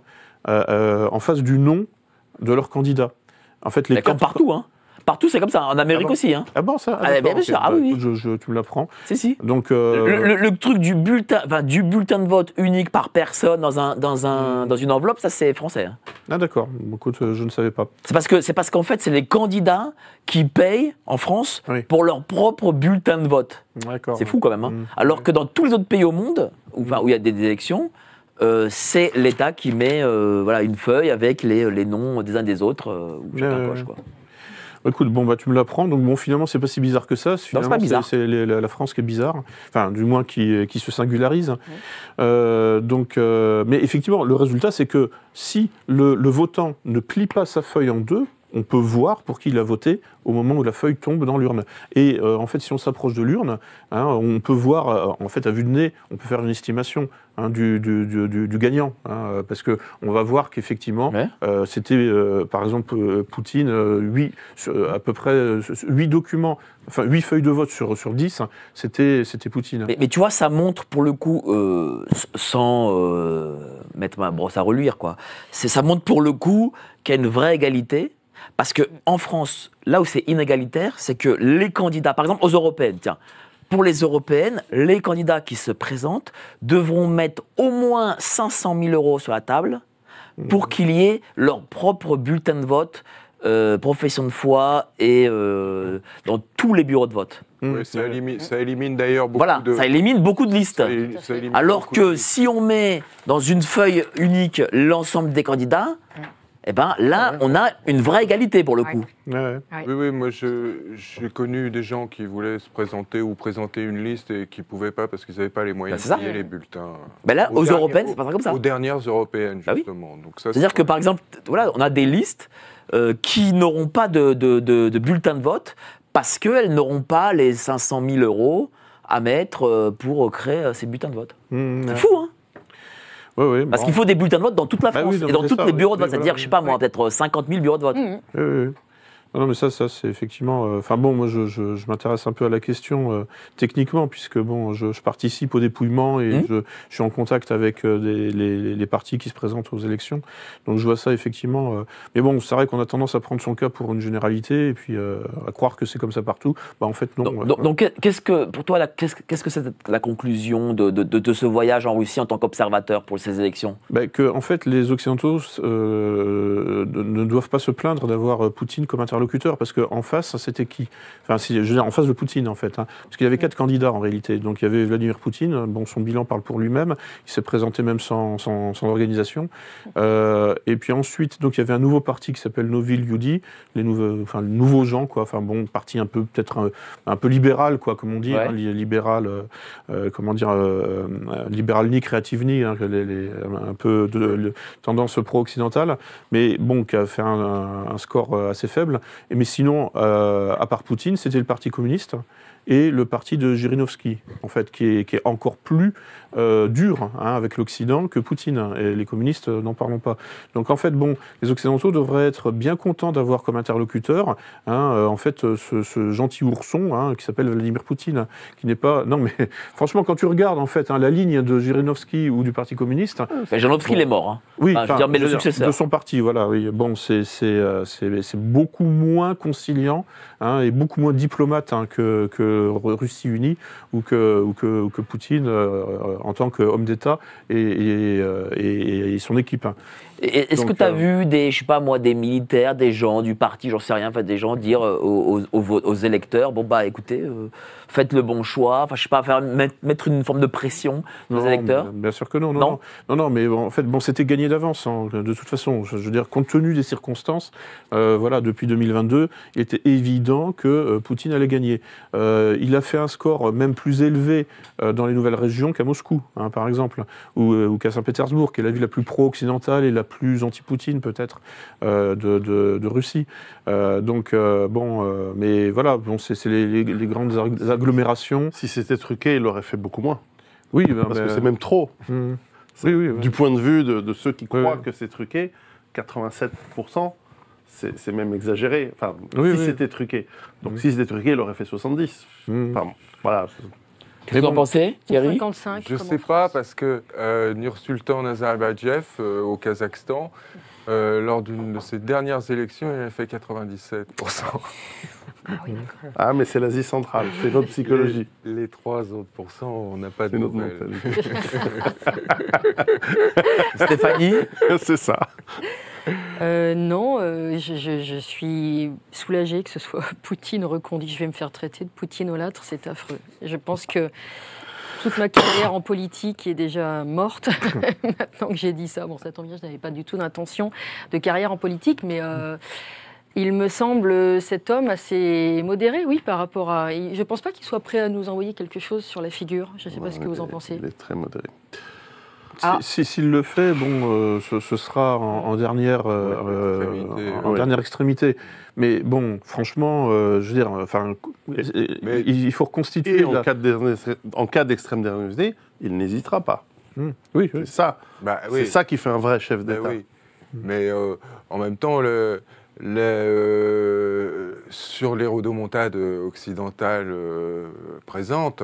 en face du nom de leur candidat. En fait, les comme partout, hein Partout, c'est comme ça. En Amérique ah aussi. Hein. Ah bon, ça Ah, bien, sûr. Ah oui. Bah, je, tu me l'apprends. Si, si. Donc, le, euh, truc du bulletin, du bulletin de vote unique par personne dans, un, dans, un, hmm. dans une enveloppe, ça, c'est français. Hein. Ah, d'accord. Écoute, euh, je ne savais pas. C'est parce, que, c'est parce qu'en fait, c'est les candidats qui payent en France pour leur propre bulletin de vote. D'accord. C'est fou quand même. Hein. Hmm. Alors que dans tous les autres pays au monde, où il y a des élections, euh, c'est l'État qui met voilà, une feuille avec les, les, noms des uns des autres, coche, quoi. Bah, écoute, bon, bah, tu me l'apprends. Donc, bon, finalement, c'est pas si bizarre que ça. C'est la, France qui est bizarre. Enfin, du moins, qui, se singularise. Euh, donc, euh, mais effectivement, le résultat, c'est que si le votant ne plie pas sa feuille en deux, on peut voir pour qui il a voté au moment où la feuille tombe dans l'urne. Et euh, en fait, si on s'approche de l'urne, hein, on peut voir, euh, en fait, à vue de nez, on peut faire une estimation hein, du, du, gagnant, hein, euh, parce que on va voir qu'effectivement, c'était, par exemple, Poutine, 8, à peu près 8 documents, enfin 8 feuilles de vote sur, sur 10, c'était, c'était Poutine. Mais, tu vois, ça montre pour le coup, sans mettre ma brosse à reluire, quoi, ça montre pour le coup qu'il y a une vraie égalité parce que en France, là où c'est inégalitaire, c'est que les candidats, par exemple aux européennes, tiens, pour les européennes, les candidats qui se présentent devront mettre au moins 500 000 euros sur la table pour mmh. qu'il y ait leur propre bulletin de vote, euh, profession de foi et euh, dans tous les bureaux de vote. Mmh. ça élimine, d'ailleurs beaucoup voilà, de... ça élimine beaucoup de listes. Alors que si on met dans une feuille unique l'ensemble des candidats, mmh eh ben, là, ah on a une vraie égalité pour le coup. Oui, oui, moi j'ai connu des gens qui voulaient se présenter ou présenter une liste et qui ne pouvaient pas parce qu'ils n'avaient pas les moyens bah, de payer les bulletins. Ben là, aux, européennes, c'est pas comme ça. Aux dernières européennes, bah justement. C'est-à-dire que par exemple, voilà, on a des listes euh, qui n'auront pas de, de, de, bulletin de vote parce qu'elles n'auront pas les 500 000 euros à mettre euh, pour créer euh, ces bulletins de vote. Mmh, c'est fou, hein parce qu'il faut des bulletins de vote dans toute la bah France et dans tous les bureaux de vote, c'est-à-dire, je sais pas moi, peut-être 50 euh, 000 bureaux de vote. Non, mais ça, ça c'est effectivement. Euh, enfin bon, moi, je, m'intéresse un peu à la question euh, techniquement, puisque bon, je, participe au dépouillement et mmh. je, suis en contact avec euh, les, partis qui se présentent aux élections. Donc je vois ça effectivement. mais bon, c'est vrai qu'on a tendance à prendre son cas pour une généralité et puis à croire que c'est comme ça partout. Bah, en fait, non. Donc, qu'est-ce que, pour toi, qu'est-ce que c'est la conclusion de, de, ce voyage en Russie en tant qu'observateur pour ces élections bah, Que en fait, les Occidentaux ne doivent pas se plaindre d'avoir Poutine comme interlocuteur parce qu'en face, hein, c'était qui Enfin, je veux dire, en face de Poutine, en fait. Hein, parce qu'il y avait quatre candidats, en réalité. Donc, il y avait Vladimir Poutine, bon, son bilan parle pour lui-même, il s'est présenté même sans, organisation. Euh, et puis ensuite, donc, il y avait un nouveau parti qui s'appelle noville Yudi, les nouveaux, enfin, nouveaux gens, quoi. Enfin, bon, parti un peu, peut-être un, peu libéral, quoi, comme on dit, hein, libéral, euh, euh, comment dire, libéral ni créatif ni, un peu de, tendance pro-occidentale, mais bon, qui a fait un score assez faible. Mais sinon, euh, à part Poutine, c'était le Parti communiste et le parti de Jirinovski, en fait, qui est, encore plus euh, dur hein, avec l'Occident que Poutine. Et les communistes, euh, n'en parlons pas. Donc, en fait, bon, les Occidentaux devraient être bien contents d'avoir comme interlocuteur, hein, euh, en fait, ce, gentil ourson hein, qui s'appelle Vladimir Poutine, qui n'est pas. Non, mais franchement, quand tu regardes, en fait, la ligne de Jirinovski ou du Parti communiste. jean Jirinovski, bon, il est mort. Oui, mais le successeur. De son parti, voilà. Oui. Bon, c'est beaucoup moins conciliant et beaucoup moins diplomate que euh, Russie unie ou que, que, Poutine euh, en tant qu'homme d'État et, euh, son équipe. Hein. Est-ce que tu as euh, vu des, je sais pas moi, des militaires, des gens du parti, j'en sais rien, fait, des gens dire euh, aux, électeurs, bon bah écoutez, euh, faites le bon choix, enfin je sais pas, faire, mettre une forme de pression aux électeurs Bien sûr que non, non, non, non, mais en fait, bon, c'était gagné d'avance, hein, de toute façon. Je, veux dire, compte tenu des circonstances, voilà, depuis 2022, il était évident que Poutine allait gagner. il a fait un score même plus élevé dans les nouvelles régions qu'à Moscou, hein, par exemple, ou, qu'à Saint-Pétersbourg, qui est la ville la plus pro-occidentale et la plus anti-Poutine peut-être euh, de, Russie. Euh, donc euh, bon, mais voilà, bon, c'est les, grandes agglomérations. Si c'était truqué, il aurait fait beaucoup moins. Oui, parce que c'est même trop. Du point de vue de, ceux qui hmm. croient que c'est truqué, 87 c'est même exagéré. Enfin, si c'était truqué. Donc, si c'était truqué, il aurait fait 70. voilà. Qu'est-ce que vous en pensez, Thierry Je ne sais pas, parce que Nur euh, Nursultan Nazarbayev, euh, au Kazakhstan, euh, lors d'une de ses dernières élections, il a fait 97%. Ah, ah, mais c'est l'Asie centrale, c'est notre psychologie. Les, trois 3 autres pourcents, on n'a pas de mentalité. Stéphanie C'est ça. Euh, non, euh, je, suis soulagée que ce soit Poutine reconduit. Je vais me faire traiter de Poutine au c'est affreux. Je pense que toute ma carrière en politique est déjà morte. Maintenant que j'ai dit ça, bon, ça tombe bien, je n'avais pas du tout d'intention de carrière en politique, mais. Euh, il me semble cet homme assez modéré, oui, par rapport à. Je ne pense pas qu'il soit prêt à nous envoyer quelque chose sur la figure. Je ne sais pas ce que vous en pensez. Il est très modéré. Ah. S'il le fait, bon, euh, ce, sera en, dernière, extrémité, Mais bon, franchement, euh, je veux dire, enfin, il, faut reconstituer. en, cas d'extrême dernière il n'hésitera pas. Hmm. Oui, c'est ça. Bah, c'est ça qui fait un vrai chef bah, d'État. Mais euh, en même temps, sur les rhodomontades occidentales présentes,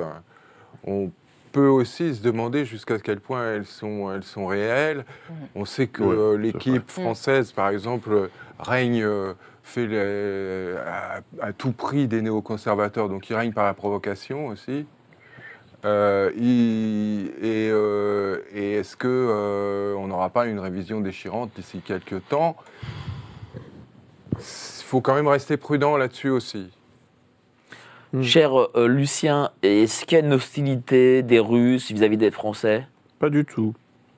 on peut aussi se demander jusqu'à quel point elles sont, elles sont réelles. Mm. On sait que euh, l'équipe française, par exemple, règne, euh, fait à, tout prix des néoconservateurs, donc ils règnent par la provocation aussi. Euh, et, est-ce qu'on n'aura pas une révision déchirante d'ici quelques temps Il faut quand même rester prudent là-dessus aussi. Hmm. Cher euh, Lucien, est-ce qu'il y a une hostilité des Russes vis-à-vis des Français Pas du tout.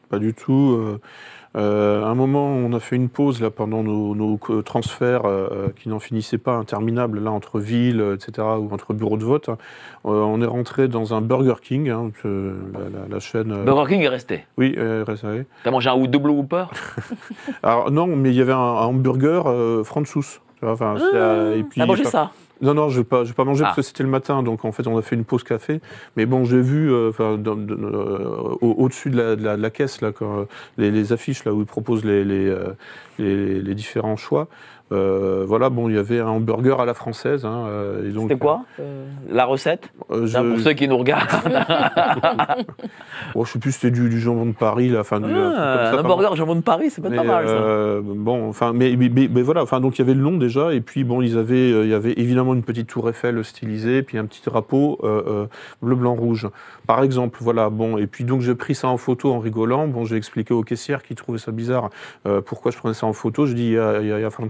Pas du tout. Euh, euh, à un moment, on a fait une pause là, pendant nos, transferts qui n'en finissaient pas, interminables, là, entre villes, etc., ou entre bureaux de vote. Hein. on est rentré dans un Burger King, hein, la, chaîne. Burger King est resté Oui, est resté. T'as mangé un ou double Whopper non, mais il y avait un, hamburger franc de Enfin, ah, mangé ça non, non, je vais, pas, pas manger ah. parce que c'était le matin, donc en fait on a fait une pause café. Mais bon, j'ai vu euh, euh au-dessus de la, caisse, là, euh, les, affiches là, où ils proposent les euh, différents choix. Euh, voilà, bon, il y avait un hamburger à la française. Hein, euh, c'était quoi euh, La recette je... Pour ceux qui nous regardent. bon, oh, je sais plus, c'était du, jambon de Paris. la fin, un ah, hamburger jambon de Paris, c'est pas, mal. bon, enfin, mais, mais, voilà, enfin, donc il y avait le nom déjà, et puis bon, il y avait évidemment une petite tour Eiffel stylisée, puis un petit drapeau bleu, blanc, rouge, par exemple. Voilà, bon, et puis donc j'ai pris ça en photo en rigolant. Bon, j'ai expliqué aux caissières qui trouvaient ça bizarre pourquoi je prenais ça en photo. Je dis, il y a, fin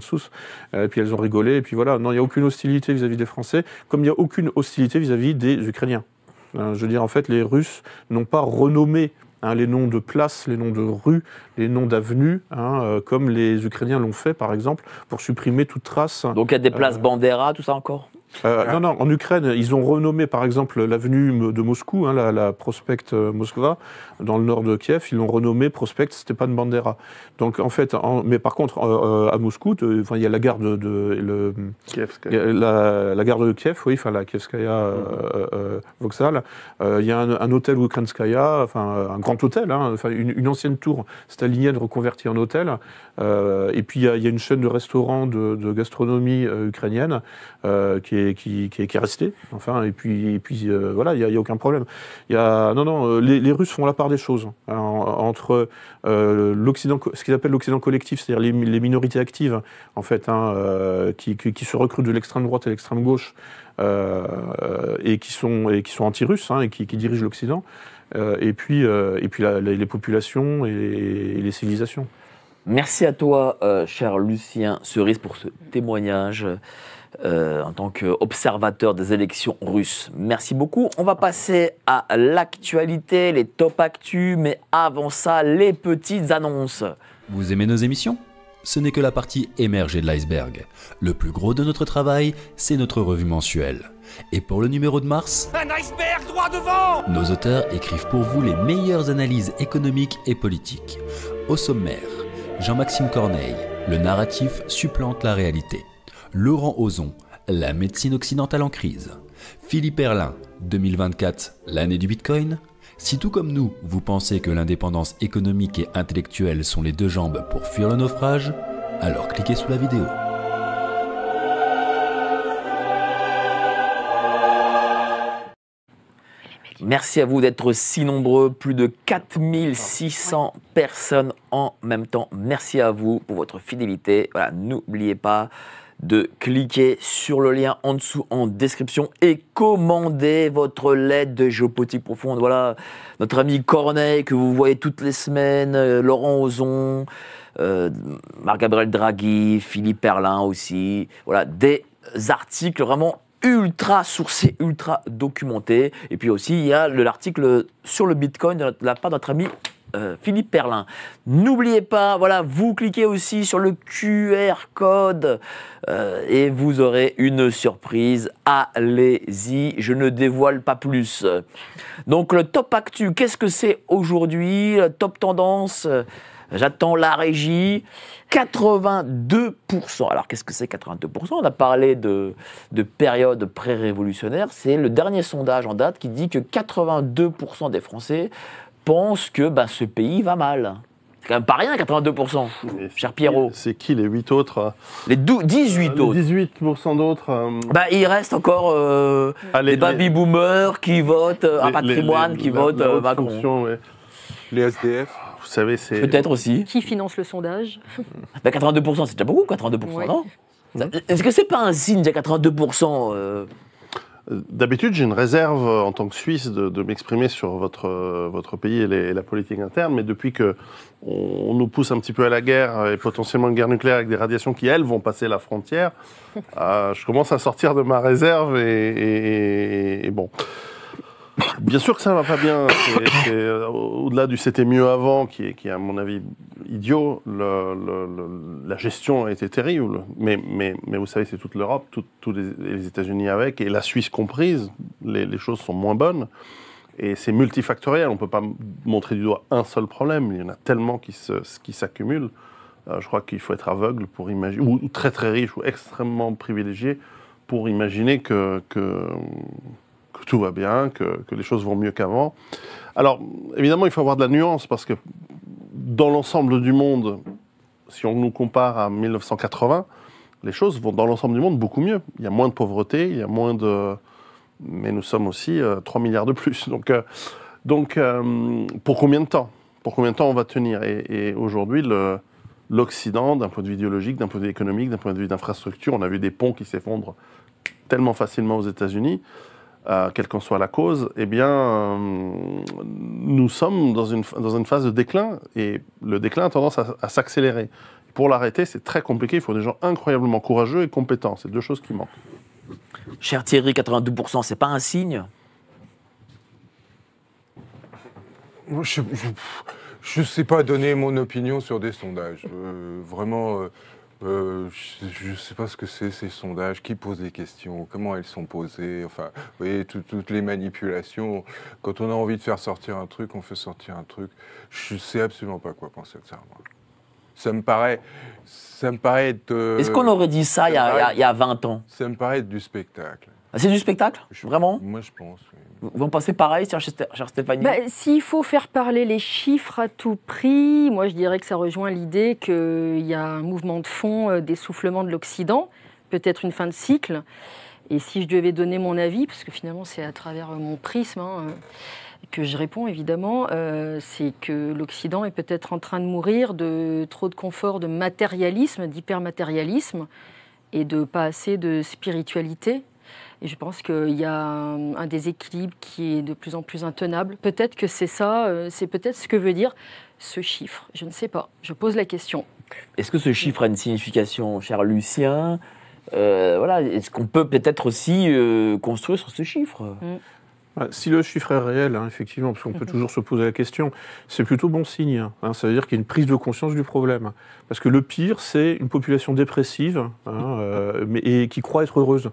euh, et puis elles ont rigolé, et puis voilà. Non, il n'y a aucune hostilité vis-à-vis des Français, comme il n'y a aucune hostilité vis-à-vis des Ukrainiens. Hein, je veux dire, en fait, les Russes n'ont pas renommé hein, les noms de places, les noms de rues, les noms d'avenues, hein, euh, comme les Ukrainiens l'ont fait par exemple, pour supprimer toute trace. Donc il y a des places euh, Bandera, tout ça encore Non, non, en Ukraine, ils ont renommé par exemple l'avenue de Moscou, la, la, Prospect Moskva, dans le nord de Kiev, ils l'ont renommé Prospect Stepan Bandera. Donc en fait, mais par contre, euh, à Moscou, enfin, il y a la gare de, le, la, gare de Kiev, oui, enfin la Kievskaya euh, mhm. euh, euh il y a un, un hôtel ukrainien, enfin un grand hôtel, hein, une, ancienne tour stalinienne reconvertie en hôtel. et puis il y, a, une chaîne de restaurants de, gastronomie ukrainienne qui est, qui, est, qui, restée. Enfin, et puis, et puis voilà, il n'y a, aucun problème. Il y a, non, non, les, les Russes font la part choses hein. entre euh, l'Occident, ce qu'ils appellent l'Occident collectif, c'est-à-dire les, minorités actives, en fait, hein, euh, qui, se recrutent de l'extrême droite et l'extrême gauche, euh, et qui sont, et qui sont anti-russes, hein, et qui, qui dirigent l'Occident, et puis, et puis les populations et, les civilisations. Merci à toi, cher Lucien Cerise, pour ce témoignage. Euh, en tant qu'observateur des élections russes. Merci beaucoup. On va passer à l'actualité, les top actus, mais avant ça, les petites annonces. Vous aimez nos émissions Ce n'est que la partie émergée de l'iceberg. Le plus gros de notre travail, c'est notre revue mensuelle. Et pour le numéro de mars, un iceberg droit devant Nos auteurs écrivent pour vous les meilleures analyses économiques et politiques. Au sommaire, Jean-Maxime Corneille, le narratif supplante la réalité. Laurent Ozon, La médecine occidentale en crise. Philippe Erlin, 2024, l'année du Bitcoin. Si tout comme nous, vous pensez que l'indépendance économique et intellectuelle sont les deux jambes pour fuir le naufrage, alors cliquez sous la vidéo. Merci à vous d'être si nombreux, plus de 4600 personnes en même temps. Merci à vous pour votre fidélité. Voilà, n'oubliez pas de cliquer sur le lien en dessous en description et commander votre lettre de géopolitique profonde. Voilà, notre ami Corneille que vous voyez toutes les semaines, euh, Laurent Ozon, euh, Marc-Gabriel Draghi, Philippe Perlin aussi. Voilà, des articles vraiment ultra sourcés, ultra documentés. Et puis aussi, il y a l'article sur le Bitcoin de la part de notre ami euh, Philippe Perlin. N'oubliez pas, voilà, vous cliquez aussi sur le QR code euh, et vous aurez une surprise. Allez-y, je ne dévoile pas plus. Donc le top actu, qu'est-ce que c'est aujourd'hui Top tendance euh, J'attends la régie. 82%. Alors qu'est-ce que c'est 82% On a parlé de, de période pré-révolutionnaire. C'est le dernier sondage en date qui dit que 82% des Français pense que bah, ce pays va mal. C'est quand même pas rien, 82%, cher Pierrot. C'est qui les 8 autres euh, Les 18 euh, autres. Les 18% d'autres. Euh, bah, il reste encore ah, les baby-boomers qui votent, un patrimoine qui vote Macron. Les SDF vous savez, c'est. Peut-être aussi. Qui finance le sondage 82%, ah, bah, c'est déjà beaucoup, 82%, non Est-ce que c'est pas un signe, déjà 82% D'habitude, j'ai une réserve euh, en tant que Suisse de, m'exprimer sur votre, euh, votre pays et, la politique interne, mais depuis que on, nous pousse un petit peu à la guerre et potentiellement une guerre nucléaire avec des radiations qui, elles, vont passer la frontière, euh, je commence à sortir de ma réserve et bon. Bien sûr que ça va pas bien. Euh, au-delà du c'était mieux avant, qui est, qui à mon avis idiot, la gestion a été terrible. Mais, mais, mais vous savez, c'est toute l'Europe, tous les, États-Unis avec, et la Suisse comprise, les, choses sont moins bonnes. Et c'est multifactoriel, on ne peut pas montrer du doigt un seul problème, il y en a tellement qui s'accumulent. Euh, je crois qu'il faut être aveugle pour imaginer, ou, ou, très très riche, ou extrêmement privilégié pour imaginer que, que tout va bien, que, les choses vont mieux qu'avant. Alors, évidemment, il faut avoir de la nuance parce que dans l'ensemble du monde, si on nous compare à 1980, les choses vont dans l'ensemble du monde beaucoup mieux. Il y a moins de pauvreté, il y a moins de... Mais nous sommes aussi 3 euh, milliards de plus. Donc, euh, donc euh, pour combien de temps Pour combien de temps on va tenir Et, et aujourd'hui, l'Occident, d'un point de vue idéologique, d'un point de vue économique, d'un point de vue d'infrastructure, on a vu des ponts qui s'effondrent tellement facilement aux États-Unis quelle qu'en soit la cause, eh bien, euh, nous sommes dans une, dans une phase de déclin et le déclin a tendance à, s'accélérer. Pour l'arrêter, c'est très compliqué, il faut des gens incroyablement courageux et compétents. C'est deux choses qui manquent. Cher Thierry, ce c'est pas un signe Je ne sais pas donner mon opinion sur des sondages. Euh, vraiment. Euh, euh, je ne sais pas ce que c'est ces sondages, qui posent des questions, comment elles sont posées, enfin, vous voyez, toutes les manipulations. Quand on a envie de faire sortir un truc, on fait sortir un truc. Je ne sais absolument pas quoi penser de ça, Ça me paraît, ça me paraît être... Euh, Est-ce qu'on aurait dit ça, il y, a, 20 ans Ça me paraît être du spectacle. c'est du spectacle je, Vraiment Moi, je pense, oui en pensez pareil, Stéphanie bah, S'il faut faire parler les chiffres à tout prix, moi je dirais que ça rejoint l'idée qu'il y a un mouvement de fond euh, d'essoufflement de l'Occident, peut-être une fin de cycle. Et si je devais donner mon avis, parce que finalement c'est à travers euh, mon prisme hein, euh, que je réponds évidemment, c'est que l'Occident est peut-être en train de mourir de trop de confort, de matérialisme, d'hypermatérialisme et de pas assez de spiritualité et je pense qu'il y a un, déséquilibre qui est de plus en plus intenable. Peut-être que c'est ça, euh, c'est peut-être ce que veut dire ce chiffre. Je ne sais pas. Je pose la question. Est-ce que ce chiffre a une signification, cher Lucien euh, voilà, Est-ce qu'on peut peut-être aussi euh, construire sur ce chiffre mm. Si le chiffre est réel, hein, effectivement, parce qu'on peut toujours se poser la question, c'est plutôt bon signe. Hein. Hein, ça veut dire qu'il y a une prise de conscience du problème. Parce que le pire, c'est une population dépressive mais, et qui croit être heureuse.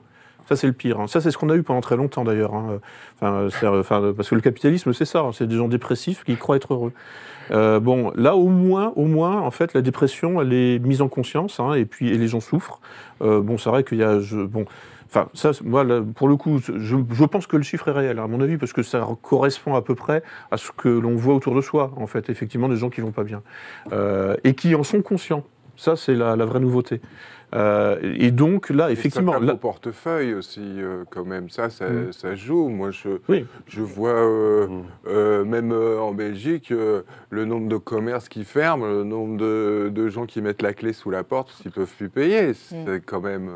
Ça, c'est le pire. Hein. Ça, c'est ce qu'on a eu pendant très longtemps, d'ailleurs. Hein. Euh, euh, enfin, parce que le capitalisme, c'est ça. Hein. C'est des gens dépressifs qui croient être heureux. Euh, bon, là, au moins, au moins, en fait, la dépression, elle est mise en conscience, et puis les gens souffrent. bon, c'est vrai qu'il y a... bon, Enfin, ça, moi, pour le coup, je, pense que le chiffre est réel, à mon avis, parce que ça correspond à peu près à ce que l'on voit autour de soi, en fait, effectivement, des gens qui vont pas bien. et qui en sont conscients. Ça, c'est la, la, vraie nouveauté. Euh, et donc là, effectivement, ça là, portefeuille aussi, euh, quand même, ça, ça, mm. joue. Moi, je, je vois euh, mm. même en Belgique le nombre de commerces qui ferment, le nombre de, gens qui mettent la clé sous la porte s'ils peuvent plus payer. Mm. C'est quand même.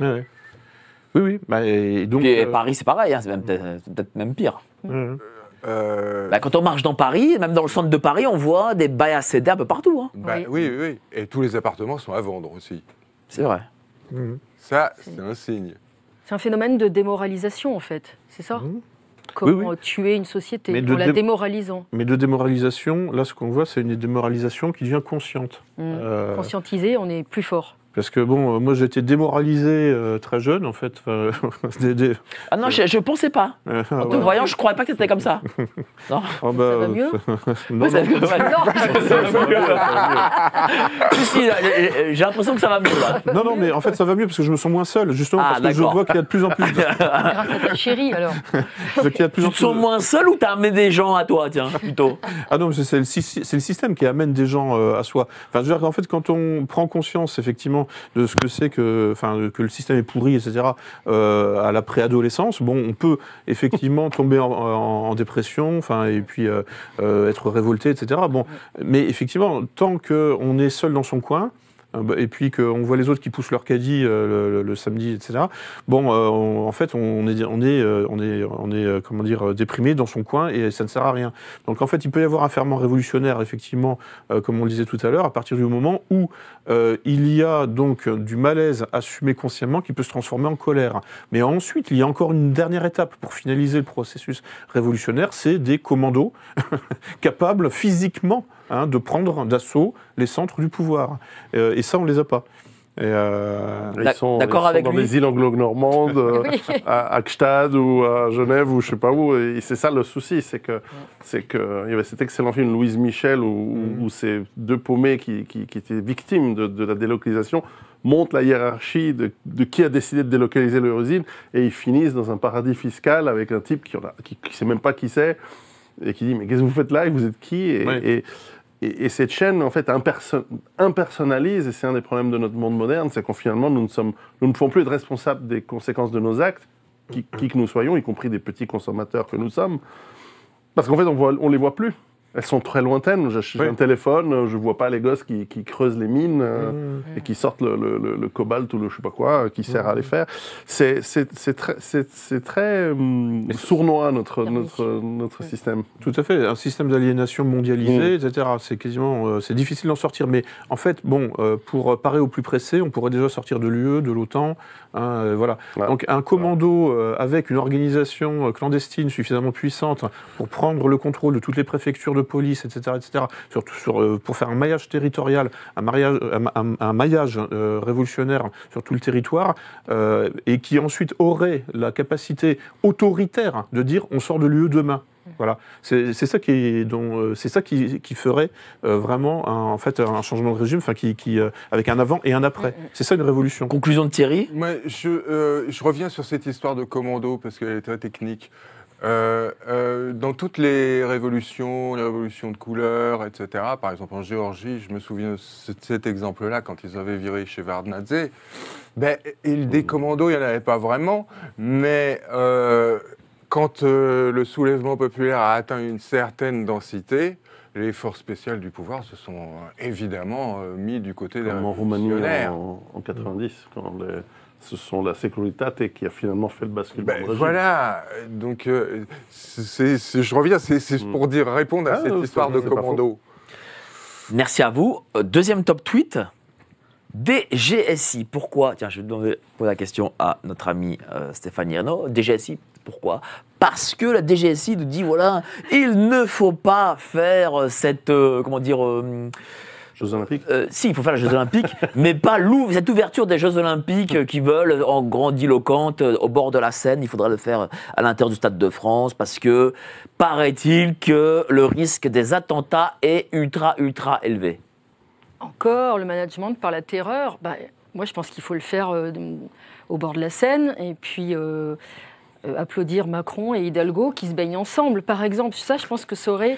Oui, oui. Bah, et donc, Paris, c'est pareil. Hein, c'est peut-être même pire. Bah, quand on marche dans Paris, même dans le centre de Paris, on voit des bails à céder un peu partout. Hein. Bah, oui. oui, Et tous les appartements sont à vendre aussi. C'est vrai. Mhm. Ça, c'est un signe. C'est un phénomène de démoralisation, en fait, c'est ça mhm. Comment tuer une société en la démoralisant Mais de démoralisation, là, ce qu'on voit, c'est une démoralisation qui devient consciente. Mhm. Euh, Conscientisée, on est plus fort. Parce que bon, euh, moi j'étais démoralisé euh, très jeune en fait. Ah non, je, ne pensais pas. Euh, ah, en te voyant, je croyais pas que c'était comme ça. Non. ça va mieux. non, non. si, J'ai l'impression que ça va mieux. Non, non, mais en fait ça va mieux parce que je me sens moins seul, justement ah, parce que je vois qu'il y a de plus en plus. De... Grâce à ta alors. tu te sens moins seul ou tu amènes des gens à toi, tiens, plutôt. Ah non, c'est le, système qui amène des gens à soi. Enfin, je fait, quand on prend conscience effectivement de ce que c'est que, le système est pourri, etc., euh, à la préadolescence, bon, on peut effectivement tomber en, dépression, et puis euh, euh, être révolté, etc. mais effectivement, tant qu'on est seul dans son coin, euh, bah, et puis qu'on voit les autres qui poussent leur caddie euh, le, samedi, etc. Bon, euh, en fait, on est, on est, on est, comment dire, déprimé dans son coin et ça ne sert à rien. Donc en fait, il peut y avoir un ferment révolutionnaire, effectivement, comme on le disait tout à l'heure, à partir du moment où il y a donc du malaise assumé consciemment qui peut se transformer en colère. Mais ensuite, il y a encore une dernière étape pour finaliser le processus révolutionnaire, c'est des commandos capables physiquement Hein, de prendre d'assaut les centres du pouvoir. Euh, et ça, on ne les a pas. Euh, ils sont, dans les îles anglo-normandes, euh, à, à ou à Genève ou je ne sais pas où. Et c'est ça le souci, c'est que c'est que il y avait cet excellent film Louise Michel où, mm-hmm. ces deux paumés qui, étaient victimes de, la délocalisation montent la hiérarchie de, qui a décidé de délocaliser leur usine et ils finissent dans un paradis fiscal avec un type qui ne qui, sait même pas qui c'est et qui dit mais qu'est-ce que vous faites là et vous êtes qui et, cette chaîne, en fait, impersonnalise, et c'est un des problèmes de notre monde moderne, c'est qu'en finalement, nous ne, sommes, nous ne pouvons plus être responsables des conséquences de nos actes, qui, que nous soyons, y compris des petits consommateurs que nous sommes, parce qu'en fait, on ne on les voit plus. Elles sont très lointaines. J'ai un téléphone, euh, je vois pas les gosses qui, creusent les mines euh, mmh. et qui sortent le, cobalt ou le je sais pas quoi euh, qui sert à mmh. les faire. C'est très, très mmh, sournois notre, notre, notre système. Tout à fait. Un système d'aliénation mondialisé, etc. C'est quasiment c'est difficile d'en sortir. Mais en fait, bon, pour parer au plus pressé, on pourrait déjà sortir de l'UE, de l'OTAN. Hein, voilà. Donc un commando avec une organisation clandestine suffisamment puissante pour prendre le contrôle de toutes les préfectures de police, etc., etc., surtout euh, pour faire un maillage territorial, un, mariage, un, maillage euh, révolutionnaire sur tout le territoire, euh, et qui ensuite aurait la capacité autoritaire de dire on sort de l'UE demain. Voilà, c'est ça qui dont ça qui, ferait vraiment un, en fait un changement de régime, qui, avec un avant et un après. Mm, mm. C'est ça une révolution. Conclusion de Thierry. Moi, je, je reviens sur cette histoire de commando parce qu'elle est très technique. Euh, euh, dans toutes les révolutions, les révolutions de couleur, etc., par exemple en Géorgie, je me souviens de cet exemple-là, quand ils avaient viré chez Vardnadze, ben, il, des commandos, il n'y en avait pas vraiment, mais euh, quand le soulèvement populaire a atteint une certaine densité, les forces spéciales du pouvoir se sont évidemment mis du côté des Comme en Roumanie en, en 90, quand les ce sont la sécurité qui a finalement fait le basculement. Ben, voilà, donc euh, c'est je reviens, c'est pour mm. dire, répondre à ah, cette histoire de commando. Merci à vous. Euh, deuxième top tweet, DGSI, pourquoi Tiens, je vais demander, poser la question à notre ami euh, Stéphane DGSI, pourquoi Parce que la DGSI nous dit, voilà, il ne faut pas faire cette, comment dire... Jeux Olympiques euh, Si, il faut faire les Jeux Olympiques, mais pas cette ouverture des Jeux Olympiques euh, qui veulent, euh, en grandiloquente, au bord de la Seine, il faudrait le faire à l'intérieur du Stade de France, parce que paraît-il que le risque des attentats est ultra, ultra élevé. Encore le management par la terreur bah, Moi, je pense qu'il faut le faire au bord de la Seine, et puis. Euh, applaudir Macron et Hidalgo qui se baignent ensemble, par exemple. Ça, je pense que ça aurait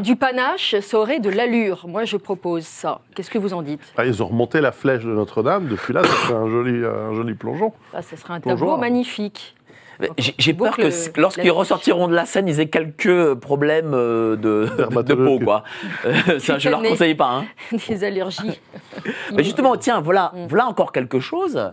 du panache, ça aurait de l'allure. Moi, je propose ça. Qu'est-ce que vous en dites ah, Ils ont remonté la flèche de Notre-Dame. Depuis là, ça serait un joli, euh, un joli plongeon. ce ah, ça serait un tableau hein. magnifique. J'ai peur que lorsqu'ils ressortiront de la scène, ils aient quelques problèmes euh, de, peau, quoi. ça, je ne leur conseille pas. Hein. Des allergies. Mais justement, tiens, voilà, mm. voilà encore quelque chose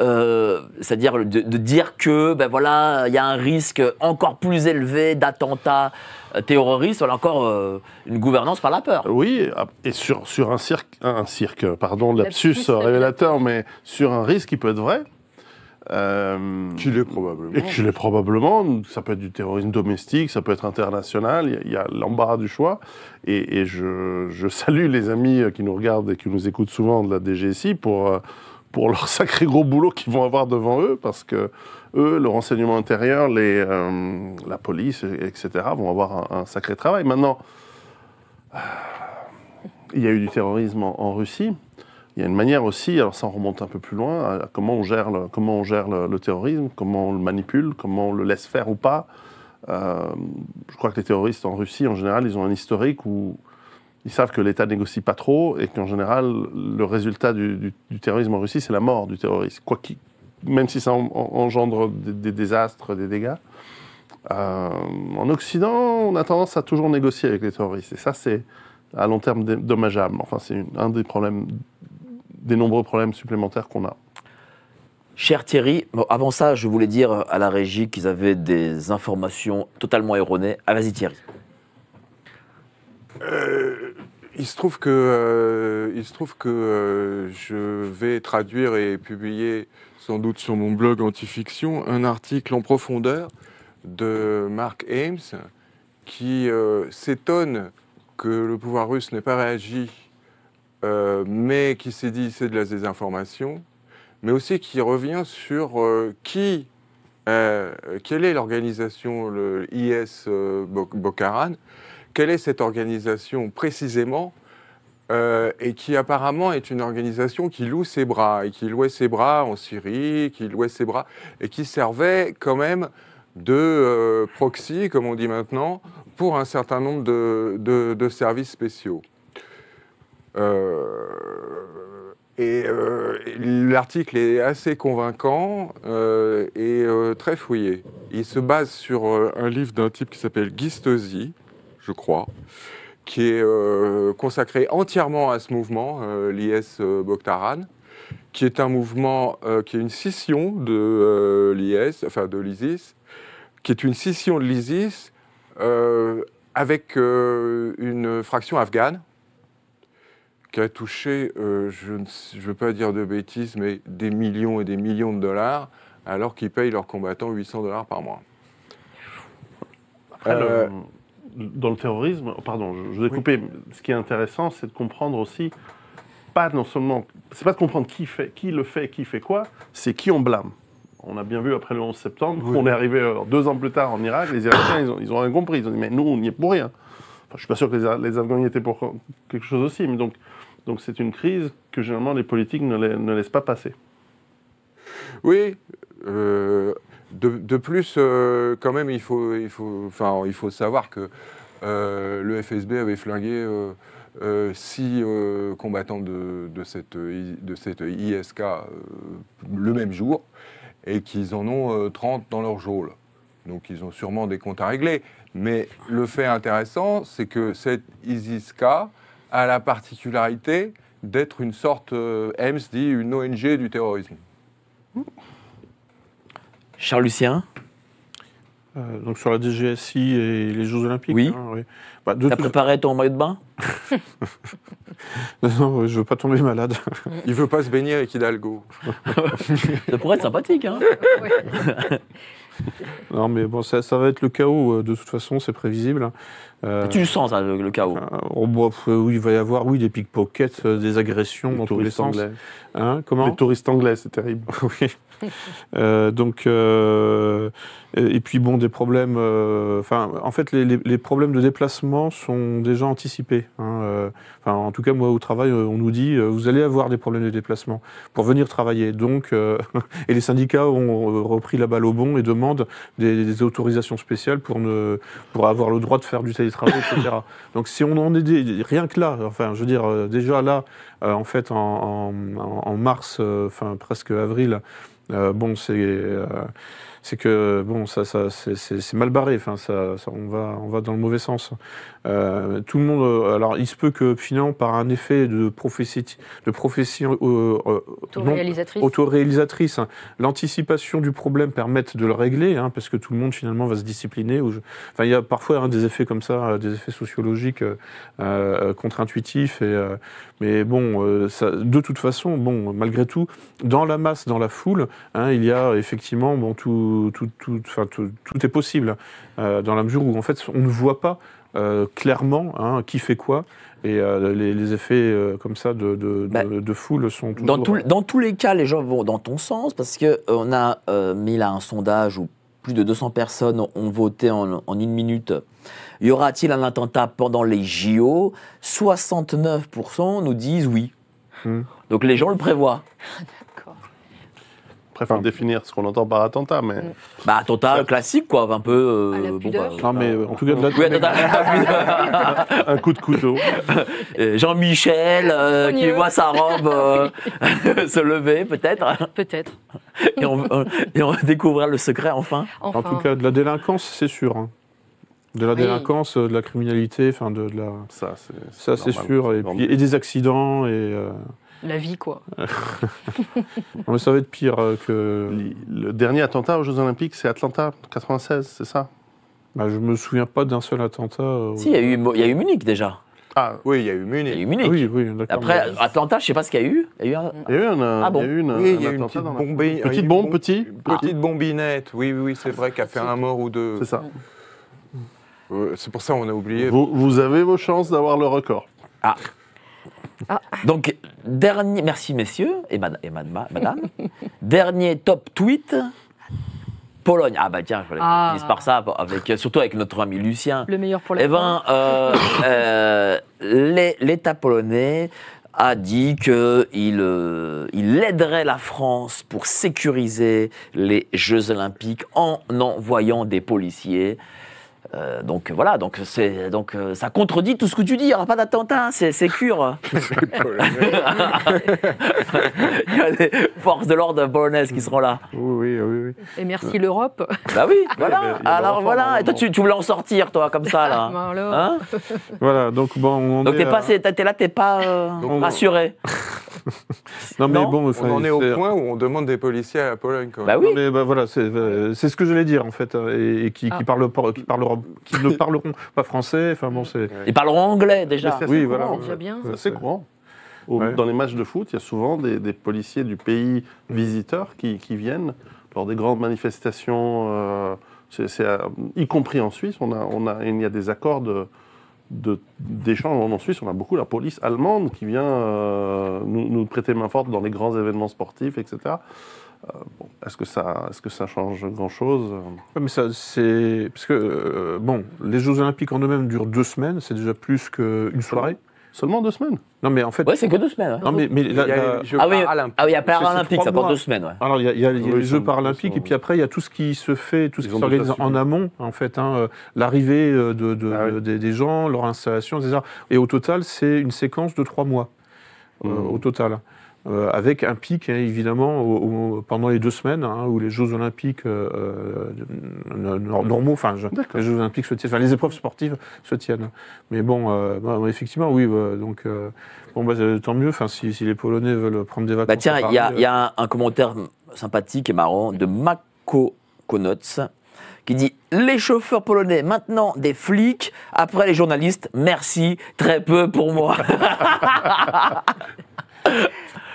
euh, c'est-à-dire de, dire que ben voilà, il y a un risque encore plus élevé d'attentats euh, terroristes, a encore euh, une gouvernance par la peur. Oui, et sur, sur un cirque, un cirque, pardon, lapsus révélateur, mais sur un risque qui peut être vrai. Euh, qui l'est probablement. Et qui l'est probablement. Ça peut être du terrorisme domestique, ça peut être international. Il y a, l'embarras du choix. Et, et je, je, salue les amis qui nous regardent et qui nous écoutent souvent de la DGSI pour pour leur sacré gros boulot qu'ils vont avoir devant eux, parce que eux, le renseignement intérieur, les, euh, la police, etc., vont avoir un, sacré travail. Maintenant, il y a eu du terrorisme en, Russie. Il y a une manière aussi, alors ça remonte un peu plus loin, comment on gère, le, comment on gère le, terrorisme, comment on le manipule, comment on le laisse faire ou pas. Euh, je crois que les terroristes en Russie, en général, ils ont un historique où ils savent que l'État négocie pas trop et qu'en général, le résultat du, terrorisme en Russie, c'est la mort du terroriste, quoi même si ça engendre des, désastres, des dégâts. Euh, en Occident, on a tendance à toujours négocier avec les terroristes. Et ça, c'est à long terme dommageable. Enfin, c'est un des problèmes, des nombreux problèmes supplémentaires qu'on a. Cher Thierry, avant ça, je voulais dire à la régie qu'ils avaient des informations totalement erronées. Allez ah, y Thierry. Euh, il se trouve que, euh, se trouve que euh, je vais traduire et publier, sans doute sur mon blog Antifiction, un article en profondeur de Mark Ames qui s'étonne que le pouvoir russe n'ait pas réagi, mais qui s'est dit c'est de la désinformation, mais aussi qui revient sur qui quelle est l'organisation, le IS Bokharan, quelle est cette organisation précisément euh, et qui apparemment est une organisation qui loue ses bras, et qui louait ses bras en Syrie, qui louait ses bras, et qui servait quand même de euh, proxy, comme on dit maintenant, pour un certain nombre de, services spéciaux. Euh, et l'article est assez convaincant et très fouillé. Il se base sur un livre d'un type qui s'appelle Gistosi, je crois, qui est euh, consacré entièrement à ce mouvement, euh, l'IS euh, Bokhtaran, qui est un mouvement, qui est une scission de l'IS, enfin de l'ISIS, qui est une scission de l'ISIS avec une fraction afghane qui a touché, je ne veux pas dire de bêtises, mais des millions et des millions de dollars, alors qu'ils payent leurs combattants 800 dollars par mois. Après, dans le terrorisme, pardon, je, vous ai coupé, ce qui est intéressant, c'est de comprendre aussi, pas non seulement, c'est pas de comprendre qui, fait, qui le fait, qui fait quoi, c'est qui on blâme. On a bien vu après le 11 septembre, qu'on on est arrivé euh, deux ans plus tard en Irak, les Irakiens, ils ont, ils ont rien compris, ils ont dit, mais nous, on n'y est pour rien. Je je suis pas sûr que les, Afghans y étaient pour quelque chose aussi, mais donc donc c'est une crise que généralement les politiques ne, ne laissent pas passer. Oui, euh, de, plus, euh, quand même, il faut, savoir que euh, le FSB avait flingué euh, six combattants de, de, cette, ISK le même jour et qu'ils en ont 30 dans leur geôle. Donc ils ont sûrement des comptes à régler. Mais le fait intéressant, c'est que cette ISISK a la particularité d'être une sorte, euh, dit, une ONG du terrorisme. Mmh. Charles Lucien euh, donc sur la DGSI et les Jeux Olympiques. Oui. Hein, oui. Bah, T'as préparé ton maillot de bain non, je je veux pas tomber malade. Il veut pas se baigner avec Hidalgo. ça pourrait être sympathique. Hein. non, mais bon, ça, ça, va être le chaos. Euh, de toute façon, c'est prévisible. Euh, tu sens, ça, le, chaos oh, bah, oui, Il va y avoir oui, des pickpockets, des agressions les touristes les Anglais. Hein, comment les touristes anglais, c'est terrible. oui. Euh, donc, euh, et puis bon, des problèmes. Euh, enfin, en fait, les, problèmes de déplacement sont déjà anticipés. Hein, en tout cas, moi au travail, on nous dit vous allez avoir des problèmes de déplacement pour venir travailler. Donc, et les syndicats ont repris la balle au bon et demandent des, autorisations spéciales pour ne pour avoir le droit de faire du télétravail, etc. Donc, si on en est rien que là, enfin, je veux dire, déjà là, en fait, en, en mars, enfin presque avril. Euh, bon, c'est euh, que bon, ça, ça c'est mal barré. Enfin, ça, ça, on va, on va dans le mauvais sens. Euh, tout le monde. Euh, alors, il se peut que finalement, par un effet de prophétie, de prophétie euh, euh, autoréalisatrice, autoréalisatrice hein, l'anticipation du problème permette de le régler, hein, parce que tout le monde finalement va se discipliner. Ou Enfin, il y a parfois hein, des effets comme ça, des effets sociologiques contre-intuitifs et mais bon, euh, ça, de toute façon, bon, malgré tout, dans la masse, dans la foule, hein, il y a effectivement, bon, tout, tout, tout, tout, tout est possible, euh, dans la mesure où, en fait, on ne voit pas euh, clairement hein, qui fait quoi. Et les, effets comme ça de, de, bah, foule sont toujours... dans, dans, tous les cas, les gens vont dans ton sens parce que on a mis là un sondage où plus de 200 personnes ont voté en, en une minute y aura-t-il un attentat pendant les JO 69% nous disent oui. Hmm. Donc les gens le prévoient. D'accord. Préfère définir ce qu'on entend par attentat, mais. Hmm. Bah, attentat classique, quoi, un peu. en tout cas, Un coup de couteau. Euh, Jean-Michel, euh, qui voit sa robe euh, se lever, peut-être. Peut-être. Et on, on, et le secret enfin. En tout cas, de la délinquance, c'est sûr. Hein. De la délinquance, de la criminalité, enfin de, la. Ça, c'est, ça, c'est sûr. Et, et, des accidents et. La vie, quoi. mais ça va être pire que. Le dernier attentat aux Jeux Olympiques, c'est Atlanta 96, c'est ça bah, Je me souviens pas d'un seul attentat. Si, il y, a eu, y a eu Munich déjà. Ah oui, il y a eu Munich. Il y a eu Munich. Après, Atlanta, je ne sais pas ce qu'il y a eu. Il y a eu, un... il y a une, il y a eu petite, bombe, petit, petite bombinette. Oui, oui, oui c'est vrai, qui a fait un mort ou deux. C'est ça c'est pour ça qu'on a oublié. Vous, avez vos chances d'avoir le record. Ah. ah. Donc, dernier, merci messieurs et, madame. dernier top tweet, Pologne. Ah bah tiens, je voulais ah. par ça, avec, euh, surtout avec notre ami Lucien. Le meilleur pour la Eh ben, euh, euh, l'État polonais a dit qu'il il aiderait la France pour sécuriser les Jeux olympiques en envoyant des policiers. Euh, donc voilà, donc c'est donc euh, ça contredit tout ce que tu dis. Il n'y aura pas d'attentat, hein, c'est sûr. Il y a des forces de l'ordre polonaises qui seront là. Oui, oui, oui. Et merci l'Europe. Bah oui, voilà. Alors voilà. Et toi, tu, voulais en sortir, toi, comme ça là. Hein voilà, donc bon. donc t'es pas, là, t'es pas euh, rassuré. on en est au point où on demande des policiers à la Pologne. Quand bah bah voilà, euh, c'est ce que je voulais dire en fait, hein, et, qui, ah. qui, parleront, qui ne parleront pas français. Enfin bon, c'est. Ils parleront anglais déjà. Oui, voilà. C'est courant. Dans les matchs de foot, il y a souvent des, policiers du pays visiteur qui, viennent lors des grandes manifestations. Euh, y compris en Suisse, on on a, il y a des accords de, d'échanges en Suisse, on a beaucoup la police allemande qui vient euh, nous, prêter main forte dans les grands événements sportifs, etc. Euh, est-ce que ça, est que ça change grand-chose Mais ça, c'est parce que euh, bon, les Jeux Olympiques en eux-mêmes durent deux semaines, c'est déjà plus qu'une soirée. Seulement deux semaines Non, mais en fait. c'est que deux semaines. Non, mais, mais ah ah Il y a les Jeux Ah oui, paralympiques. il y a ça prend deux semaines. Alors, il y a, les Jeux paralympiques, et puis après, il y a tout ce qui se fait, tout ce qui se s'organise en amont, en fait. Hein, euh, l'arrivée euh, de, ah des, gens, leur installation, etc. Et au total, c'est une séquence de trois mois, euh, mmh. au total. Euh, avec un pic hein, évidemment pendant les deux semaines hein, où les Jeux Olympiques euh, euh, normaux, enfin les Jeux Olympiques les épreuves sportives se tiennent. Mais bon, bah, effectivement, oui, bah, donc bon, bah, tant mieux. Enfin, si, les Polonais veulent prendre des vacances. tiens, il y a, un, commentaire sympathique et marrant de Mako Konots qui dit les chauffeurs polonais maintenant des flics après les journalistes merci très peu pour moi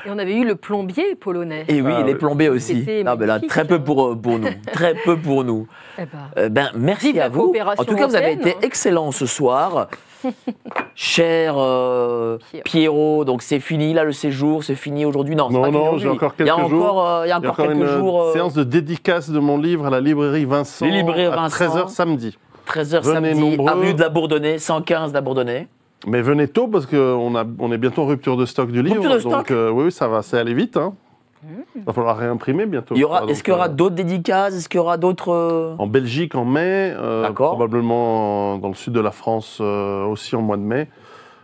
Et on avait eu le plombier polonais. Et oui, il ah, les plombiers aussi. Ah, ben là, très peu pour, euh, pour nous. très peu pour nous. Eh ben. Euh, ben, merci à vous. En tout cas, vous avez été hein. excellent ce soir. Cher euh, Pierrot, donc c'est fini là le séjour, c'est fini aujourd'hui. Non, non, j'ai encore quelques jours. Il y a encore, y a encore quelques une jours, séance de dédicace de mon livre à la librairie Vincent. Les librairies à 13h samedi. 13h samedi, avenue de la Bourdonnais, 115 de la Bourdonnée. Mais venez tôt parce qu'on on est bientôt en rupture de stock du livre. Rupture de stock donc euh, oui, ça va, c'est aller vite. Il hein. mmh. va falloir réimprimer bientôt. Est-ce qu'il y aura euh, d'autres dédicaces Est-ce qu'il y aura d'autres. Euh, en Belgique en mai, probablement dans le sud de la France aussi en mois de mai,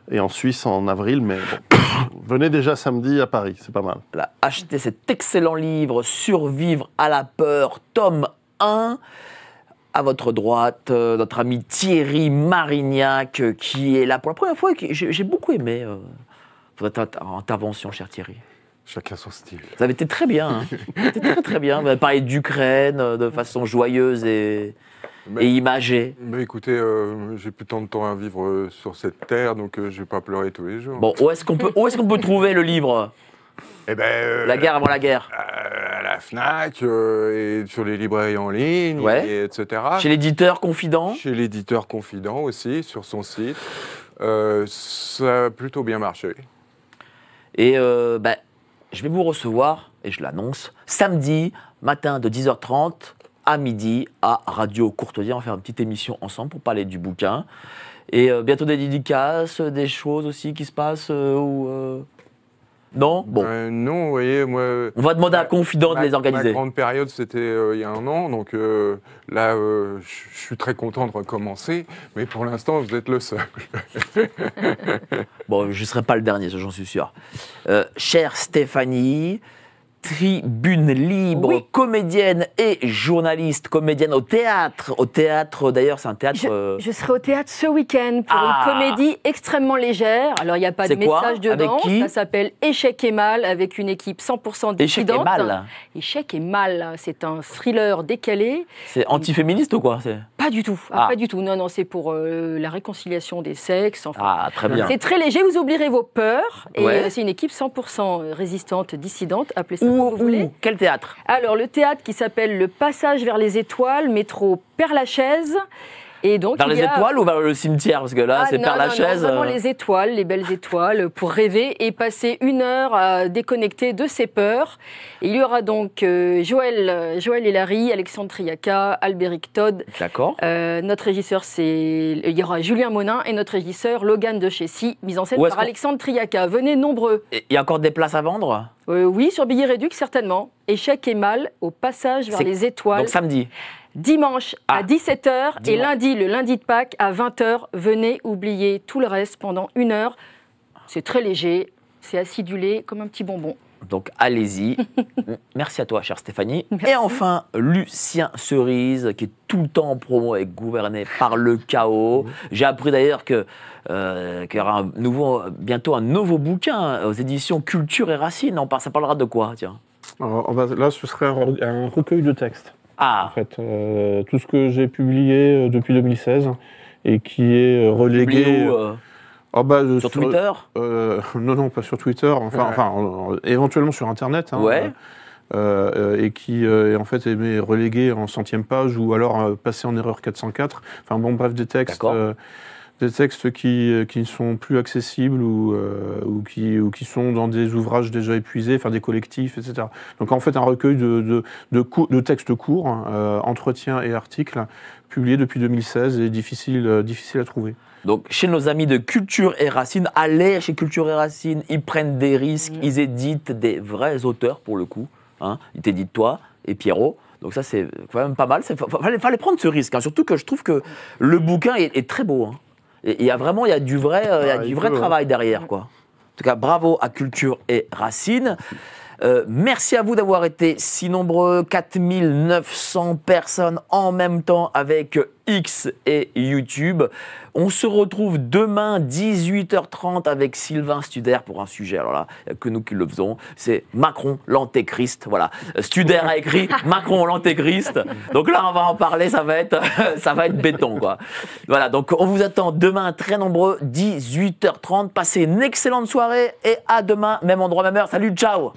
et en Suisse en avril, mais venez déjà samedi à Paris, c'est pas mal. achetez cet excellent livre, Survivre à la peur, tome 1 à votre droite, euh, notre ami Thierry Marignac, euh, qui est là pour la première fois. J'ai beaucoup aimé euh, votre intervention, cher Thierry. Chacun son style. Ça avait été hein. très bien. Vous avez très, bien. Vous parlé d'Ukraine de façon joyeuse et, imagée. Mais écoutez, j'ai plus tant de temps à vivre sur cette terre, donc je ne vais pas pleurer tous les jours. Bon, où est-ce qu'on peut, est qu'on peut trouver le livre eh ben, euh, la guerre avant la guerre. Euh, la FNAC, euh, et sur les librairies en ligne, etc. Chez l'éditeur Confident Chez l'éditeur Confident aussi, sur son site. ça a plutôt bien marché. Et ben, je vais vous recevoir, et je l'annonce, samedi matin de 10h30 à midi à Radio Courtoisie. On va faire une petite émission ensemble pour parler du bouquin. Et bientôt des dédicaces, des choses aussi qui se passent non euh, non, vous voyez, moi. On va demander à Confident de les organiser. La grande période, c'était euh, il y a un an, donc euh, là, je suis très content de recommencer, mais pour l'instant, vous êtes le seul. bon, je ne serai pas le dernier, j'en suis sûr. chère Stéphanie, tribune libre, comédienne et journaliste, comédienne au théâtre. Au théâtre, euh, d'ailleurs, c'est un théâtre. Euh, je, serai au théâtre ce week-end pour une ah. comédie extrêmement légère. Alors, il n'y a pas de message dedans. Ça s'appelle Échec et mal avec une équipe 100% dissidente. Échec et mal. Échec et mal. C'est un thriller décalé. C'est antiféministe ou quoi Pas du tout. Ah, ah. Pas du tout. Non, non, c'est pour euh, la réconciliation des sexes. Enfin. Ah, très bien. C'est très léger. Vous oublierez vos peurs. Et c'est une équipe 100% résistante, dissidente, appelée ça. Quel théâtre Alors, le théâtre qui s'appelle Le Passage vers les étoiles, métro Père-Lachaise donc, vers les étoiles ou vers le cimetière Parce que là, ah, c'est par la non, chaise. Non, euh. les étoiles, les belles étoiles, pour rêver et passer une heure à déconnecter de ses peurs. il y aura donc euh, Joël, Joël Larry, Alexandre Triaca, Albéric Todd. D'accord. Euh, notre régisseur, c'est. Il y aura Julien Monin et notre régisseur, Logan de Chessy, mise en scène par Alexandre Triaca. Venez nombreux. Il y a encore des places à vendre Oui, sur Billet Réduc, certainement. Échec et mal au passage vers les étoiles. Donc samedi dimanche à 17h ah. et lundi, le lundi de Pâques, à 20h. Venez oublier tout le reste pendant une heure. C'est très léger, c'est acidulé comme un petit bonbon. Donc allez-y. Merci à toi, chère Stéphanie. Et enfin, Lucien Cerise, qui est tout le temps en promo et gouverné par le chaos. J'ai appris d'ailleurs que euh, qu'il y aura un nouveau, bientôt un nouveau bouquin aux éditions Culture et Racines. ça parlera de quoi, tiens Là, ce serait un recueil de textes. Ah. En fait, euh, tout ce que j'ai publié euh, depuis 2016 et qui est euh, relégué. Ah, bah, sur, Twitter Non, non, pas sur Twitter. Enfin, enfin éventuellement sur Internet. Hein, ouais. et qui est en fait est relégué en centième page ou alors passé en erreur 404. Enfin bon, bref, des textes des textes qui, euh, qui ne sont plus accessibles ou, euh, ou, qui, ou qui sont dans des ouvrages déjà épuisés, faire des collectifs, etc. Donc en fait un recueil de, de, de, textes courts, hein, euh, entretiens et articles, publiés depuis 2016 et difficile, difficile à trouver. Donc chez nos amis de Culture et Racines, allez chez Culture et Racine, ils prennent des risques, mm. ils éditent des vrais auteurs pour le coup. Hein. Ils t'éditent toi et Pierrot. Donc ça, c'est quand même pas mal. Il fallait, prendre ce risque, hein. surtout que je trouve que le bouquin est, est très beau. Hein. Il y a vraiment il y du vrai, euh, ah, du vrai hein. travail derrière. Quoi. En tout cas, bravo à Culture et Racine. Euh, merci à vous d'avoir été si nombreux, 4900 personnes en même temps avec X et YouTube. On se retrouve demain 18h30 avec Sylvain Studer pour un sujet. Alors là, que nous qui le faisons, c'est Macron l'antéchrist. Voilà, Studer a écrit Macron l'antéchrist. Donc là, on va en parler. Ça va être, ça va être béton, quoi. Voilà. Donc on vous attend demain très nombreux, 18h30. Passez une excellente soirée et à demain, même endroit, même heure. Salut, ciao.